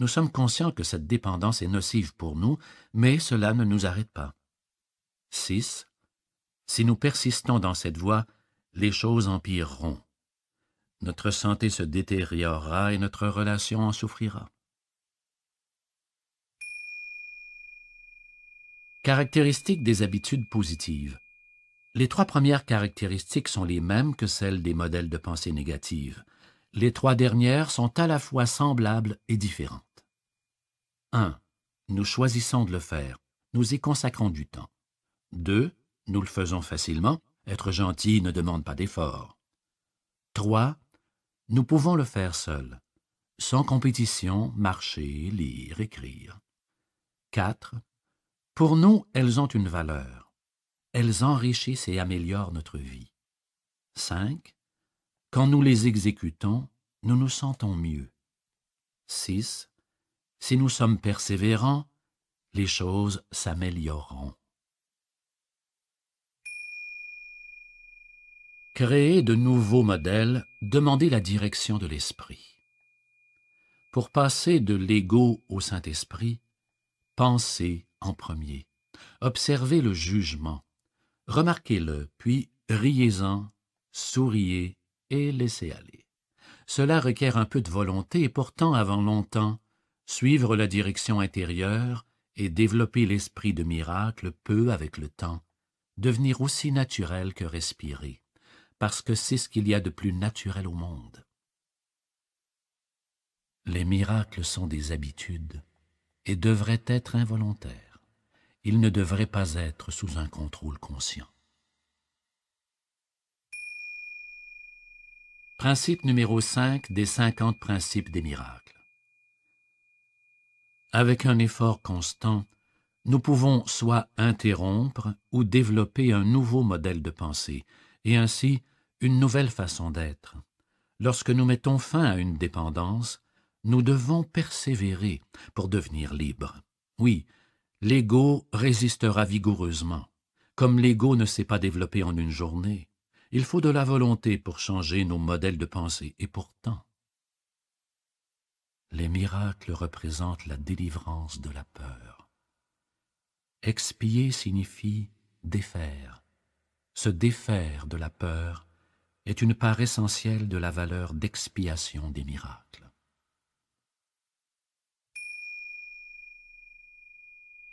nous sommes conscients que cette dépendance est nocive pour nous, mais cela ne nous arrête pas. 6. Si nous persistons dans cette voie, les choses empireront. Notre santé se détériorera et notre relation en souffrira. Caractéristiques des habitudes positives. Les trois premières caractéristiques sont les mêmes que celles des modèles de pensée négative. Les trois dernières sont à la fois semblables et différentes. 1. Nous choisissons de le faire. Nous y consacrons du temps. 2. Nous le faisons facilement. Être gentil ne demande pas d'effort. 3. Nous pouvons le faire seul, sans compétition, marcher, lire, écrire. 4. Pour nous, elles ont une valeur. Elles enrichissent et améliorent notre vie. 5. Quand nous les exécutons, nous nous sentons mieux. 6. Si nous sommes persévérants, les choses s'amélioreront. Créer de nouveaux modèles, demander la direction de l'esprit. Pour passer de l'ego au Saint-Esprit, pensez en premier, observez le jugement, remarquez-le, puis riez-en, souriez et laisser aller. Cela requiert un peu de volonté et pourtant avant longtemps, suivre la direction intérieure et développer l'esprit de miracle peut, avec le temps, devenir aussi naturel que respirer, parce que c'est ce qu'il y a de plus naturel au monde. Les miracles sont des habitudes et devraient être involontaires. Ils ne devraient pas être sous un contrôle conscient. Principe numéro 5 des 50 principes des miracles. Avec un effort constant, nous pouvons soit interrompre ou développer un nouveau modèle de pensée, et ainsi une nouvelle façon d'être. Lorsque nous mettons fin à une dépendance, nous devons persévérer pour devenir libres. Oui, l'ego résistera vigoureusement. Comme l'ego ne s'est pas développé en une journée, il faut de la volonté pour changer nos modèles de pensée, et pourtant, les miracles représentent la délivrance de la peur. Expier signifie défaire. Se défaire de la peur est une part essentielle de la valeur d'expiation des miracles.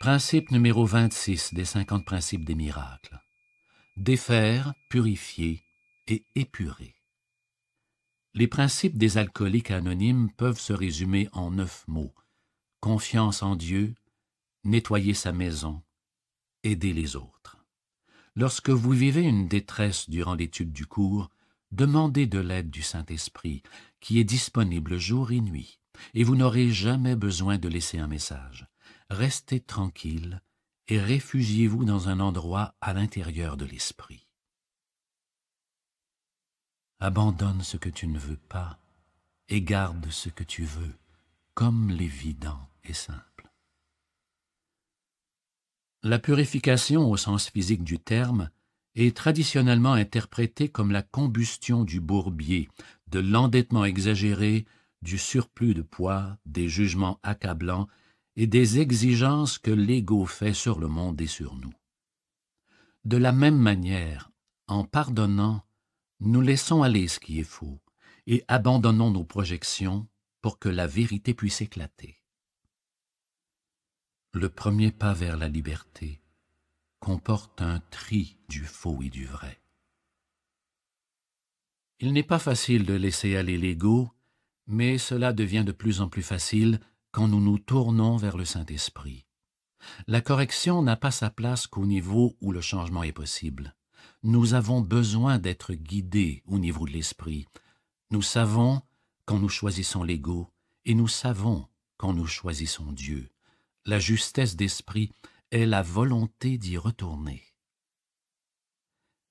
Principe numéro 26 des 50 principes des miracles défaire, purifier et épurer. Les principes des alcooliques anonymes peuvent se résumer en neuf mots. Confiance en Dieu, nettoyer sa maison, aider les autres. Lorsque vous vivez une détresse durant l'étude du cours, demandez de l'aide du Saint-Esprit, qui est disponible jour et nuit, et vous n'aurez jamais besoin de laisser un message. Restez tranquille, et réfugiez-vous dans un endroit à l'intérieur de l'esprit. Abandonne ce que tu ne veux pas et garde ce que tu veux, comme l'évident et simple. La purification au sens physique du terme est traditionnellement interprétée comme la combustion du bourbier, de l'endettement exagéré, du surplus de poids, des jugements accablants et des exigences que l'ego fait sur le monde et sur nous. De la même manière, en pardonnant, nous laissons aller ce qui est faux et abandonnons nos projections pour que la vérité puisse éclater. Le premier pas vers la liberté comporte un tri du faux et du vrai. Il n'est pas facile de laisser aller l'ego, mais cela devient de plus en plus facile quand nous nous tournons vers le Saint-Esprit. La correction n'a pas sa place qu'au niveau où le changement est possible. Nous avons besoin d'être guidés au niveau de l'esprit. Nous savons quand nous choisissons l'ego et nous savons quand nous choisissons Dieu. La justesse d'esprit est la volonté d'y retourner.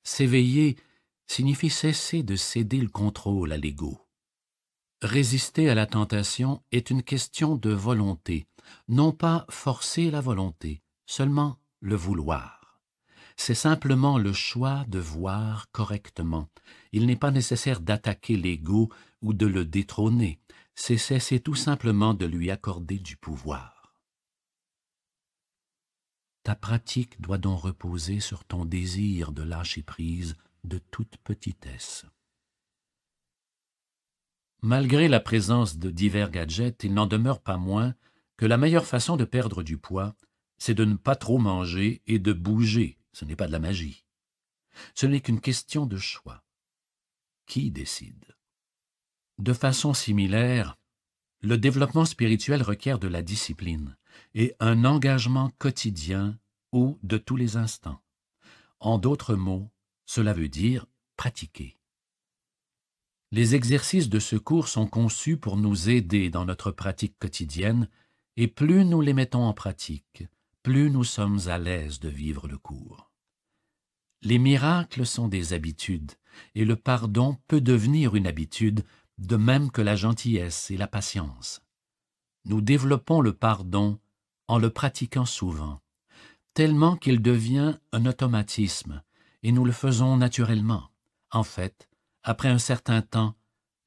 S'éveiller signifie cesser de céder le contrôle à l'ego. Résister à la tentation est une question de volonté, non pas forcer la volonté, seulement le vouloir. C'est simplement le choix de voir correctement. Il n'est pas nécessaire d'attaquer l'ego ou de le détrôner, c'est cesser tout simplement de lui accorder du pouvoir. Ta pratique doit donc reposer sur ton désir de lâcher prise de toute petitesse. Malgré la présence de divers gadgets, il n'en demeure pas moins que la meilleure façon de perdre du poids, c'est de ne pas trop manger et de bouger. Ce n'est pas de la magie. Ce n'est qu'une question de choix. Qui décide De façon similaire, le développement spirituel requiert de la discipline et un engagement quotidien ou de tous les instants. En d'autres mots, cela veut dire pratiquer les exercices de secours sont conçus pour nous aider dans notre pratique quotidienne, et plus nous les mettons en pratique, plus nous sommes à l'aise de vivre le cours. Les miracles sont des habitudes, et le pardon peut devenir une habitude, de même que la gentillesse et la patience. Nous développons le pardon en le pratiquant souvent, tellement qu'il devient un automatisme, et nous le faisons naturellement. En fait, après un certain temps,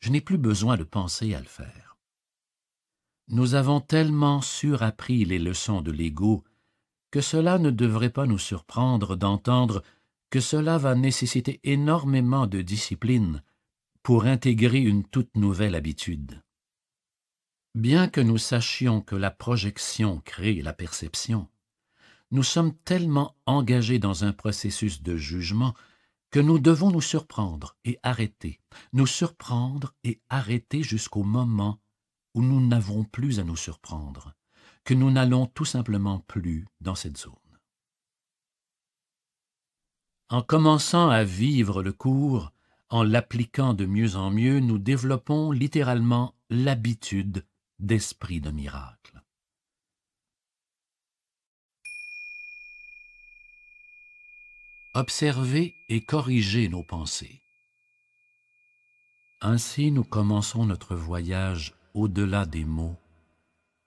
je n'ai plus besoin de penser à le faire. Nous avons tellement surappris les leçons de l'ego que cela ne devrait pas nous surprendre d'entendre que cela va nécessiter énormément de discipline pour intégrer une toute nouvelle habitude. Bien que nous sachions que la projection crée la perception, nous sommes tellement engagés dans un processus de jugement que nous devons nous surprendre et arrêter, nous surprendre et arrêter jusqu'au moment où nous n'avons plus à nous surprendre, que nous n'allons tout simplement plus dans cette zone. En commençant à vivre le cours, en l'appliquant de mieux en mieux, nous développons littéralement l'habitude d'esprit de miracle. observer et corriger nos pensées. Ainsi nous commençons notre voyage au-delà des mots,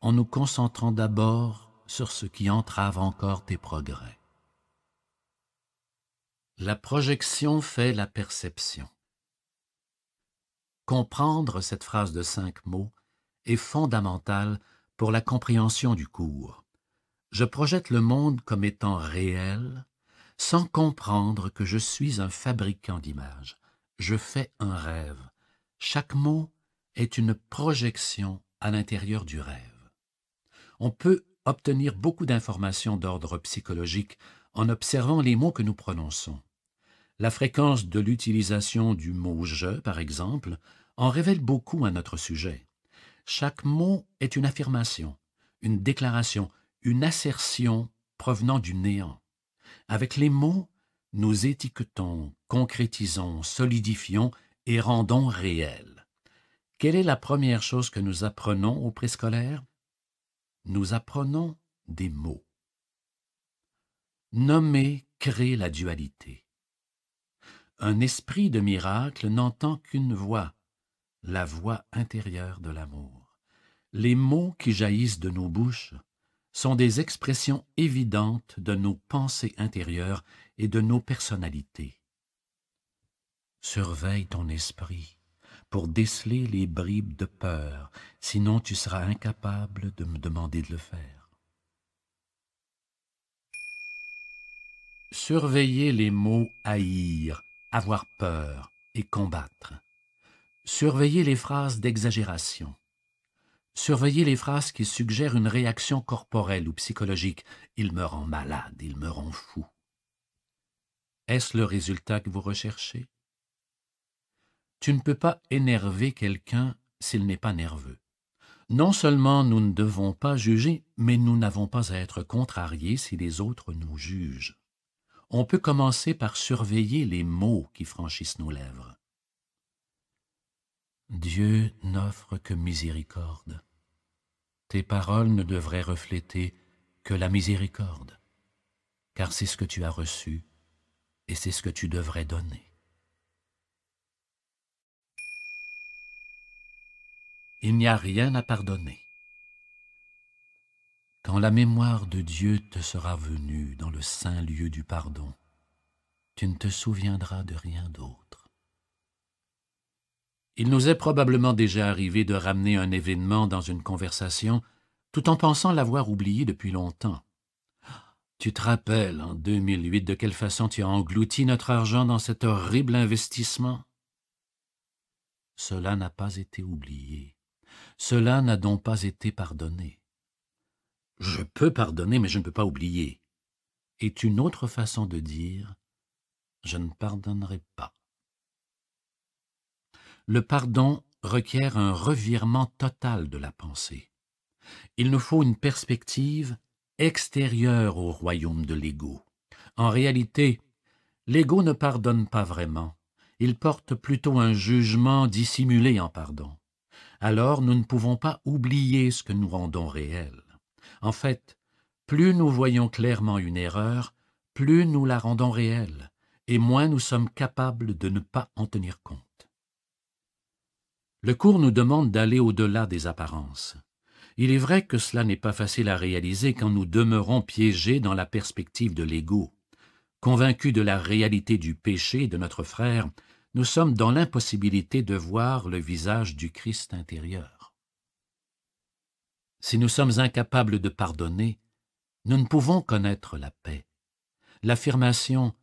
en nous concentrant d'abord sur ce qui entrave encore tes progrès. La projection fait la perception. Comprendre cette phrase de cinq mots est fondamentale pour la compréhension du cours. Je projette le monde comme étant réel sans comprendre que je suis un fabricant d'images. Je fais un rêve. Chaque mot est une projection à l'intérieur du rêve. On peut obtenir beaucoup d'informations d'ordre psychologique en observant les mots que nous prononçons. La fréquence de l'utilisation du mot je, par exemple, en révèle beaucoup à notre sujet. Chaque mot est une affirmation, une déclaration, une assertion provenant du néant. Avec les mots, nous étiquetons, concrétisons, solidifions et rendons réels. Quelle est la première chose que nous apprenons au préscolaire Nous apprenons des mots. Nommer crée la dualité. Un esprit de miracle n'entend qu'une voix, la voix intérieure de l'amour. Les mots qui jaillissent de nos bouches sont des expressions évidentes de nos pensées intérieures et de nos personnalités. Surveille ton esprit pour déceler les bribes de peur, sinon tu seras incapable de me demander de le faire. Surveillez les mots haïr, avoir peur et combattre. Surveillez les phrases d'exagération. Surveillez les phrases qui suggèrent une réaction corporelle ou psychologique. Il me rend malade, il me rend fou. Est-ce le résultat que vous recherchez Tu ne peux pas énerver quelqu'un s'il n'est pas nerveux. Non seulement nous ne devons pas juger, mais nous n'avons pas à être contrariés si les autres nous jugent. On peut commencer par surveiller les mots qui franchissent nos lèvres. Dieu n'offre que miséricorde tes paroles ne devraient refléter que la miséricorde, car c'est ce que tu as reçu et c'est ce que tu devrais donner. Il n'y a rien à pardonner. Quand la mémoire de Dieu te sera venue dans le saint lieu du pardon, tu ne te souviendras de rien d'autre. Il nous est probablement déjà arrivé de ramener un événement dans une conversation tout en pensant l'avoir oublié depuis longtemps. Tu te rappelles en 2008 de quelle façon tu as englouti notre argent dans cet horrible investissement Cela n'a pas été oublié. Cela n'a donc pas été pardonné. Je peux pardonner, mais je ne peux pas oublier. Est une autre façon de dire je ne pardonnerai pas le pardon requiert un revirement total de la pensée. Il nous faut une perspective extérieure au royaume de l'ego. En réalité, l'ego ne pardonne pas vraiment, il porte plutôt un jugement dissimulé en pardon. Alors nous ne pouvons pas oublier ce que nous rendons réel. En fait, plus nous voyons clairement une erreur, plus nous la rendons réelle, et moins nous sommes capables de ne pas en tenir compte. Le cours nous demande d'aller au-delà des apparences. Il est vrai que cela n'est pas facile à réaliser quand nous demeurons piégés dans la perspective de l'ego. Convaincus de la réalité du péché de notre frère, nous sommes dans l'impossibilité de voir le visage du Christ intérieur. Si nous sommes incapables de pardonner, nous ne pouvons connaître la paix. L'affirmation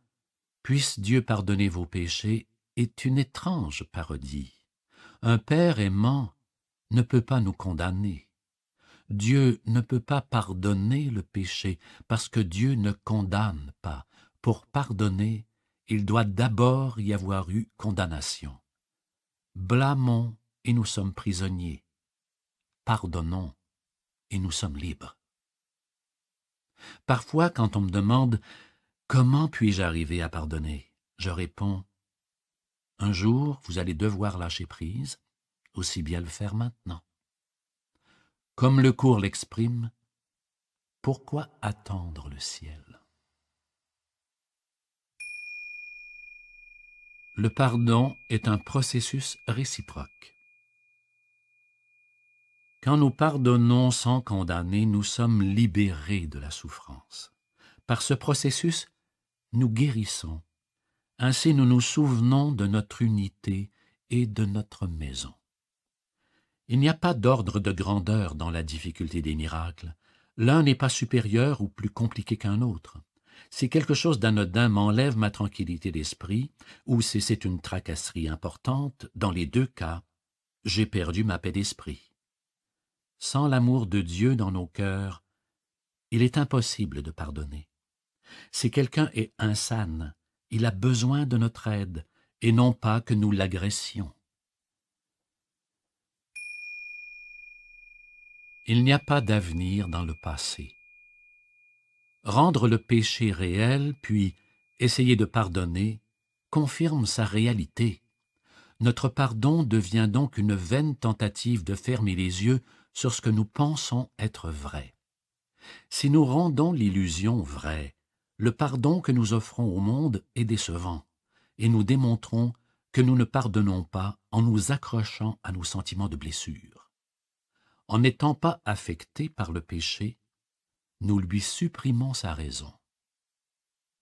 Puisse Dieu pardonner vos péchés est une étrange parodie. Un Père aimant ne peut pas nous condamner. Dieu ne peut pas pardonner le péché parce que Dieu ne condamne pas. Pour pardonner, il doit d'abord y avoir eu condamnation. Blâmons et nous sommes prisonniers. Pardonnons et nous sommes libres. Parfois, quand on me demande Comment puis-je arriver à pardonner je réponds un jour, vous allez devoir lâcher prise, aussi bien le faire maintenant. Comme le cours l'exprime, pourquoi attendre le ciel Le pardon est un processus réciproque. Quand nous pardonnons sans condamner, nous sommes libérés de la souffrance. Par ce processus, nous guérissons ainsi nous nous souvenons de notre unité et de notre maison. Il n'y a pas d'ordre de grandeur dans la difficulté des miracles. L'un n'est pas supérieur ou plus compliqué qu'un autre. Si quelque chose d'anodin m'enlève ma tranquillité d'esprit, ou si c'est une tracasserie importante, dans les deux cas, j'ai perdu ma paix d'esprit. Sans l'amour de Dieu dans nos cœurs, il est impossible de pardonner. Si quelqu'un est insane, il a besoin de notre aide, et non pas que nous l'agressions. Il n'y a pas d'avenir dans le passé. Rendre le péché réel, puis essayer de pardonner, confirme sa réalité. Notre pardon devient donc une vaine tentative de fermer les yeux sur ce que nous pensons être vrai. Si nous rendons l'illusion vraie, le pardon que nous offrons au monde est décevant, et nous démontrons que nous ne pardonnons pas en nous accrochant à nos sentiments de blessure. En n'étant pas affectés par le péché, nous lui supprimons sa raison.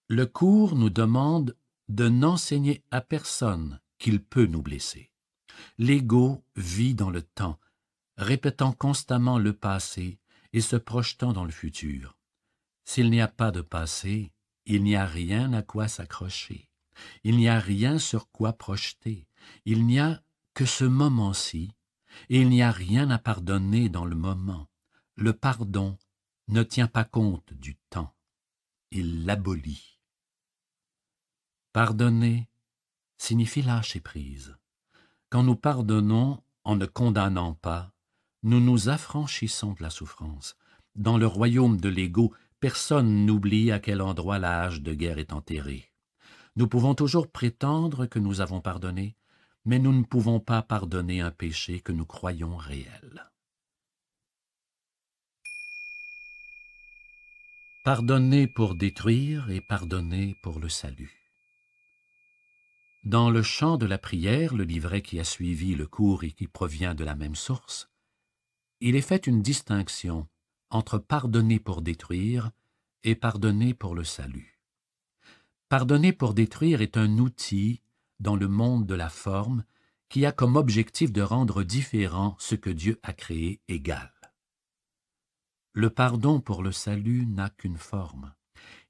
Le cours nous demande de n'enseigner à personne qu'il peut nous blesser. L'ego vit dans le temps, répétant constamment le passé et se projetant dans le futur. S'il n'y a pas de passé, il n'y a rien à quoi s'accrocher, il n'y a rien sur quoi projeter, il n'y a que ce moment-ci, et il n'y a rien à pardonner dans le moment. Le pardon ne tient pas compte du temps, il l'abolit. Pardonner signifie lâcher prise. Quand nous pardonnons en ne condamnant pas, nous nous affranchissons de la souffrance. Dans le royaume de l'ego, Personne n'oublie à quel endroit l'âge de guerre est enterré. Nous pouvons toujours prétendre que nous avons pardonné, mais nous ne pouvons pas pardonner un péché que nous croyons réel. Pardonner pour détruire et pardonner pour le salut. Dans le chant de la prière, le livret qui a suivi le cours et qui provient de la même source, il est fait une distinction entre pardonner pour détruire et pardonner pour le salut. Pardonner pour détruire est un outil dans le monde de la forme qui a comme objectif de rendre différent ce que Dieu a créé égal. Le pardon pour le salut n'a qu'une forme.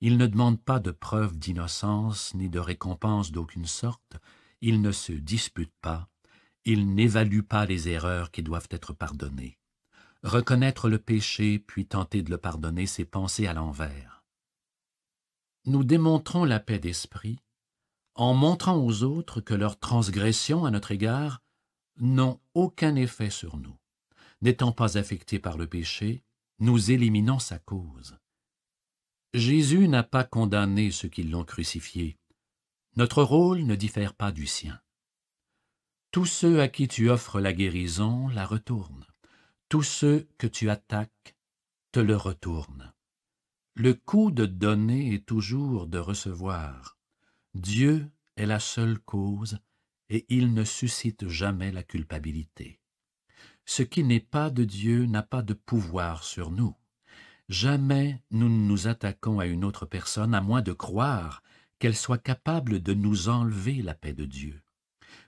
Il ne demande pas de preuve d'innocence ni de récompense d'aucune sorte, il ne se dispute pas, il n'évalue pas les erreurs qui doivent être pardonnées reconnaître le péché puis tenter de le pardonner, c'est penser à l'envers. Nous démontrons la paix d'esprit en montrant aux autres que leurs transgressions à notre égard n'ont aucun effet sur nous. N'étant pas affectés par le péché, nous éliminons sa cause. Jésus n'a pas condamné ceux qui l'ont crucifié. Notre rôle ne diffère pas du sien. Tous ceux à qui tu offres la guérison la retournent tous ceux que tu attaques te le retournent. Le coup de donner est toujours de recevoir. Dieu est la seule cause et il ne suscite jamais la culpabilité. Ce qui n'est pas de Dieu n'a pas de pouvoir sur nous. Jamais nous ne nous attaquons à une autre personne à moins de croire qu'elle soit capable de nous enlever la paix de Dieu.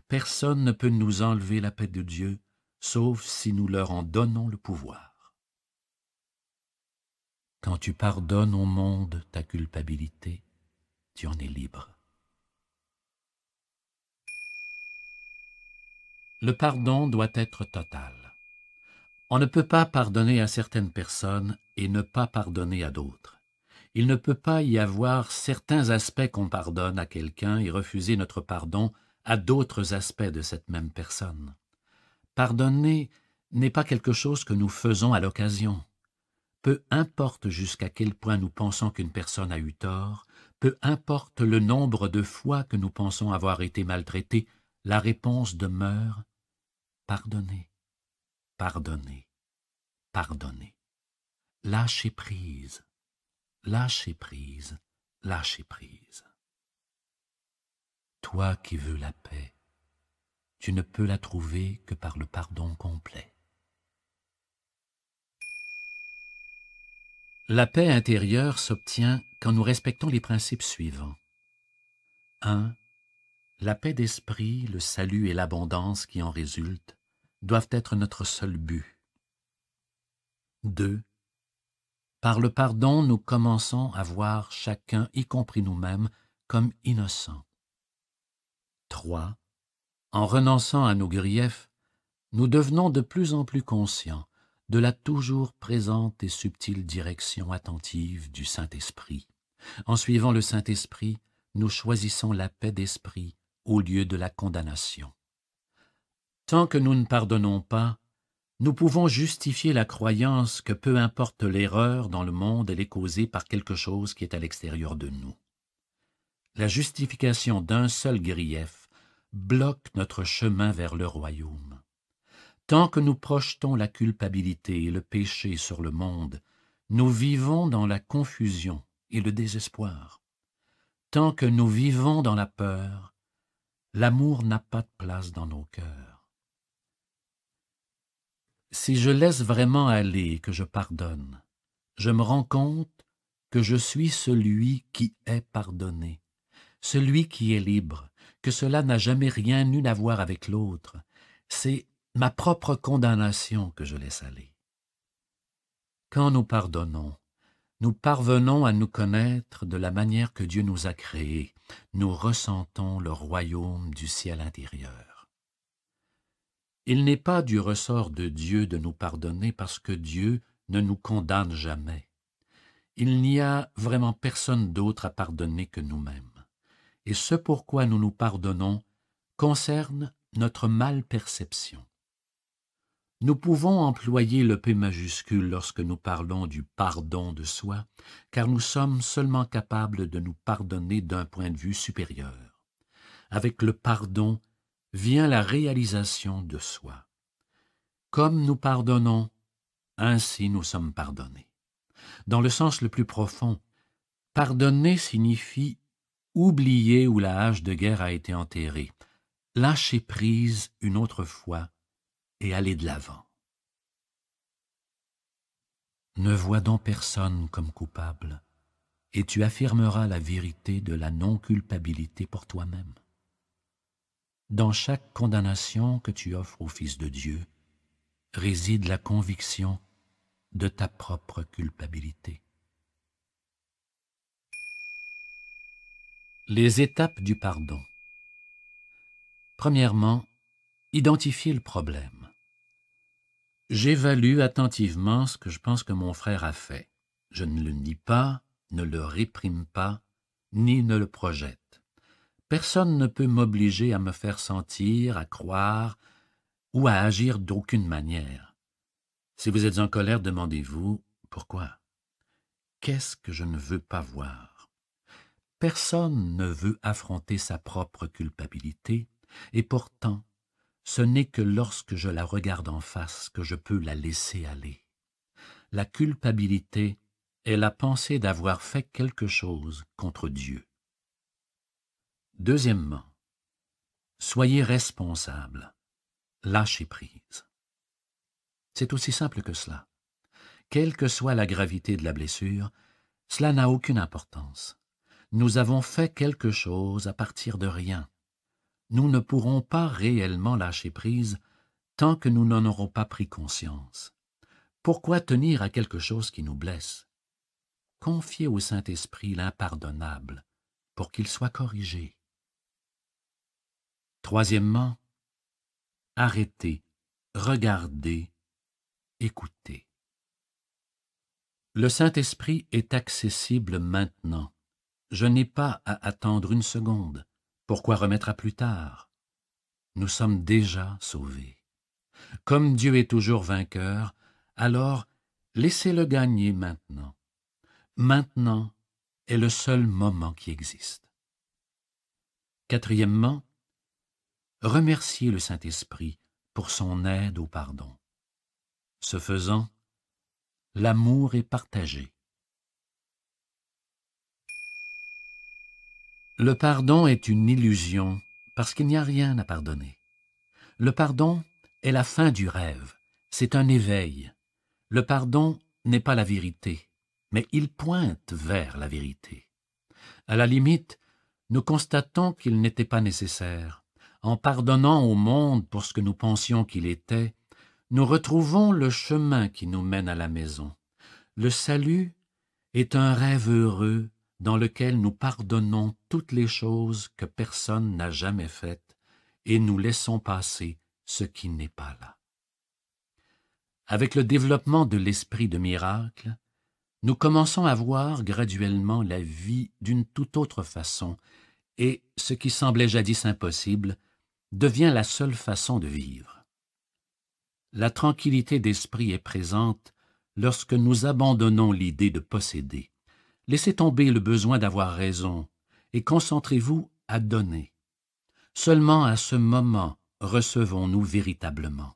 Personne ne peut nous enlever la paix de Dieu, sauf si nous leur en donnons le pouvoir. Quand tu pardonnes au monde ta culpabilité, tu en es libre. Le pardon doit être total. On ne peut pas pardonner à certaines personnes et ne pas pardonner à d'autres. Il ne peut pas y avoir certains aspects qu'on pardonne à quelqu'un et refuser notre pardon à d'autres aspects de cette même personne. Pardonner n'est pas quelque chose que nous faisons à l'occasion. Peu importe jusqu'à quel point nous pensons qu'une personne a eu tort, peu importe le nombre de fois que nous pensons avoir été maltraités, la réponse demeure pardonner, pardonner, pardonner. Lâchez prise, lâchez prise, lâchez prise. Toi qui veux la paix, tu ne peux la trouver que par le pardon complet. La paix intérieure s'obtient quand nous respectons les principes suivants. 1. La paix d'esprit, le salut et l'abondance qui en résultent doivent être notre seul but. 2. Par le pardon, nous commençons à voir chacun, y compris nous-mêmes, comme innocent. 3. En renonçant à nos griefs, nous devenons de plus en plus conscients de la toujours présente et subtile direction attentive du Saint-Esprit. En suivant le Saint-Esprit, nous choisissons la paix d'esprit au lieu de la condamnation. Tant que nous ne pardonnons pas, nous pouvons justifier la croyance que peu importe l'erreur dans le monde, elle est causée par quelque chose qui est à l'extérieur de nous. La justification d'un seul grief bloque notre chemin vers le royaume. Tant que nous projetons la culpabilité et le péché sur le monde, nous vivons dans la confusion et le désespoir. Tant que nous vivons dans la peur, l'amour n'a pas de place dans nos cœurs. Si je laisse vraiment aller que je pardonne, je me rends compte que je suis celui qui est pardonné, celui qui est libre, que cela n'a jamais rien eu à voir avec l'autre. C'est ma propre condamnation que je laisse aller. Quand nous pardonnons, nous parvenons à nous connaître de la manière que Dieu nous a créés, nous ressentons le royaume du ciel intérieur. Il n'est pas du ressort de Dieu de nous pardonner parce que Dieu ne nous condamne jamais. Il n'y a vraiment personne d'autre à pardonner que nous-mêmes et ce pourquoi nous nous pardonnons concerne notre mal-perception. Nous pouvons employer le P majuscule lorsque nous parlons du pardon de soi, car nous sommes seulement capables de nous pardonner d'un point de vue supérieur. Avec le pardon vient la réalisation de soi. Comme nous pardonnons, ainsi nous sommes pardonnés. Dans le sens le plus profond, pardonner signifie Oublier où la hache de guerre a été enterrée. Lâchez prise une autre fois et allez de l'avant. Ne vois donc personne comme coupable, et tu affirmeras la vérité de la non-culpabilité pour toi-même. Dans chaque condamnation que tu offres au Fils de Dieu, réside la conviction de ta propre culpabilité. Les étapes du pardon. Premièrement, identifier le problème. J'évalue attentivement ce que je pense que mon frère a fait. Je ne le nie pas, ne le réprime pas, ni ne le projette. Personne ne peut m'obliger à me faire sentir, à croire ou à agir d'aucune manière. Si vous êtes en colère, demandez-vous pourquoi. Qu'est-ce que je ne veux pas voir Personne ne veut affronter sa propre culpabilité, et pourtant, ce n'est que lorsque je la regarde en face que je peux la laisser aller. La culpabilité est la pensée d'avoir fait quelque chose contre Dieu. Deuxièmement, soyez responsable, lâchez prise. C'est aussi simple que cela. Quelle que soit la gravité de la blessure, cela n'a aucune importance. Nous avons fait quelque chose à partir de rien. Nous ne pourrons pas réellement lâcher prise tant que nous n'en aurons pas pris conscience. Pourquoi tenir à quelque chose qui nous blesse Confiez au Saint-Esprit l'impardonnable pour qu'il soit corrigé. Troisièmement, arrêtez, regardez, écoutez. Le Saint-Esprit est accessible maintenant. Je n'ai pas à attendre une seconde. Pourquoi remettre à plus tard Nous sommes déjà sauvés. Comme Dieu est toujours vainqueur, alors laissez-le gagner maintenant. Maintenant est le seul moment qui existe. Quatrièmement, remerciez le Saint-Esprit pour son aide au pardon. Ce faisant, l'amour est partagé. Le pardon est une illusion parce qu'il n'y a rien à pardonner. Le pardon est la fin du rêve, c'est un éveil. Le pardon n'est pas la vérité, mais il pointe vers la vérité. À la limite, nous constatons qu'il n'était pas nécessaire. En pardonnant au monde pour ce que nous pensions qu'il était, nous retrouvons le chemin qui nous mène à la maison. Le salut est un rêve heureux dans lequel nous pardonnons toutes les choses que personne n'a jamais faites et nous laissons passer ce qui n'est pas là. Avec le développement de l'esprit de miracle, nous commençons à voir graduellement la vie d'une toute autre façon, et ce qui semblait jadis impossible devient la seule façon de vivre. La tranquillité d'esprit est présente lorsque nous abandonnons l'idée de posséder. Laissez tomber le besoin d'avoir raison et concentrez-vous à donner. Seulement à ce moment recevons-nous véritablement.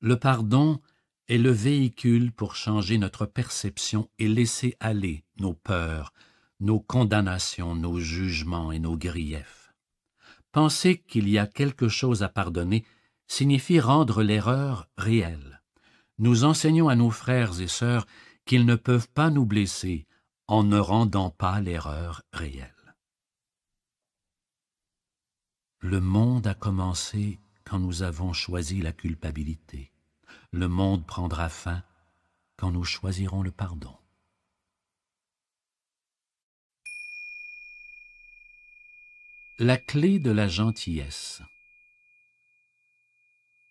Le pardon est le véhicule pour changer notre perception et laisser aller nos peurs, nos condamnations, nos jugements et nos griefs. Penser qu'il y a quelque chose à pardonner signifie rendre l'erreur réelle. Nous enseignons à nos frères et sœurs qu'ils ne peuvent pas nous blesser, en ne rendant pas l'erreur réelle. Le monde a commencé quand nous avons choisi la culpabilité. Le monde prendra fin quand nous choisirons le pardon. La clé de la gentillesse.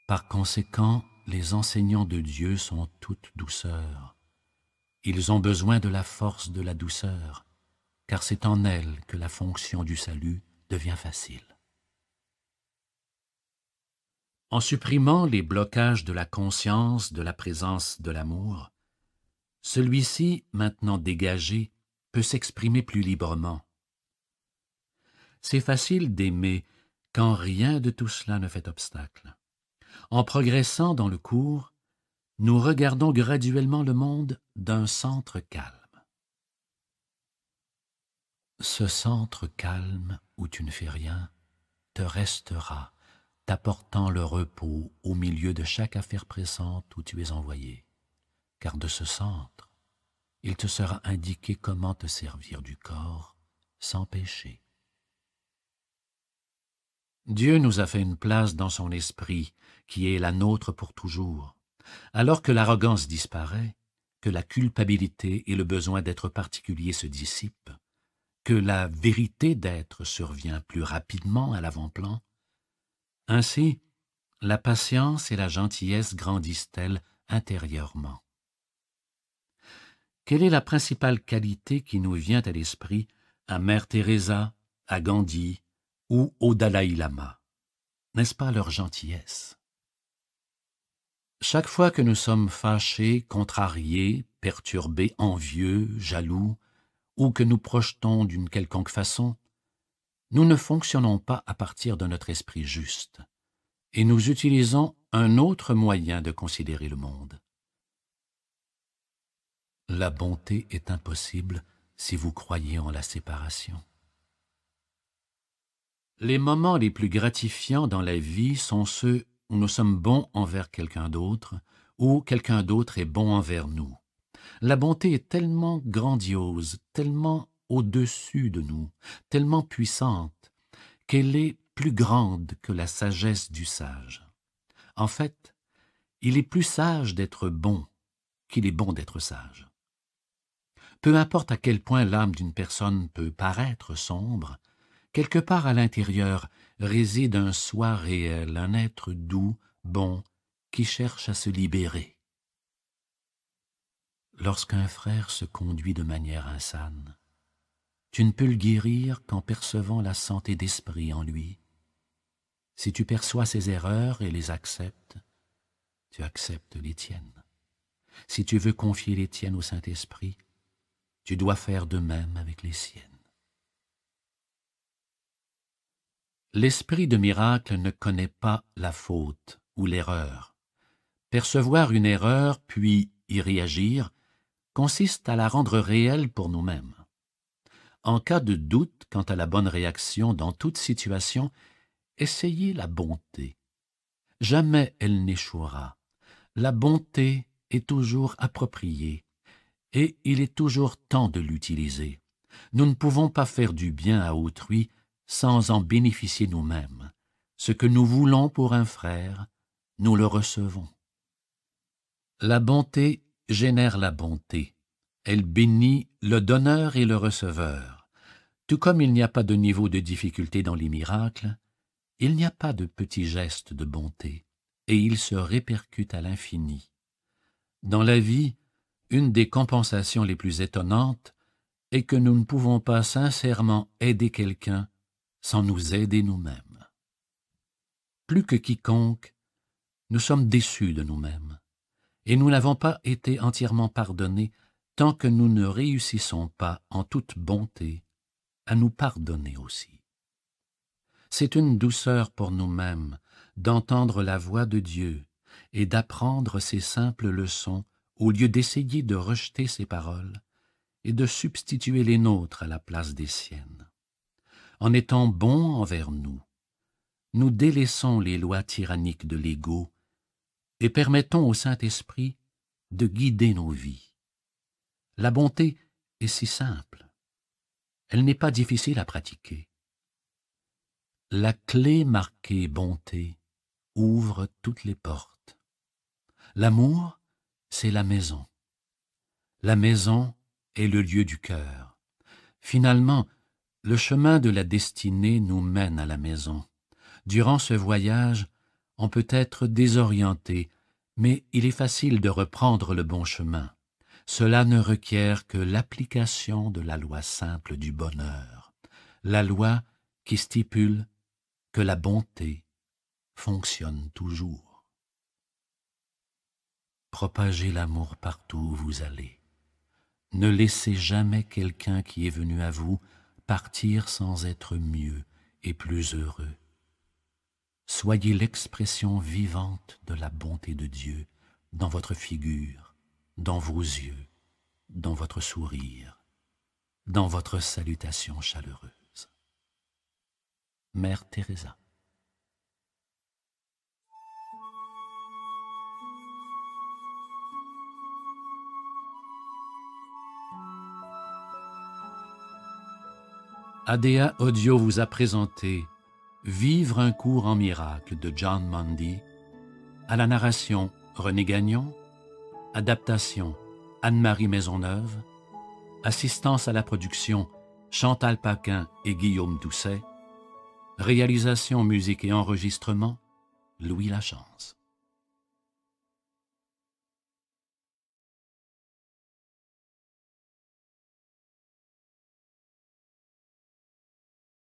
Par conséquent, les enseignants de Dieu sont toutes douceurs. Ils ont besoin de la force de la douceur, car c'est en elle que la fonction du salut devient facile. En supprimant les blocages de la conscience de la présence de l'amour, celui-ci, maintenant dégagé, peut s'exprimer plus librement. C'est facile d'aimer quand rien de tout cela ne fait obstacle. En progressant dans le cours, nous regardons graduellement le monde d'un centre calme. Ce centre calme où tu ne fais rien te restera, t'apportant le repos au milieu de chaque affaire pressante où tu es envoyé, car de ce centre, il te sera indiqué comment te servir du corps sans péché. Dieu nous a fait une place dans son esprit qui est la nôtre pour toujours alors que l'arrogance disparaît, que la culpabilité et le besoin d'être particulier se dissipent, que la vérité d'être survient plus rapidement à l'avant-plan. Ainsi, la patience et la gentillesse grandissent-elles intérieurement. Quelle est la principale qualité qui nous vient à l'esprit à Mère Teresa, à Gandhi ou au Dalai Lama N'est-ce pas leur gentillesse chaque fois que nous sommes fâchés, contrariés, perturbés, envieux, jaloux, ou que nous projetons d'une quelconque façon, nous ne fonctionnons pas à partir de notre esprit juste, et nous utilisons un autre moyen de considérer le monde. La bonté est impossible si vous croyez en la séparation. Les moments les plus gratifiants dans la vie sont ceux nous sommes bons envers quelqu'un d'autre, ou quelqu'un d'autre est bon envers nous. La bonté est tellement grandiose, tellement au-dessus de nous, tellement puissante, qu'elle est plus grande que la sagesse du sage. En fait, il est plus sage d'être bon qu'il est bon d'être sage. Peu importe à quel point l'âme d'une personne peut paraître sombre, quelque part à l'intérieur, réside un soi réel, un être doux, bon, qui cherche à se libérer. Lorsqu'un frère se conduit de manière insane, tu ne peux le guérir qu'en percevant la santé d'esprit en lui. Si tu perçois ses erreurs et les acceptes, tu acceptes les tiennes. Si tu veux confier les tiennes au Saint-Esprit, tu dois faire de même avec les siennes. L'esprit de miracle ne connaît pas la faute ou l'erreur. Percevoir une erreur puis y réagir consiste à la rendre réelle pour nous-mêmes. En cas de doute quant à la bonne réaction dans toute situation, essayez la bonté. Jamais elle n'échouera. La bonté est toujours appropriée, et il est toujours temps de l'utiliser. Nous ne pouvons pas faire du bien à autrui sans en bénéficier nous-mêmes. Ce que nous voulons pour un frère, nous le recevons. La bonté génère la bonté. Elle bénit le donneur et le receveur. Tout comme il n'y a pas de niveau de difficulté dans les miracles, il n'y a pas de petits gestes de bonté, et il se répercute à l'infini. Dans la vie, une des compensations les plus étonnantes est que nous ne pouvons pas sincèrement aider quelqu'un sans nous aider nous-mêmes. Plus que quiconque, nous sommes déçus de nous-mêmes, et nous n'avons pas été entièrement pardonnés tant que nous ne réussissons pas, en toute bonté, à nous pardonner aussi. C'est une douceur pour nous-mêmes d'entendre la voix de Dieu et d'apprendre ses simples leçons au lieu d'essayer de rejeter ses paroles et de substituer les nôtres à la place des siennes en étant bons envers nous, nous délaissons les lois tyranniques de l'ego et permettons au Saint-Esprit de guider nos vies. La bonté est si simple. Elle n'est pas difficile à pratiquer. La clé marquée bonté ouvre toutes les portes. L'amour, c'est la maison. La maison est le lieu du cœur. Finalement, le chemin de la destinée nous mène à la maison. Durant ce voyage, on peut être désorienté, mais il est facile de reprendre le bon chemin. Cela ne requiert que l'application de la loi simple du bonheur, la loi qui stipule que la bonté fonctionne toujours. Propagez l'amour partout où vous allez. Ne laissez jamais quelqu'un qui est venu à vous partir sans être mieux et plus heureux. Soyez l'expression vivante de la bonté de Dieu dans votre figure, dans vos yeux, dans votre sourire, dans votre salutation chaleureuse. Mère Teresa. ADA Audio vous a présenté Vivre un cours en miracle de John Mundy, à la narration René Gagnon, adaptation Anne-Marie Maisonneuve, assistance à la production Chantal Paquin et Guillaume Doucet, réalisation musique et enregistrement Louis Lachance.